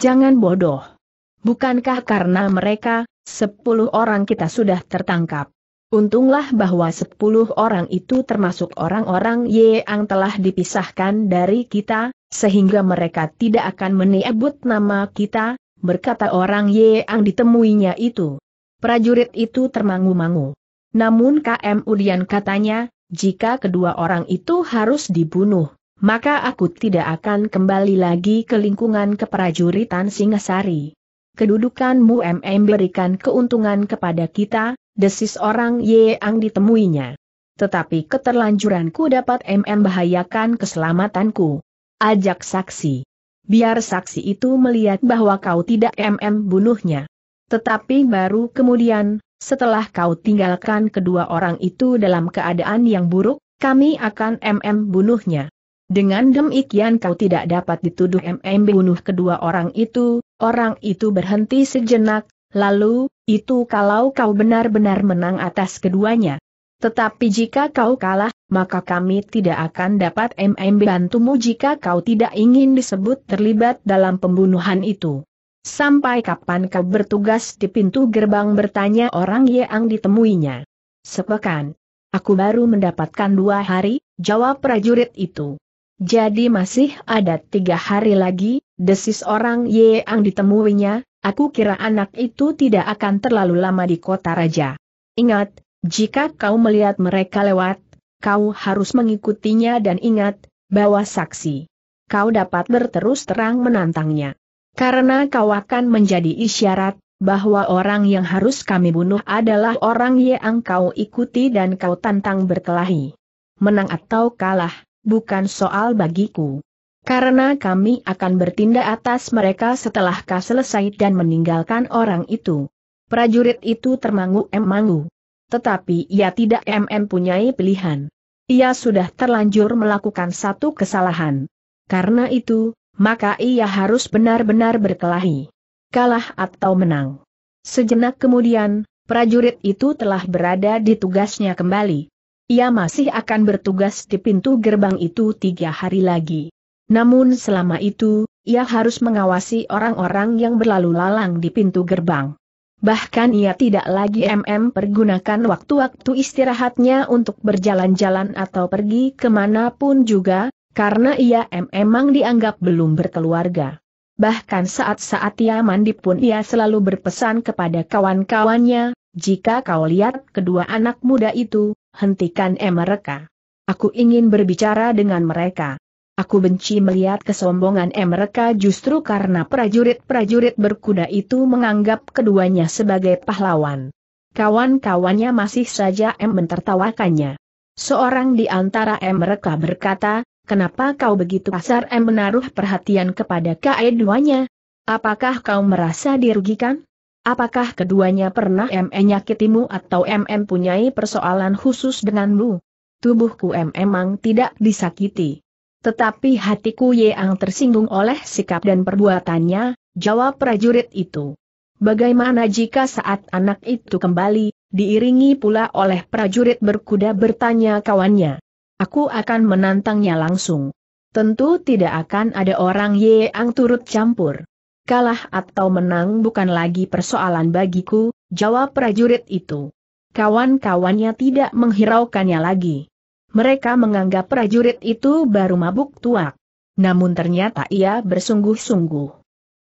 Jangan bodoh. Bukankah karena mereka, sepuluh orang kita sudah tertangkap? Untunglah bahwa sepuluh orang itu termasuk orang-orang yang telah dipisahkan dari kita, sehingga mereka tidak akan menyebut nama kita, berkata orang yang ditemuinya itu. Prajurit itu termangu-mangu. Namun KM Udian katanya, jika kedua orang itu harus dibunuh, maka aku tidak akan kembali lagi ke lingkungan keprajuritan Singasari. Kedudukanmu MM berikan keuntungan kepada kita, desis orang Yeang ditemuinya. Tetapi keterlanjuranku dapat MM bahayakan keselamatanku. Ajak saksi. Biar saksi itu melihat bahwa kau tidak MM bunuhnya. Tetapi baru kemudian, setelah kau tinggalkan kedua orang itu dalam keadaan yang buruk, kami akan MM bunuhnya. Dengan demikian kau tidak dapat dituduh MM bunuh kedua orang itu, orang itu berhenti sejenak, lalu, itu kalau kau benar-benar menang atas keduanya. Tetapi jika kau kalah, maka kami tidak akan dapat MM bantumu jika kau tidak ingin disebut terlibat dalam pembunuhan itu. Sampai kapan kau bertugas di pintu gerbang bertanya orang yang ditemuinya. Sepekan. Aku baru mendapatkan dua hari, jawab prajurit itu. Jadi masih ada tiga hari lagi, desis orang yang ditemuinya, Aku kira anak itu tidak akan terlalu lama di kota raja. Ingat, jika kau melihat mereka lewat, kau harus mengikutinya dan ingat, bawa saksi. Kau dapat berterus terang menantangnya. Karena kau akan menjadi isyarat bahwa orang yang harus kami bunuh adalah orang yang kau ikuti dan kau tantang berkelahi. Menang atau kalah, bukan soal bagiku. Karena kami akan bertindak atas mereka setelah kau selesai dan meninggalkan orang itu. Prajurit itu termangu-emangu. Tetapi ia tidak punyai pilihan. Ia sudah terlanjur melakukan satu kesalahan. Karena itu, maka ia harus benar-benar berkelahi. Kalah atau menang. Sejenak kemudian, prajurit itu telah berada di tugasnya kembali. Ia masih akan bertugas di pintu gerbang itu tiga hari lagi. Namun selama itu, ia harus mengawasi orang-orang yang berlalu lalang di pintu gerbang. Bahkan ia tidak lagi MM pergunakan waktu-waktu istirahatnya untuk berjalan-jalan atau pergi kemanapun juga, karena ia memang dianggap belum berkeluarga. Bahkan saat-saat ia mandi pun ia selalu berpesan kepada kawan-kawannya, jika kau lihat kedua anak muda itu, hentikan mereka. Aku ingin berbicara dengan mereka. Aku benci melihat kesombongan mereka justru karena prajurit-prajurit berkuda itu menganggap keduanya sebagai pahlawan. Kawan-kawannya masih saja M mentertawakannya. Seorang di antara M mereka berkata, kenapa kau begitu kasar M menaruh perhatian kepada ke Apakah kau merasa dirugikan? Apakah keduanya pernah M nyakitimu atau M punyai persoalan khusus denganmu? Tubuhku M emang tidak disakiti. Tetapi hatiku yang tersinggung oleh sikap dan perbuatannya, jawab prajurit itu. Bagaimana jika saat anak itu kembali, diiringi pula oleh prajurit berkuda bertanya kawannya. Aku akan menantangnya langsung. Tentu tidak akan ada orang yang turut campur. Kalah atau menang bukan lagi persoalan bagiku, jawab prajurit itu. Kawan-kawannya tidak menghiraukannya lagi mereka menganggap prajurit itu baru mabuk tuak. Namun ternyata ia bersungguh-sungguh.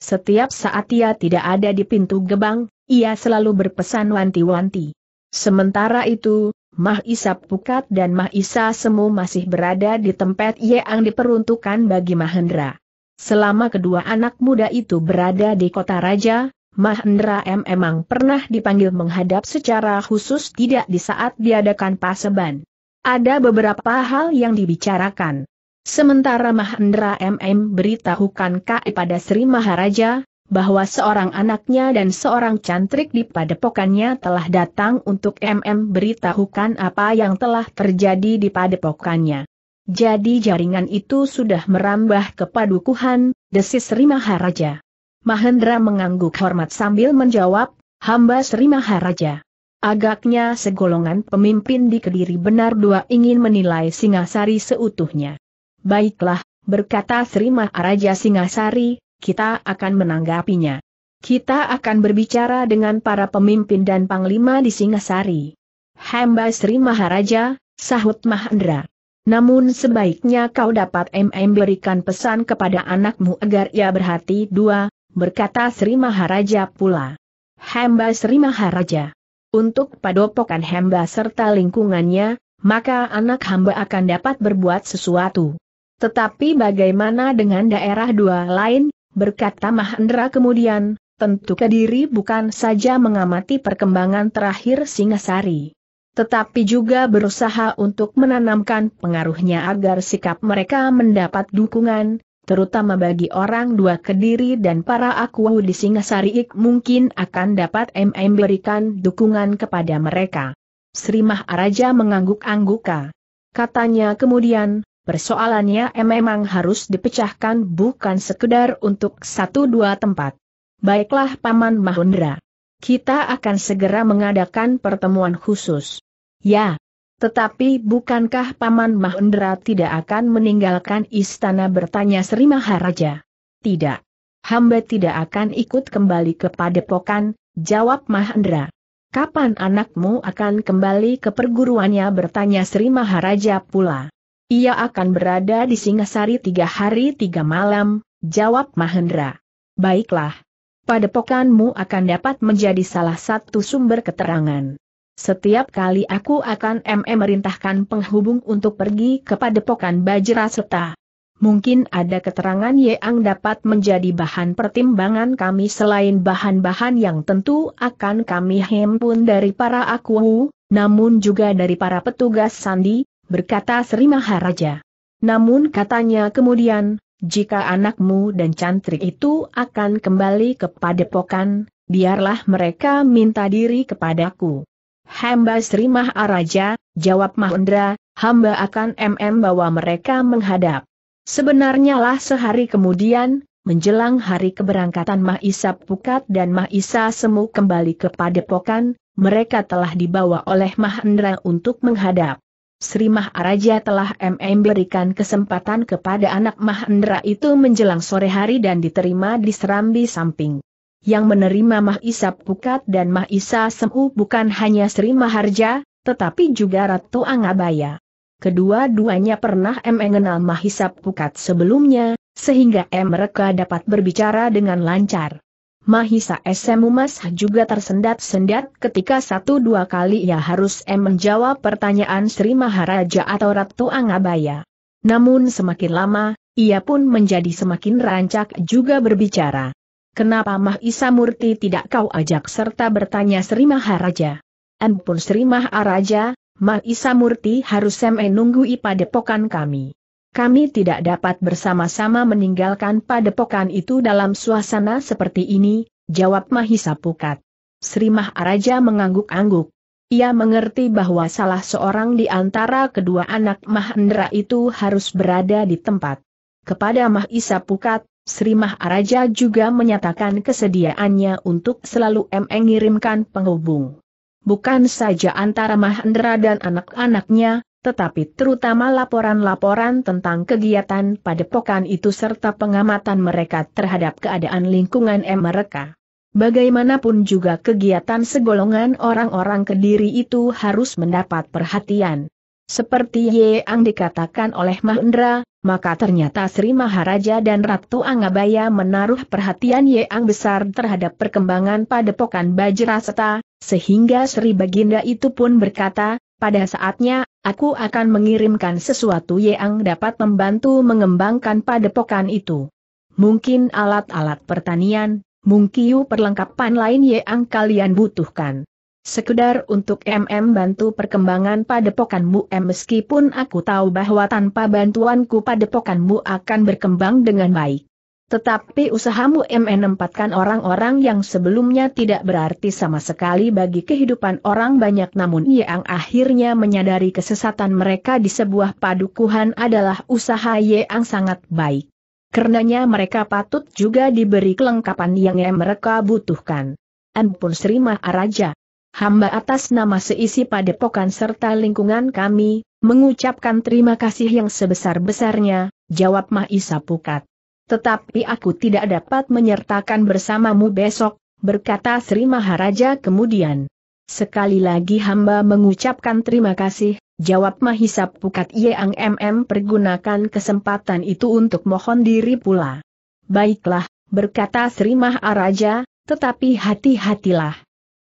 Setiap saat ia tidak ada di pintu gebang, ia selalu berpesan wanti-wanti. Sementara itu, Mah Isa Pukat dan Mah Isa Semu masih berada di tempat yang diperuntukkan bagi Mahendra. Selama kedua anak muda itu berada di kota raja, Mahendra M memang pernah dipanggil menghadap secara khusus tidak di saat diadakan paseban. Ada beberapa hal yang dibicarakan. Sementara Mahendra MM beritahukan KI pada Sri Maharaja, bahwa seorang anaknya dan seorang cantrik di padepokannya telah datang untuk MM beritahukan apa yang telah terjadi di padepokannya. Jadi jaringan itu sudah merambah ke padukuhan, desis Sri Maharaja. Mahendra mengangguk hormat sambil menjawab, hamba Sri Maharaja. Agaknya segolongan pemimpin di Kediri benar dua ingin menilai Singasari seutuhnya. Baiklah, berkata Sri Maharaja Singasari, kita akan menanggapinya. Kita akan berbicara dengan para pemimpin dan panglima di Singasari. Hamba Sri Maharaja, sahut Mahendra. Namun sebaiknya kau dapat MM berikan pesan kepada anakmu agar ia berhati dua, berkata Sri Maharaja pula. Hamba Sri Maharaja untuk padopokan hamba serta lingkungannya, maka anak hamba akan dapat berbuat sesuatu. Tetapi bagaimana dengan daerah dua lain, berkata Mahendra kemudian, tentu Kediri bukan saja mengamati perkembangan terakhir Singasari. Tetapi juga berusaha untuk menanamkan pengaruhnya agar sikap mereka mendapat dukungan, terutama bagi orang dua kediri dan para akuau di Singasari mungkin akan dapat MM berikan dukungan kepada mereka. Sri Maharaja mengangguk-angguka. Katanya kemudian, persoalannya memang harus dipecahkan bukan sekedar untuk satu dua tempat. Baiklah Paman Mahendra, Kita akan segera mengadakan pertemuan khusus. Ya, tetapi bukankah Paman Mahendra tidak akan meninggalkan istana bertanya Sri Maharaja? Tidak. Hamba tidak akan ikut kembali ke padepokan, jawab Mahendra. Kapan anakmu akan kembali ke perguruannya bertanya Sri Maharaja pula. Ia akan berada di Singasari tiga hari tiga malam, jawab Mahendra. Baiklah. Padepokanmu akan dapat menjadi salah satu sumber keterangan. Setiap kali aku akan MM merintahkan penghubung untuk pergi ke Pokan Bajraseta. Mungkin ada keterangan yang dapat menjadi bahan pertimbangan kami selain bahan-bahan yang tentu akan kami himpun dari para akuhu, namun juga dari para petugas sandi, berkata Sri Maharaja. Namun katanya kemudian, jika anakmu dan cantrik itu akan kembali kepada Pokan, biarlah mereka minta diri kepadaku. Hamba Sri Maharaja, jawab Mahendra, hamba akan MM bawa mereka menghadap. Sebenarnya lah sehari kemudian, menjelang hari keberangkatan Mahisa Pukat dan Mahisa Semu kembali ke padepokan, mereka telah dibawa oleh Mahendra untuk menghadap. Sri Maharaja telah MM berikan kesempatan kepada anak Mahendra itu menjelang sore hari dan diterima di Serambi samping yang menerima Mahisa Pukat dan Mahisa Semu bukan hanya Sri Maharja, tetapi juga Ratu Angabaya. Kedua-duanya pernah mengenal Mahisa Pukat sebelumnya, sehingga mereka dapat berbicara dengan lancar. Mahisa SMU Mas juga tersendat-sendat ketika satu dua kali ia harus menjawab pertanyaan Sri Maharaja atau Ratu Angabaya. Namun semakin lama, ia pun menjadi semakin rancak juga berbicara. Kenapa Mahisa Murti tidak kau ajak serta bertanya Sri Maharaja? Ampun Sri Maharaja, Mahisa Murti harus menunggui padepokan kami. Kami tidak dapat bersama-sama meninggalkan padepokan itu dalam suasana seperti ini, jawab Mahisa Pukat. Sri Maharaja mengangguk-angguk. Ia mengerti bahwa salah seorang di antara kedua anak Mahendra itu harus berada di tempat. Kepada Mahisa Pukat, Sri Maharaja juga menyatakan kesediaannya untuk selalu mengirimkan penghubung. Bukan saja antara Mahendra dan anak-anaknya, tetapi terutama laporan-laporan tentang kegiatan padepokan itu serta pengamatan mereka terhadap keadaan lingkungan mereka. Bagaimanapun juga kegiatan segolongan orang-orang kediri itu harus mendapat perhatian. Seperti yang dikatakan oleh Mahendra, maka ternyata Sri Maharaja dan Ratu Angabaya menaruh perhatian yang besar terhadap perkembangan padepokan Bajraseta, sehingga Sri Baginda itu pun berkata, pada saatnya, aku akan mengirimkan sesuatu yang dapat membantu mengembangkan padepokan itu. Mungkin alat-alat pertanian, mungkin perlengkapan lain yang kalian butuhkan. Sekedar untuk MM bantu perkembangan padepokanmu M meskipun aku tahu bahwa tanpa bantuanku padepokanmu akan berkembang dengan baik. Tetapi usahamu MN empatkan orang-orang yang sebelumnya tidak berarti sama sekali bagi kehidupan orang banyak namun yang akhirnya menyadari kesesatan mereka di sebuah padukuhan adalah usaha yang sangat baik. Karenanya mereka patut juga diberi kelengkapan yang mereka butuhkan. Ampun Sri Maharaja, hamba atas nama seisi padepokan serta lingkungan kami, mengucapkan terima kasih yang sebesar-besarnya, jawab Mahisa Pukat. Tetapi aku tidak dapat menyertakan bersamamu besok, berkata Sri Maharaja kemudian. Sekali lagi hamba mengucapkan terima kasih, jawab Mahisa Pukat Yeang MM pergunakan kesempatan itu untuk mohon diri pula. Baiklah, berkata Sri Maharaja, tetapi hati-hatilah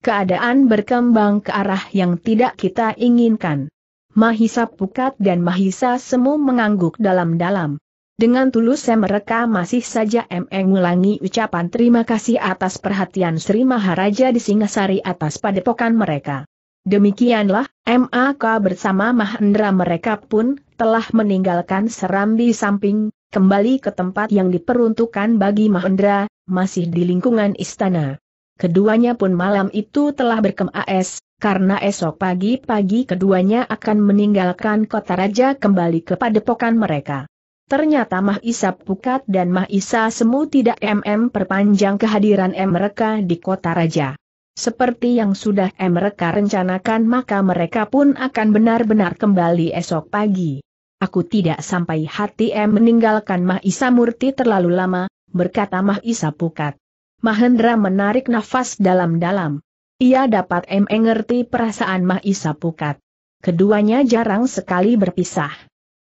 keadaan berkembang ke arah yang tidak kita inginkan. Mahisa Pukat dan Mahisa Semu mengangguk dalam-dalam. Dengan tulus mereka masih saja mengulangi ulangi ucapan terima kasih atas perhatian Sri Maharaja di Singasari atas padepokan mereka. Demikianlah, MAK bersama Mahendra mereka pun telah meninggalkan serambi samping, kembali ke tempat yang diperuntukkan bagi Mahendra, masih di lingkungan istana. Keduanya pun malam itu telah berkemas, karena esok pagi-pagi keduanya akan meninggalkan kota raja kembali ke padepokan mereka. Ternyata Mah Isa Pukat dan Mah Isa Semu tidak MM perpanjang kehadiran mereka di kota raja. Seperti yang sudah mereka rencanakan maka mereka pun akan benar-benar kembali esok pagi. Aku tidak sampai hati M meninggalkan Mah Isa Murti terlalu lama, berkata Mah Isa Pukat. Mahendra menarik nafas dalam-dalam. Ia dapat mengerti perasaan Mahisa Pukat. Keduanya jarang sekali berpisah.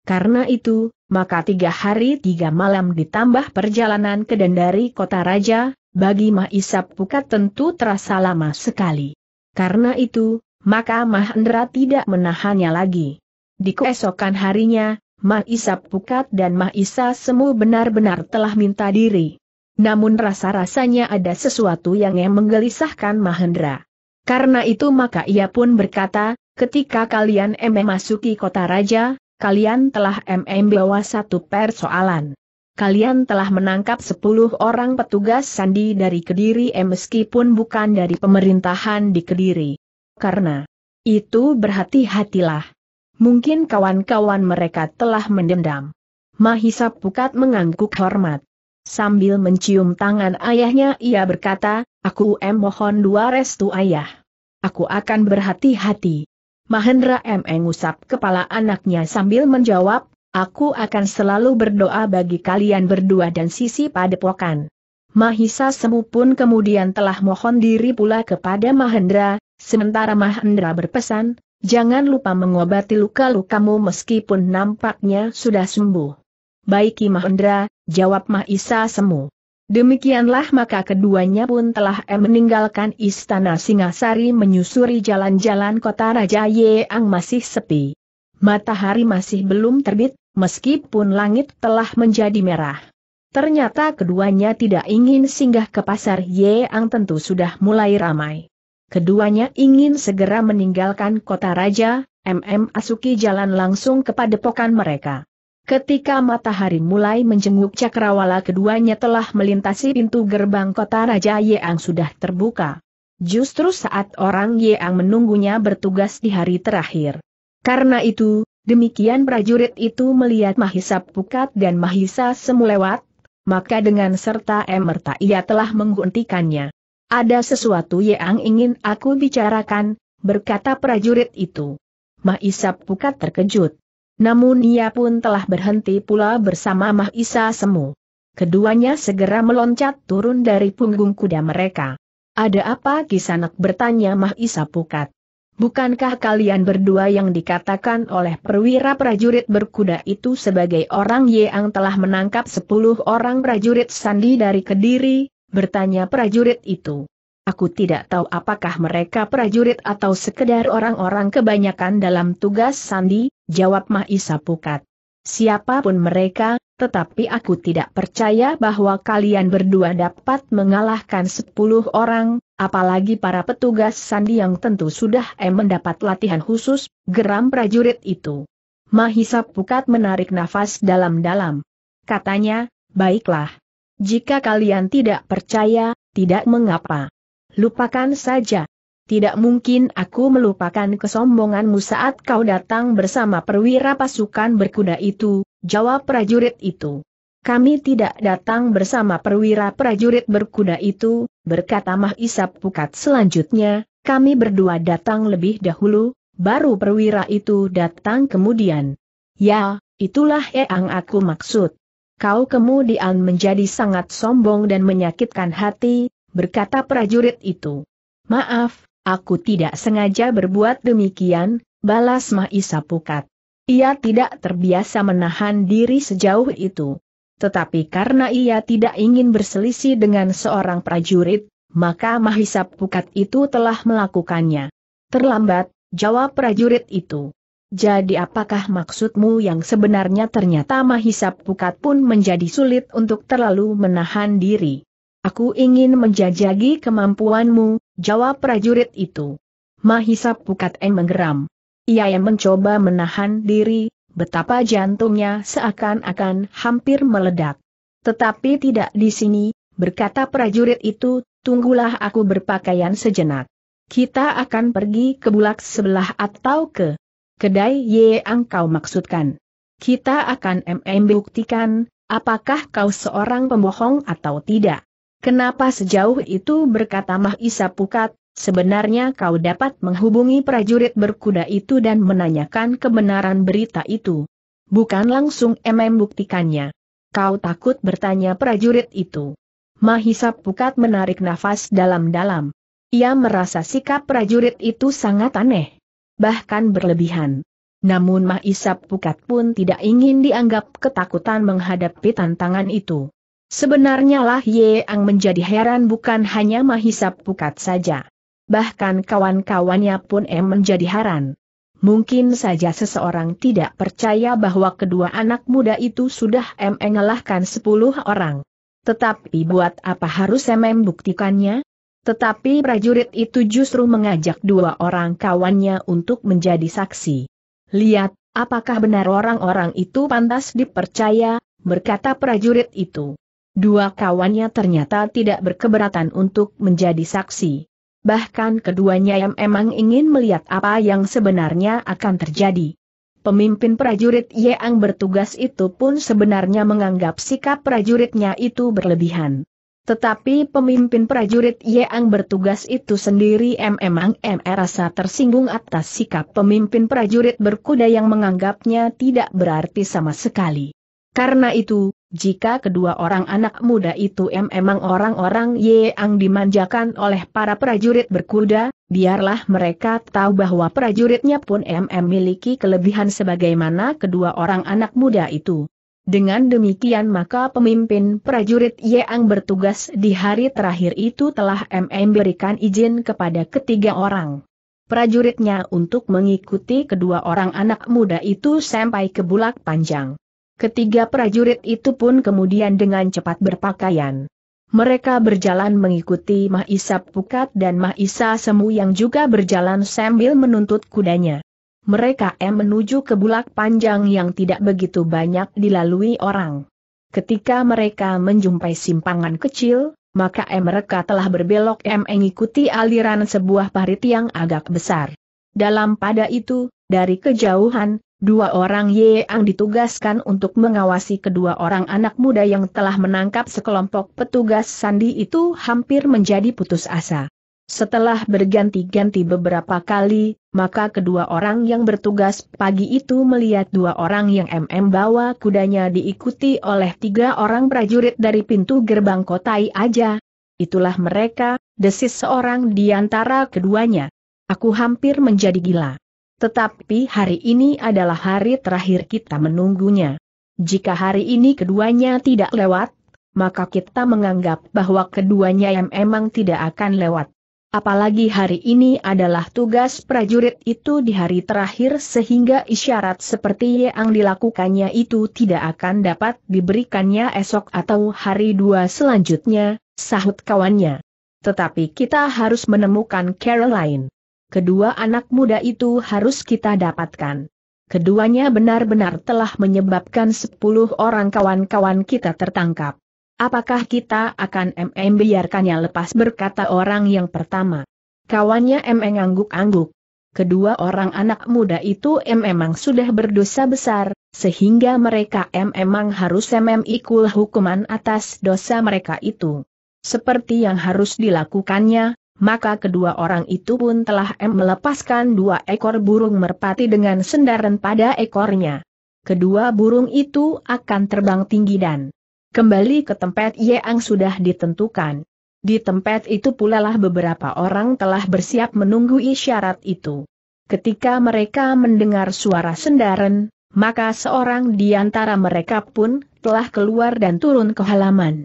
Karena itu, maka tiga hari tiga malam ditambah perjalanan ke Dendari Kota Raja, bagi Mahisa Pukat tentu terasa lama sekali. Karena itu, maka Mahendra tidak menahannya lagi. Di keesokan harinya, Mahisa Pukat dan Mahisa Semu benar-benar telah minta diri. Namun rasa-rasanya ada sesuatu yang menggelisahkan Mahendra. Karena itu maka ia pun berkata, ketika kalian memasuki kota raja, kalian telah MM bawa satu persoalan. Kalian telah menangkap sepuluh orang petugas sandi dari Kediri meskipun bukan dari pemerintahan di Kediri. Karena itu berhati-hatilah. Mungkin kawan-kawan mereka telah mendendam. Mahisa Pukat mengangguk hormat. Sambil mencium tangan ayahnya ia berkata, aku em mohon dua restu ayah. Aku akan berhati-hati. Mahendra M. mengusap kepala anaknya sambil menjawab, aku akan selalu berdoa bagi kalian berdua dan sisi padepokan. Mahisa Semu pun kemudian telah mohon diri pula kepada Mahendra, sementara Mahendra berpesan, jangan lupa mengobati luka-lukamu meskipun nampaknya sudah sembuh. Baiki Mahendra, jawab Mahisa Semu. Demikianlah maka keduanya pun telah meninggalkan istana Singasari menyusuri jalan-jalan kota Raja Yeang masih sepi. Matahari masih belum terbit, meskipun langit telah menjadi merah. Ternyata keduanya tidak ingin singgah ke pasar Yeang tentu sudah mulai ramai. Keduanya ingin segera meninggalkan kota Raja, MM Asuki jalan langsung kepada padepokan mereka. Ketika matahari mulai menjenguk cakrawala keduanya telah melintasi pintu gerbang kota Raja Yeang sudah terbuka. Justru saat orang Yeang menunggunya bertugas di hari terakhir. Karena itu, demikian prajurit itu melihat Mahisa Pukat dan Mahisa Semulewat, maka dengan serta emerta ia telah menghentikannya. Ada sesuatu Yeang ingin aku bicarakan, berkata prajurit itu. Mahisa Pukat terkejut. Namun ia pun telah berhenti pula bersama Mahisa Semu. Keduanya segera meloncat turun dari punggung kuda mereka. Ada apa kisanak bertanya Mahisa Pukat. Bukankah kalian berdua yang dikatakan oleh perwira prajurit berkuda itu sebagai orang yang telah menangkap sepuluh orang prajurit sandi dari Kediri, bertanya prajurit itu. Aku tidak tahu apakah mereka prajurit atau sekedar orang-orang kebanyakan dalam tugas sandi, jawab Mahisa Pukat. Siapapun mereka, tetapi aku tidak percaya bahwa kalian berdua dapat mengalahkan sepuluh orang, apalagi para petugas sandi yang tentu sudah em mendapat latihan khusus, geram prajurit itu. Mahisa Pukat menarik nafas dalam-dalam. Katanya, baiklah. Jika kalian tidak percaya, tidak mengapa lupakan saja. Tidak mungkin aku melupakan kesombonganmu saat kau datang bersama perwira pasukan berkuda itu, jawab prajurit itu. Kami tidak datang bersama perwira prajurit berkuda itu, berkata Mah Pukat selanjutnya, kami berdua datang lebih dahulu, baru perwira itu datang kemudian. Ya, itulah yang aku maksud. Kau kemudian menjadi sangat sombong dan menyakitkan hati, berkata prajurit itu. Maaf, aku tidak sengaja berbuat demikian, balas Mahisa Pukat. Ia tidak terbiasa menahan diri sejauh itu. Tetapi karena ia tidak ingin berselisih dengan seorang prajurit, maka Mahisa Pukat itu telah melakukannya. Terlambat, jawab prajurit itu. Jadi apakah maksudmu yang sebenarnya ternyata Mahisa Pukat pun menjadi sulit untuk terlalu menahan diri? Aku ingin menjajagi kemampuanmu, jawab prajurit itu. Mahisa Pukat En menggeram. Ia yang mencoba menahan diri, betapa jantungnya seakan-akan hampir meledak. Tetapi tidak di sini, berkata prajurit itu, tunggulah aku berpakaian sejenak. Kita akan pergi ke bulak sebelah atau ke kedai ye angkau maksudkan. Kita akan mm buktikan, apakah kau seorang pembohong atau tidak. Kenapa sejauh itu berkata Mahisa Pukat, sebenarnya kau dapat menghubungi prajurit berkuda itu dan menanyakan kebenaran berita itu. Bukan langsung MM membuktikannya. Kau takut bertanya prajurit itu. Mahisa Pukat menarik nafas dalam-dalam. Ia merasa sikap prajurit itu sangat aneh. Bahkan berlebihan. Namun Mahisa Pukat pun tidak ingin dianggap ketakutan menghadapi tantangan itu. Sebenarnya lah Ye Ang menjadi heran bukan hanya Mahisa Pukat saja. Bahkan kawan-kawannya pun em menjadi heran. Mungkin saja seseorang tidak percaya bahwa kedua anak muda itu sudah em mengalahkan sepuluh orang. Tetapi buat apa harus em membuktikannya? Tetapi prajurit itu justru mengajak dua orang kawannya untuk menjadi saksi. Lihat, apakah benar orang-orang itu pantas dipercaya, berkata prajurit itu. Dua kawannya ternyata tidak berkeberatan untuk menjadi saksi. Bahkan keduanya yang emang ingin melihat apa yang sebenarnya akan terjadi. Pemimpin prajurit Yeang bertugas itu pun sebenarnya menganggap sikap prajuritnya itu berlebihan. Tetapi pemimpin prajurit Yeang bertugas itu sendiri memang merasa tersinggung atas sikap pemimpin prajurit berkuda yang menganggapnya tidak berarti sama sekali. Karena itu, jika kedua orang anak muda itu memang orang-orang yang dimanjakan oleh para prajurit berkuda, biarlah mereka tahu bahwa prajuritnya pun memiliki kelebihan sebagaimana kedua orang anak muda itu. Dengan demikian maka pemimpin prajurit yang bertugas di hari terakhir itu telah berikan izin kepada ketiga orang prajuritnya untuk mengikuti kedua orang anak muda itu sampai ke bulak panjang. Ketiga prajurit itu pun kemudian dengan cepat berpakaian. Mereka berjalan mengikuti Mahisa Pukat dan Mahisa Semu yang juga berjalan sambil menuntut kudanya. Mereka M menuju ke bulak panjang yang tidak begitu banyak dilalui orang. Ketika mereka menjumpai simpangan kecil, maka em mereka telah berbelok M mengikuti aliran sebuah parit yang agak besar. Dalam pada itu, dari kejauhan, Dua orang yang ditugaskan untuk mengawasi kedua orang anak muda yang telah menangkap sekelompok petugas sandi itu hampir menjadi putus asa. Setelah berganti-ganti beberapa kali, maka kedua orang yang bertugas pagi itu melihat dua orang yang MM bawa kudanya diikuti oleh tiga orang prajurit dari pintu gerbang kotai aja. Itulah mereka, desis seorang di antara keduanya. Aku hampir menjadi gila. Tetapi hari ini adalah hari terakhir kita menunggunya. Jika hari ini keduanya tidak lewat, maka kita menganggap bahwa keduanya yang memang tidak akan lewat. Apalagi hari ini adalah tugas prajurit itu di hari terakhir sehingga isyarat seperti yang dilakukannya itu tidak akan dapat diberikannya esok atau hari dua selanjutnya, sahut kawannya. Tetapi kita harus menemukan Caroline kedua anak muda itu harus kita dapatkan. Keduanya benar-benar telah menyebabkan sepuluh orang kawan-kawan kita tertangkap. Apakah kita akan MM biarkannya lepas berkata orang yang pertama? Kawannya MM angguk-angguk. Kedua orang anak muda itu M memang sudah berdosa besar, sehingga mereka M memang harus MM ikul hukuman atas dosa mereka itu. Seperti yang harus dilakukannya, maka kedua orang itu pun telah M melepaskan dua ekor burung merpati dengan sendaran pada ekornya. Kedua burung itu akan terbang tinggi dan kembali ke tempat yang sudah ditentukan. Di tempat itu pula lah beberapa orang telah bersiap menunggu isyarat itu. Ketika mereka mendengar suara sendaran, maka seorang di antara mereka pun telah keluar dan turun ke halaman.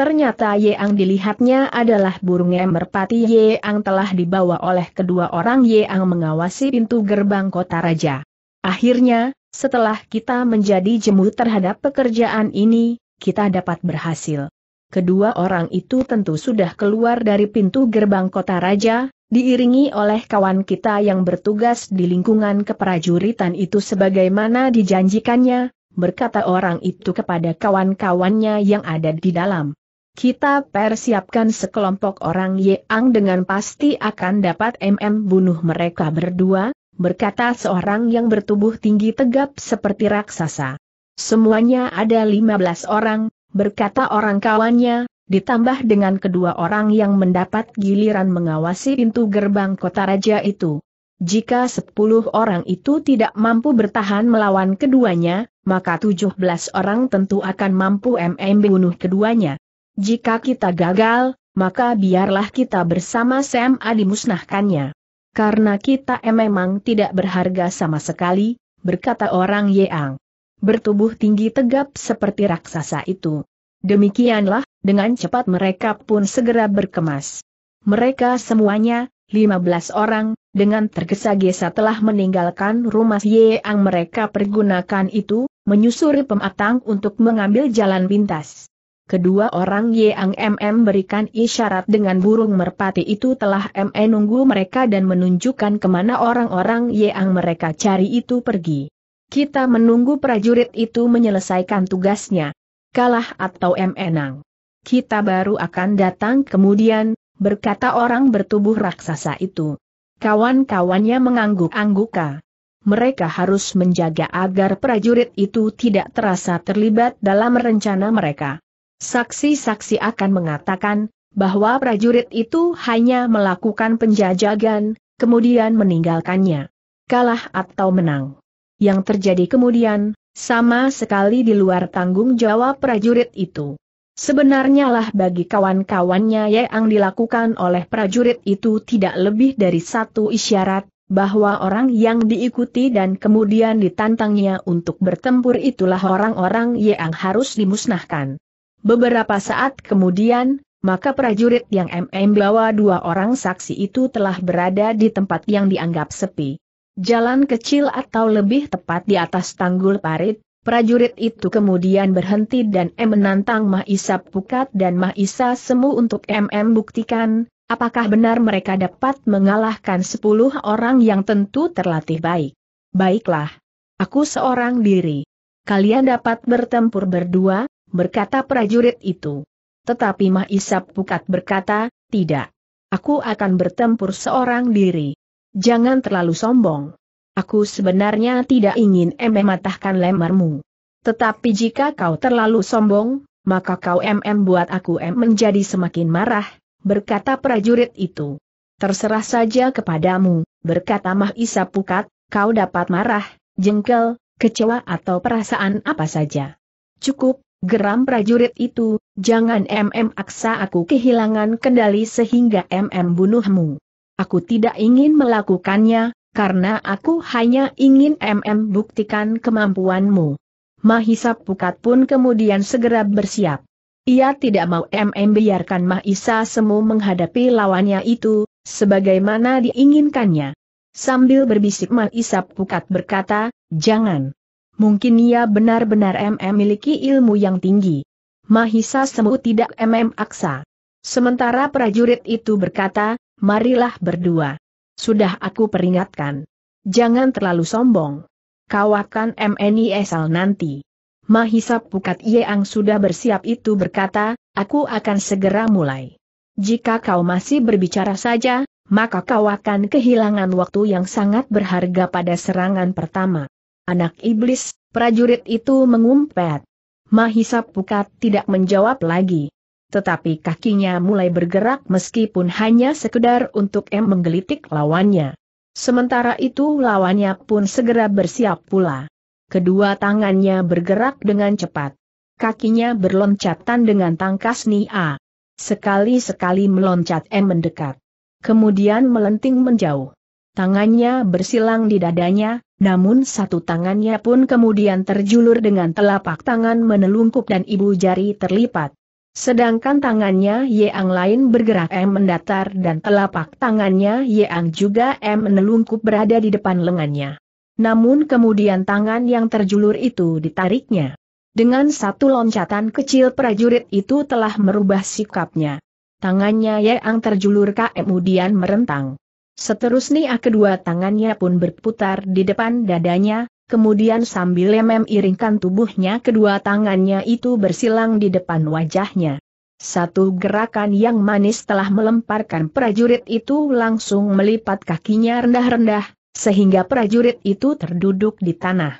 Ternyata Yeang dilihatnya adalah burung merpati Yeang telah dibawa oleh kedua orang Yeang mengawasi pintu gerbang kota raja. Akhirnya, setelah kita menjadi jemu terhadap pekerjaan ini, kita dapat berhasil. Kedua orang itu tentu sudah keluar dari pintu gerbang kota raja, diiringi oleh kawan kita yang bertugas di lingkungan keprajuritan itu sebagaimana dijanjikannya, berkata orang itu kepada kawan-kawannya yang ada di dalam. Kita persiapkan sekelompok orang Ang dengan pasti akan dapat MM bunuh mereka berdua, berkata seorang yang bertubuh tinggi tegap seperti raksasa. Semuanya ada 15 orang, berkata orang kawannya, ditambah dengan kedua orang yang mendapat giliran mengawasi pintu gerbang kota raja itu. Jika sepuluh orang itu tidak mampu bertahan melawan keduanya, maka tujuh belas orang tentu akan mampu MM bunuh keduanya. Jika kita gagal, maka biarlah kita bersama SMA dimusnahkannya. Karena kita memang tidak berharga sama sekali, berkata orang Yeang. Bertubuh tinggi tegap seperti raksasa itu. Demikianlah, dengan cepat mereka pun segera berkemas. Mereka semuanya, 15 orang, dengan tergesa-gesa telah meninggalkan rumah Yeang mereka pergunakan itu, menyusuri pematang untuk mengambil jalan pintas. Kedua orang Yang MM berikan isyarat dengan burung merpati itu telah MN nunggu mereka dan menunjukkan kemana orang-orang Yang mereka cari itu pergi. Kita menunggu prajurit itu menyelesaikan tugasnya. Kalah atau MNang. Kita baru akan datang kemudian, berkata orang bertubuh raksasa itu. Kawan-kawannya mengangguk-angguka. Mereka harus menjaga agar prajurit itu tidak terasa terlibat dalam rencana mereka. Saksi-saksi akan mengatakan bahwa prajurit itu hanya melakukan penjajagan, kemudian meninggalkannya. Kalah atau menang. Yang terjadi kemudian, sama sekali di luar tanggung jawab prajurit itu. Sebenarnya lah bagi kawan-kawannya yang dilakukan oleh prajurit itu tidak lebih dari satu isyarat, bahwa orang yang diikuti dan kemudian ditantangnya untuk bertempur itulah orang-orang yang harus dimusnahkan. Beberapa saat kemudian, maka prajurit yang MM bawa dua orang saksi itu telah berada di tempat yang dianggap sepi. Jalan kecil atau lebih tepat di atas tanggul parit, prajurit itu kemudian berhenti dan M menantang Mahisa Pukat dan Mahisa Semu untuk MM buktikan, apakah benar mereka dapat mengalahkan sepuluh orang yang tentu terlatih baik. Baiklah. Aku seorang diri. Kalian dapat bertempur berdua, berkata prajurit itu. Tetapi Mahisap Pukat berkata, tidak. Aku akan bertempur seorang diri. Jangan terlalu sombong. Aku sebenarnya tidak ingin mematahkan lemarmu. Tetapi jika kau terlalu sombong, maka kau mm buat aku em menjadi semakin marah, berkata prajurit itu. Terserah saja kepadamu, berkata Mahisa Pukat, kau dapat marah, jengkel, kecewa atau perasaan apa saja. Cukup, Geram prajurit itu, jangan MM aksa aku kehilangan kendali sehingga MM bunuhmu. Aku tidak ingin melakukannya, karena aku hanya ingin MM buktikan kemampuanmu. Mahisa Pukat pun kemudian segera bersiap. Ia tidak mau MM biarkan Mahisa Semu menghadapi lawannya itu, sebagaimana diinginkannya. Sambil berbisik Mahisa Pukat berkata, jangan. Mungkin ia benar-benar MM miliki ilmu yang tinggi. Mahisa Semu tidak MM Aksa. Sementara prajurit itu berkata, marilah berdua. Sudah aku peringatkan. Jangan terlalu sombong. Kau akan MNI esal nanti. Mahisa Pukat Yeang sudah bersiap itu berkata, aku akan segera mulai. Jika kau masih berbicara saja, maka kau akan kehilangan waktu yang sangat berharga pada serangan pertama. Anak iblis, prajurit itu mengumpet. Mahisa Pukat tidak menjawab lagi. Tetapi kakinya mulai bergerak meskipun hanya sekedar untuk M menggelitik lawannya. Sementara itu lawannya pun segera bersiap pula. Kedua tangannya bergerak dengan cepat. Kakinya berloncatan dengan tangkas Nia. Sekali-sekali meloncat M mendekat. Kemudian melenting menjauh. Tangannya bersilang di dadanya, namun satu tangannya pun kemudian terjulur dengan telapak tangan menelungkup dan ibu jari terlipat. Sedangkan tangannya Yang lain bergerak M mendatar dan telapak tangannya Yang juga M menelungkup berada di depan lengannya. Namun kemudian tangan yang terjulur itu ditariknya. Dengan satu loncatan kecil prajurit itu telah merubah sikapnya. Tangannya Yang terjulur kemudian merentang. Seterusnya ah, kedua tangannya pun berputar di depan dadanya, kemudian sambil iringkan tubuhnya kedua tangannya itu bersilang di depan wajahnya. Satu gerakan yang manis telah melemparkan prajurit itu langsung melipat kakinya rendah-rendah, sehingga prajurit itu terduduk di tanah.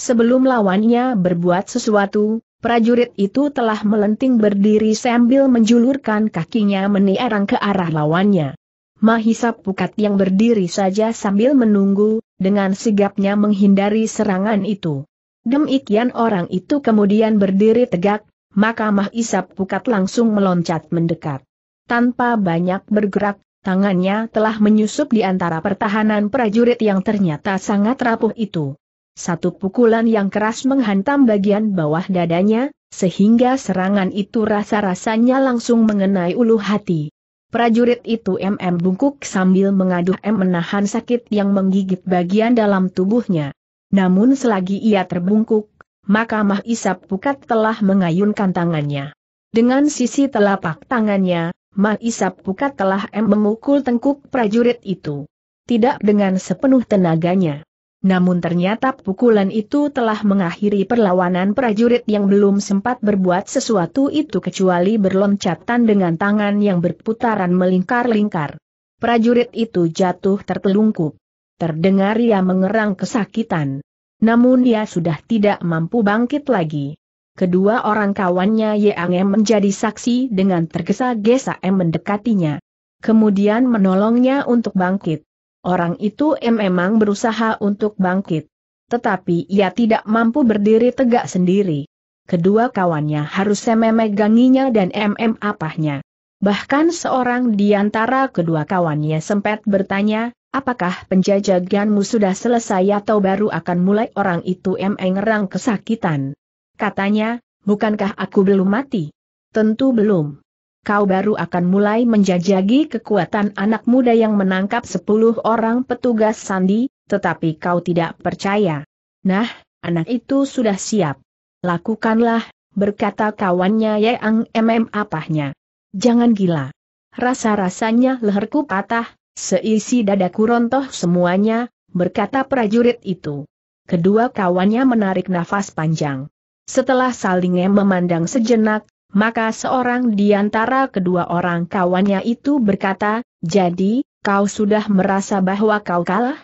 Sebelum lawannya berbuat sesuatu, prajurit itu telah melenting berdiri sambil menjulurkan kakinya meniarang ke arah lawannya. Mahisa Pukat yang berdiri saja sambil menunggu, dengan sigapnya menghindari serangan itu. Demikian orang itu kemudian berdiri tegak, maka Mahisa Pukat langsung meloncat mendekat. Tanpa banyak bergerak, tangannya telah menyusup di antara pertahanan prajurit yang ternyata sangat rapuh itu. Satu pukulan yang keras menghantam bagian bawah dadanya, sehingga serangan itu rasa-rasanya langsung mengenai ulu hati. Prajurit itu MM bungkuk sambil mengaduh M menahan sakit yang menggigit bagian dalam tubuhnya. Namun selagi ia terbungkuk, maka Mah Isap Pukat telah mengayunkan tangannya. Dengan sisi telapak tangannya, Mah Isap Pukat telah M memukul tengkuk prajurit itu. Tidak dengan sepenuh tenaganya. Namun ternyata pukulan itu telah mengakhiri perlawanan prajurit yang belum sempat berbuat sesuatu itu kecuali berloncatan dengan tangan yang berputaran melingkar-lingkar. Prajurit itu jatuh tertelungkup. Terdengar ia mengerang kesakitan. Namun ia sudah tidak mampu bangkit lagi. Kedua orang kawannya M menjadi saksi dengan tergesa-gesa mendekatinya. Kemudian menolongnya untuk bangkit. Orang itu memang berusaha untuk bangkit. Tetapi ia tidak mampu berdiri tegak sendiri. Kedua kawannya harus memeganginya dan MM apahnya. Bahkan seorang di antara kedua kawannya sempat bertanya, apakah penjajaganmu sudah selesai atau baru akan mulai orang itu mengerang kesakitan. Katanya, bukankah aku belum mati? Tentu belum kau baru akan mulai menjajagi kekuatan anak muda yang menangkap sepuluh orang petugas sandi, tetapi kau tidak percaya. Nah, anak itu sudah siap. Lakukanlah, berkata kawannya Yeang MM apahnya. Jangan gila. Rasa-rasanya leherku patah, seisi dadaku rontoh semuanya, berkata prajurit itu. Kedua kawannya menarik nafas panjang. Setelah saling memandang sejenak, maka seorang di antara kedua orang kawannya itu berkata, jadi, kau sudah merasa bahwa kau kalah?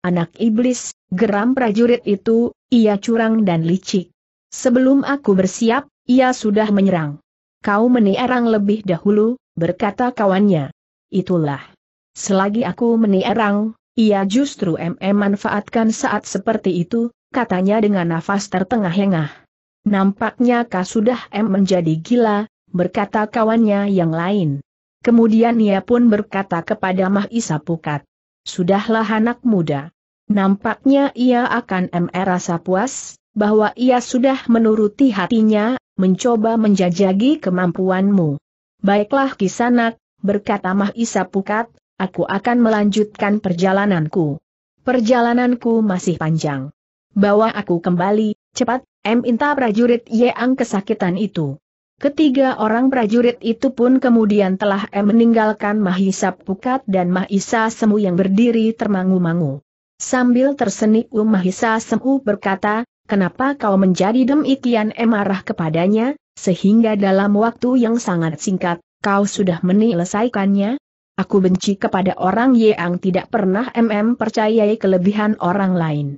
Anak iblis, geram prajurit itu, ia curang dan licik. Sebelum aku bersiap, ia sudah menyerang. Kau menierang lebih dahulu, berkata kawannya. Itulah. Selagi aku menierang, ia justru MM manfaatkan saat seperti itu, katanya dengan nafas tertengah-engah. Nampaknya kau sudah M menjadi gila, berkata kawannya yang lain. Kemudian ia pun berkata kepada Mahisa Pukat. Sudahlah anak muda. Nampaknya ia akan MR rasa puas, bahwa ia sudah menuruti hatinya, mencoba menjajagi kemampuanmu. Baiklah kisanak, berkata Mahisa Pukat, aku akan melanjutkan perjalananku. Perjalananku masih panjang. Bawa aku kembali, Cepat, M minta prajurit yeang kesakitan itu. Ketiga orang prajurit itu pun kemudian telah M meninggalkan Mahisa Pukat dan Mahisa Semu yang berdiri termangu-mangu. Sambil tersenik U Mahisa Semu berkata, kenapa kau menjadi demikian M marah kepadanya, sehingga dalam waktu yang sangat singkat, kau sudah menyelesaikannya? Aku benci kepada orang yeang tidak pernah MM percayai kelebihan orang lain.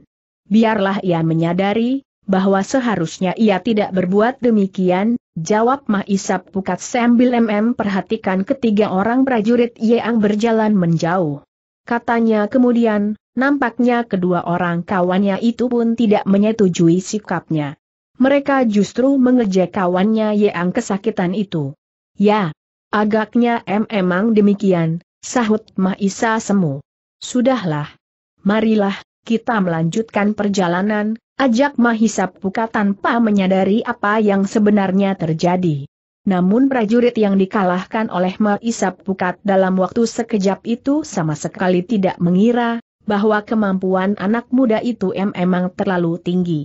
Biarlah ia menyadari, bahwa seharusnya ia tidak berbuat demikian, jawab Mahisap Pukat sambil MM perhatikan ketiga orang prajurit yang berjalan menjauh. Katanya kemudian, nampaknya kedua orang kawannya itu pun tidak menyetujui sikapnya. Mereka justru mengejek kawannya yang kesakitan itu. Ya, agaknya em emang demikian, sahut Mahisa Semu. Sudahlah. Marilah, kita melanjutkan perjalanan, ajak Mahisa Puka tanpa menyadari apa yang sebenarnya terjadi. Namun prajurit yang dikalahkan oleh Mahisa Pukat dalam waktu sekejap itu sama sekali tidak mengira, bahwa kemampuan anak muda itu memang terlalu tinggi.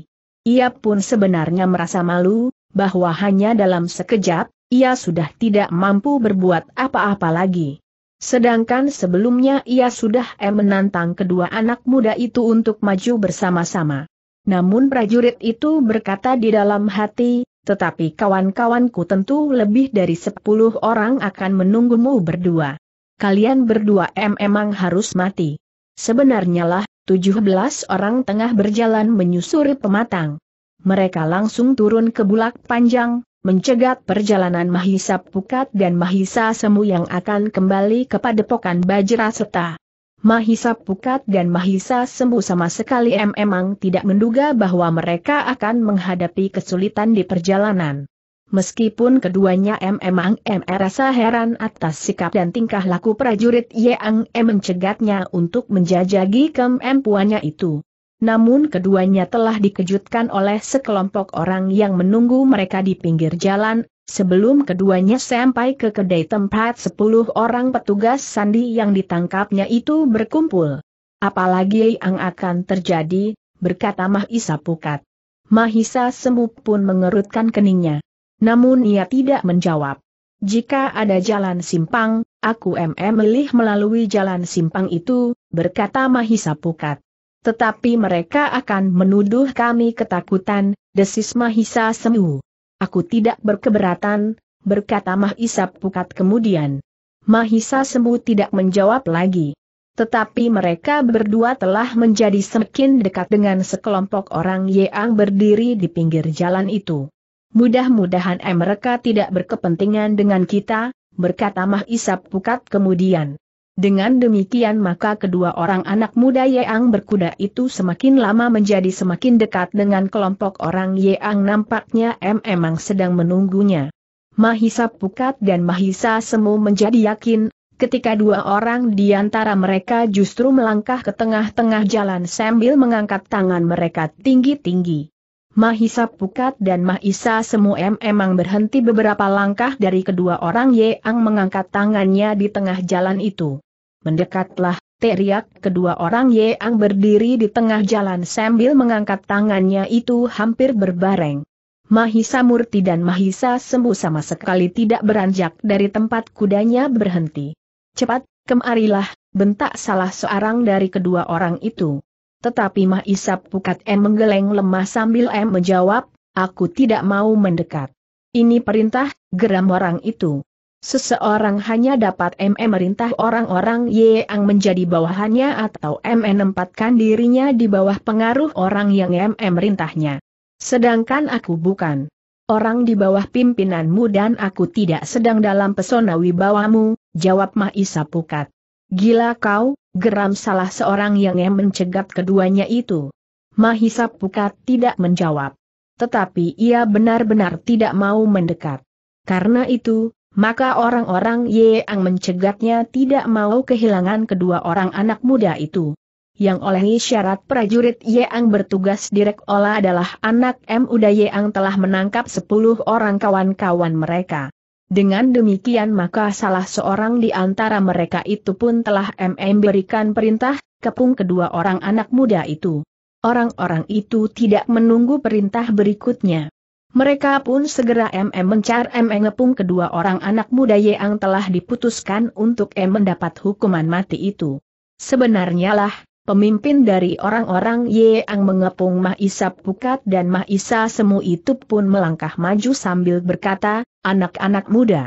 Ia pun sebenarnya merasa malu, bahwa hanya dalam sekejap, ia sudah tidak mampu berbuat apa-apa lagi. Sedangkan sebelumnya ia sudah eh, menantang kedua anak muda itu untuk maju bersama-sama. Namun prajurit itu berkata di dalam hati, tetapi kawan-kawanku tentu lebih dari sepuluh orang akan menunggumu berdua. Kalian berdua memang emang harus mati. Sebenarnya lah, tujuh belas orang tengah berjalan menyusuri pematang. Mereka langsung turun ke bulak panjang, mencegat perjalanan Mahisa Pukat dan Mahisa Semu yang akan kembali ke padepokan Bajraseta. Mahisa Pukat dan Mahisa Semu sama sekali memang tidak menduga bahwa mereka akan menghadapi kesulitan di perjalanan. Meskipun keduanya memang merasa heran atas sikap dan tingkah laku prajurit Yang M mencegatnya untuk menjajagi kemampuannya itu namun keduanya telah dikejutkan oleh sekelompok orang yang menunggu mereka di pinggir jalan, sebelum keduanya sampai ke kedai tempat sepuluh orang petugas sandi yang ditangkapnya itu berkumpul. Apalagi yang akan terjadi, berkata Mahisa Pukat. Mahisa Semu pun mengerutkan keningnya. Namun ia tidak menjawab. Jika ada jalan simpang, aku mm melalui jalan simpang itu, berkata Mahisa Pukat. Tetapi mereka akan menuduh kami ketakutan, desis Mahisa Semu. Aku tidak berkeberatan, berkata Mahisa Pukat kemudian. Mahisa Semu tidak menjawab lagi. Tetapi mereka berdua telah menjadi semakin dekat dengan sekelompok orang yang berdiri di pinggir jalan itu. Mudah-mudahan mereka tidak berkepentingan dengan kita, berkata Mahisa Pukat kemudian. Dengan demikian maka kedua orang anak muda Yeang berkuda itu semakin lama menjadi semakin dekat dengan kelompok orang Yeang nampaknya M emang sedang menunggunya. Mahisa Pukat dan Mahisa Semu menjadi yakin, ketika dua orang di antara mereka justru melangkah ke tengah-tengah jalan sambil mengangkat tangan mereka tinggi-tinggi. Mahisa Pukat dan Mahisa Semu M emang berhenti beberapa langkah dari kedua orang yang mengangkat tangannya di tengah jalan itu. Mendekatlah, teriak kedua orang yang berdiri di tengah jalan sambil mengangkat tangannya itu hampir berbareng. Mahisa Murti dan Mahisa Semu sama sekali tidak beranjak dari tempat kudanya berhenti. Cepat, kemarilah, bentak salah seorang dari kedua orang itu. Tetapi Mah Isap Pukat M menggeleng lemah sambil M menjawab, aku tidak mau mendekat. Ini perintah, geram orang itu. Seseorang hanya dapat MM merintah orang-orang yang menjadi bawahannya atau M menempatkan dirinya di bawah pengaruh orang yang MM merintahnya. Sedangkan aku bukan orang di bawah pimpinanmu dan aku tidak sedang dalam pesona wibawamu, jawab Mahisa Pukat. Gila kau, geram salah seorang yang mencegat keduanya itu. Mahisa Pukat tidak menjawab. Tetapi ia benar-benar tidak mau mendekat. Karena itu, maka orang-orang yang mencegatnya tidak mau kehilangan kedua orang anak muda itu. Yang oleh syarat prajurit yang bertugas direk olah adalah anak M. Uda yang telah menangkap 10 orang kawan-kawan mereka. Dengan demikian maka salah seorang di antara mereka itu pun telah MM berikan perintah, kepung kedua orang anak muda itu. Orang-orang itu tidak menunggu perintah berikutnya. Mereka pun segera MM mencar MM ngepung kedua orang anak muda yang telah diputuskan untuk M mendapat hukuman mati itu. Sebenarnya lah, pemimpin dari orang-orang yang mengepung Mahisa Pukat dan Mahisa Semu itu pun melangkah maju sambil berkata, anak-anak muda.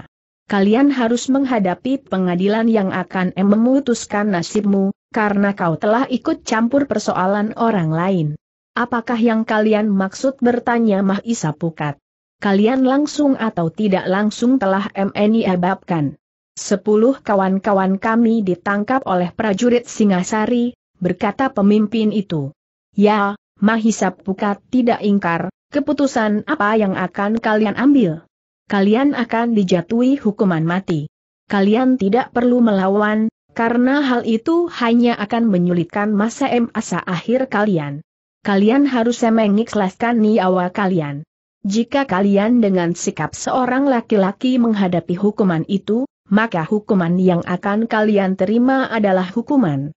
Kalian harus menghadapi pengadilan yang akan memutuskan nasibmu, karena kau telah ikut campur persoalan orang lain. Apakah yang kalian maksud bertanya Mahisa Pukat? Kalian langsung atau tidak langsung telah MNI ababkan. Sepuluh kawan-kawan kami ditangkap oleh prajurit Singasari, berkata pemimpin itu. Ya, Mahisa Pukat tidak ingkar, keputusan apa yang akan kalian ambil? kalian akan dijatuhi hukuman mati. Kalian tidak perlu melawan, karena hal itu hanya akan menyulitkan masa emasa akhir kalian. Kalian harus mengikhlaskan nyawa kalian. Jika kalian dengan sikap seorang laki-laki menghadapi hukuman itu, maka hukuman yang akan kalian terima adalah hukuman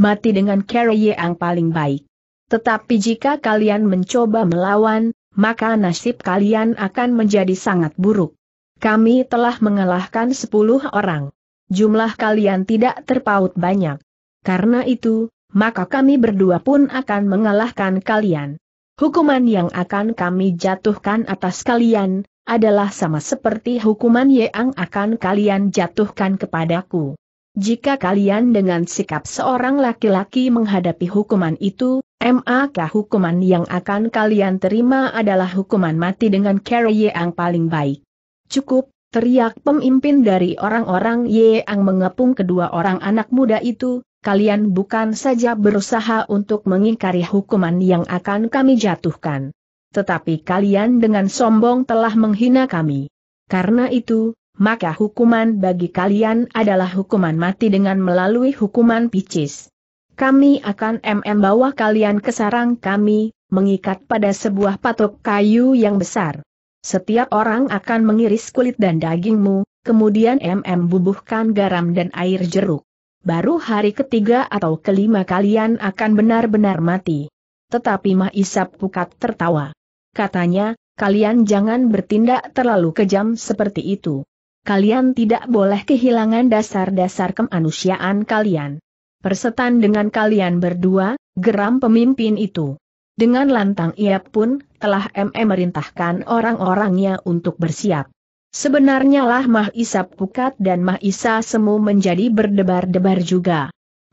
mati dengan cara yang paling baik. Tetapi jika kalian mencoba melawan, maka nasib kalian akan menjadi sangat buruk. Kami telah mengalahkan sepuluh orang. Jumlah kalian tidak terpaut banyak. Karena itu, maka kami berdua pun akan mengalahkan kalian. Hukuman yang akan kami jatuhkan atas kalian, adalah sama seperti hukuman yang akan kalian jatuhkan kepadaku. Jika kalian dengan sikap seorang laki-laki menghadapi hukuman itu, maka hukuman yang akan kalian terima adalah hukuman mati dengan cara yang paling baik. Cukup, teriak pemimpin dari orang-orang yang mengepung kedua orang anak muda itu, kalian bukan saja berusaha untuk mengingkari hukuman yang akan kami jatuhkan. Tetapi kalian dengan sombong telah menghina kami. Karena itu, maka hukuman bagi kalian adalah hukuman mati dengan melalui hukuman picis. Kami akan mm bawa kalian ke sarang kami, mengikat pada sebuah patok kayu yang besar. Setiap orang akan mengiris kulit dan dagingmu, kemudian mm bubuhkan garam dan air jeruk. Baru hari ketiga atau kelima kalian akan benar-benar mati. Tetapi Isap Pukat tertawa. Katanya, kalian jangan bertindak terlalu kejam seperti itu kalian tidak boleh kehilangan dasar-dasar kemanusiaan kalian. Persetan dengan kalian berdua, geram pemimpin itu. Dengan lantang ia pun telah MM merintahkan orang-orangnya untuk bersiap. Sebenarnya lah Mah Isa Pukat dan Mah Isa Semu menjadi berdebar-debar juga.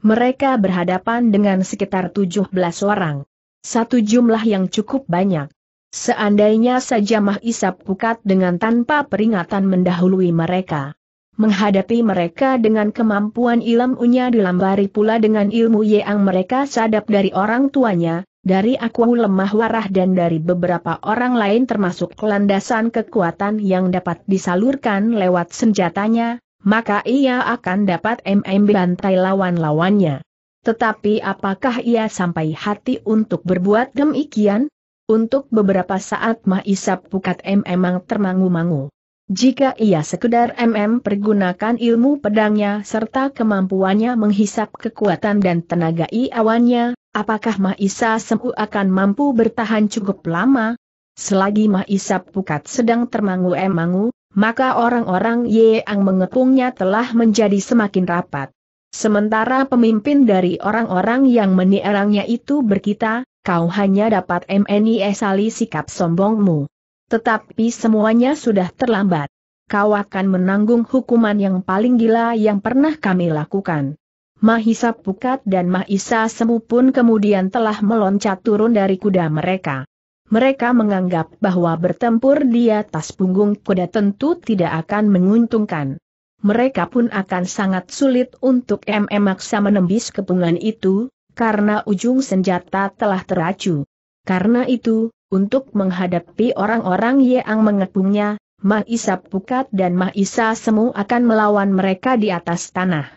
Mereka berhadapan dengan sekitar 17 orang. Satu jumlah yang cukup banyak. Seandainya saja Isap Pukat dengan tanpa peringatan mendahului mereka. Menghadapi mereka dengan kemampuan ilmunya dilambari pula dengan ilmu yang mereka sadap dari orang tuanya, dari aku lemah warah dan dari beberapa orang lain termasuk landasan kekuatan yang dapat disalurkan lewat senjatanya, maka ia akan dapat MM bantai lawan-lawannya. Tetapi apakah ia sampai hati untuk berbuat demikian? Untuk beberapa saat Mahisap Pukat M memang termangu-mangu. Jika ia sekedar MM pergunakan ilmu pedangnya serta kemampuannya menghisap kekuatan dan tenaga iawannya, apakah Mahisa Semu akan mampu bertahan cukup lama? Selagi Mahisa Pukat sedang termangu-emangu, maka orang-orang yang mengepungnya telah menjadi semakin rapat. Sementara pemimpin dari orang-orang yang menierangnya itu berkita, kau hanya dapat meniesali sikap sombongmu. Tetapi semuanya sudah terlambat. Kau akan menanggung hukuman yang paling gila yang pernah kami lakukan. Mahisa Pukat dan Mahisa Semu pun kemudian telah meloncat turun dari kuda mereka. Mereka menganggap bahwa bertempur di atas punggung kuda tentu tidak akan menguntungkan. Mereka pun akan sangat sulit untuk MM maksa menembis kepungan itu, karena ujung senjata telah teracu. Karena itu, untuk menghadapi orang-orang yang mengepungnya, Isa Pukat dan Mahisa Semu akan melawan mereka di atas tanah.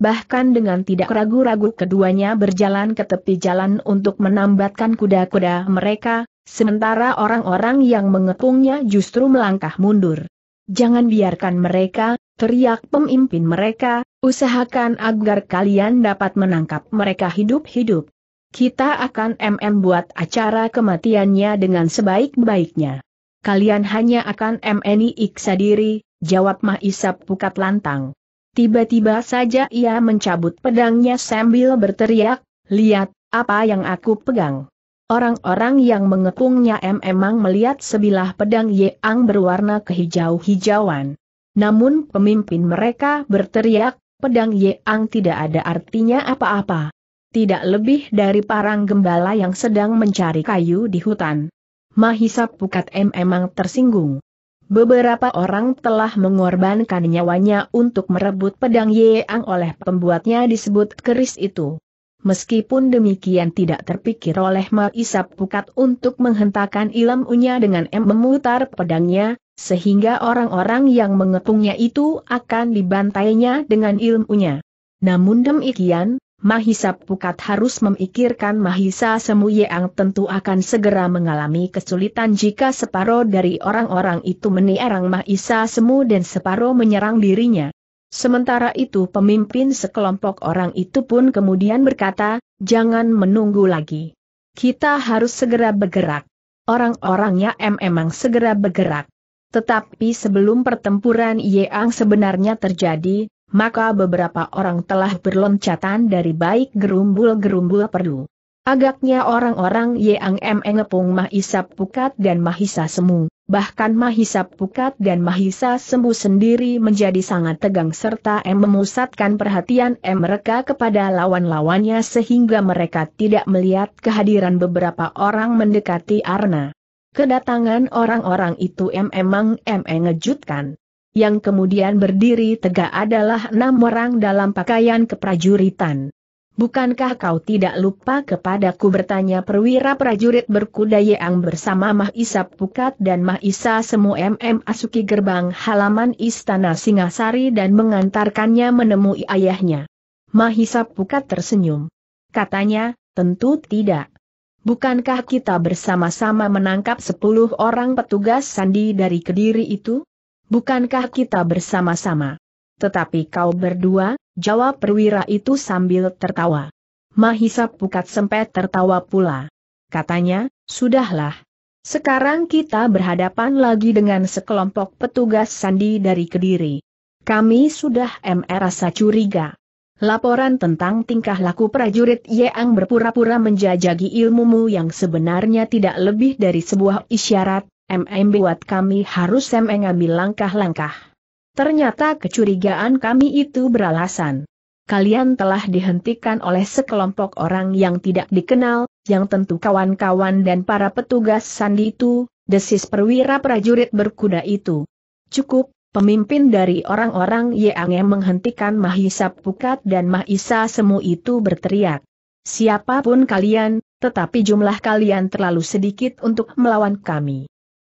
Bahkan dengan tidak ragu-ragu keduanya berjalan ke tepi jalan untuk menambatkan kuda-kuda mereka, sementara orang-orang yang mengepungnya justru melangkah mundur. Jangan biarkan mereka, teriak pemimpin mereka, usahakan agar kalian dapat menangkap mereka hidup-hidup. Kita akan MM buat acara kematiannya dengan sebaik-baiknya. Kalian hanya akan MNI iksa diri, jawab Mahisap Pukat lantang. Tiba-tiba saja ia mencabut pedangnya sambil berteriak, lihat, apa yang aku pegang. Orang-orang yang mengepungnya memang melihat sebilah pedang Yeang berwarna kehijau-hijauan. Namun pemimpin mereka berteriak, pedang Yeang tidak ada artinya apa-apa. Tidak lebih dari parang gembala yang sedang mencari kayu di hutan. Mahisa Pukat memang tersinggung. Beberapa orang telah mengorbankan nyawanya untuk merebut pedang Yeang oleh pembuatnya disebut keris itu. Meskipun demikian tidak terpikir oleh Maisap Pukat untuk menghentakkan ilmunya dengan M memutar pedangnya, sehingga orang-orang yang mengepungnya itu akan dibantainya dengan ilmunya. Namun demikian, Mahisap Pukat harus memikirkan Mahisa Semu yang tentu akan segera mengalami kesulitan jika separuh dari orang-orang itu menierang Mahisa Semu dan separuh menyerang dirinya. Sementara itu pemimpin sekelompok orang itu pun kemudian berkata, jangan menunggu lagi. Kita harus segera bergerak. Orang-orangnya M memang segera bergerak. Tetapi sebelum pertempuran Yeang sebenarnya terjadi, maka beberapa orang telah berloncatan dari baik gerumbul-gerumbul perlu. Agaknya orang-orang Yeang M ngepung Mahisa Pukat dan Mahisa Semu bahkan Mahisa Pukat dan Mahisa Sembu sendiri menjadi sangat tegang serta M memusatkan perhatian M mereka kepada lawan-lawannya sehingga mereka tidak melihat kehadiran beberapa orang mendekati Arna. Kedatangan orang-orang itu M emang M ngejutkan. Yang kemudian berdiri tegak adalah enam orang dalam pakaian keprajuritan. Bukankah kau tidak lupa kepadaku bertanya perwira prajurit berkuda yang bersama Mahisa Pukat dan Mahisa Semu MM Asuki gerbang halaman Istana Singasari dan mengantarkannya menemui ayahnya? Mahisa Pukat tersenyum. Katanya, tentu tidak. Bukankah kita bersama-sama menangkap sepuluh orang petugas sandi dari Kediri itu? Bukankah kita bersama-sama? Tetapi kau berdua, jawab perwira itu sambil tertawa. Mahisa Pukat sempet tertawa pula. Katanya, sudahlah. Sekarang kita berhadapan lagi dengan sekelompok petugas sandi dari Kediri. Kami sudah MR rasa curiga. Laporan tentang tingkah laku prajurit Yeang berpura-pura menjajagi ilmumu yang sebenarnya tidak lebih dari sebuah isyarat, MM buat kami harus mengambil langkah-langkah. Ternyata kecurigaan kami itu beralasan. Kalian telah dihentikan oleh sekelompok orang yang tidak dikenal, yang tentu kawan-kawan dan para petugas sandi itu, desis perwira prajurit berkuda itu. Cukup, pemimpin dari orang-orang yang menghentikan Mahisa Pukat dan Mahisa Semu itu berteriak. Siapapun kalian, tetapi jumlah kalian terlalu sedikit untuk melawan kami.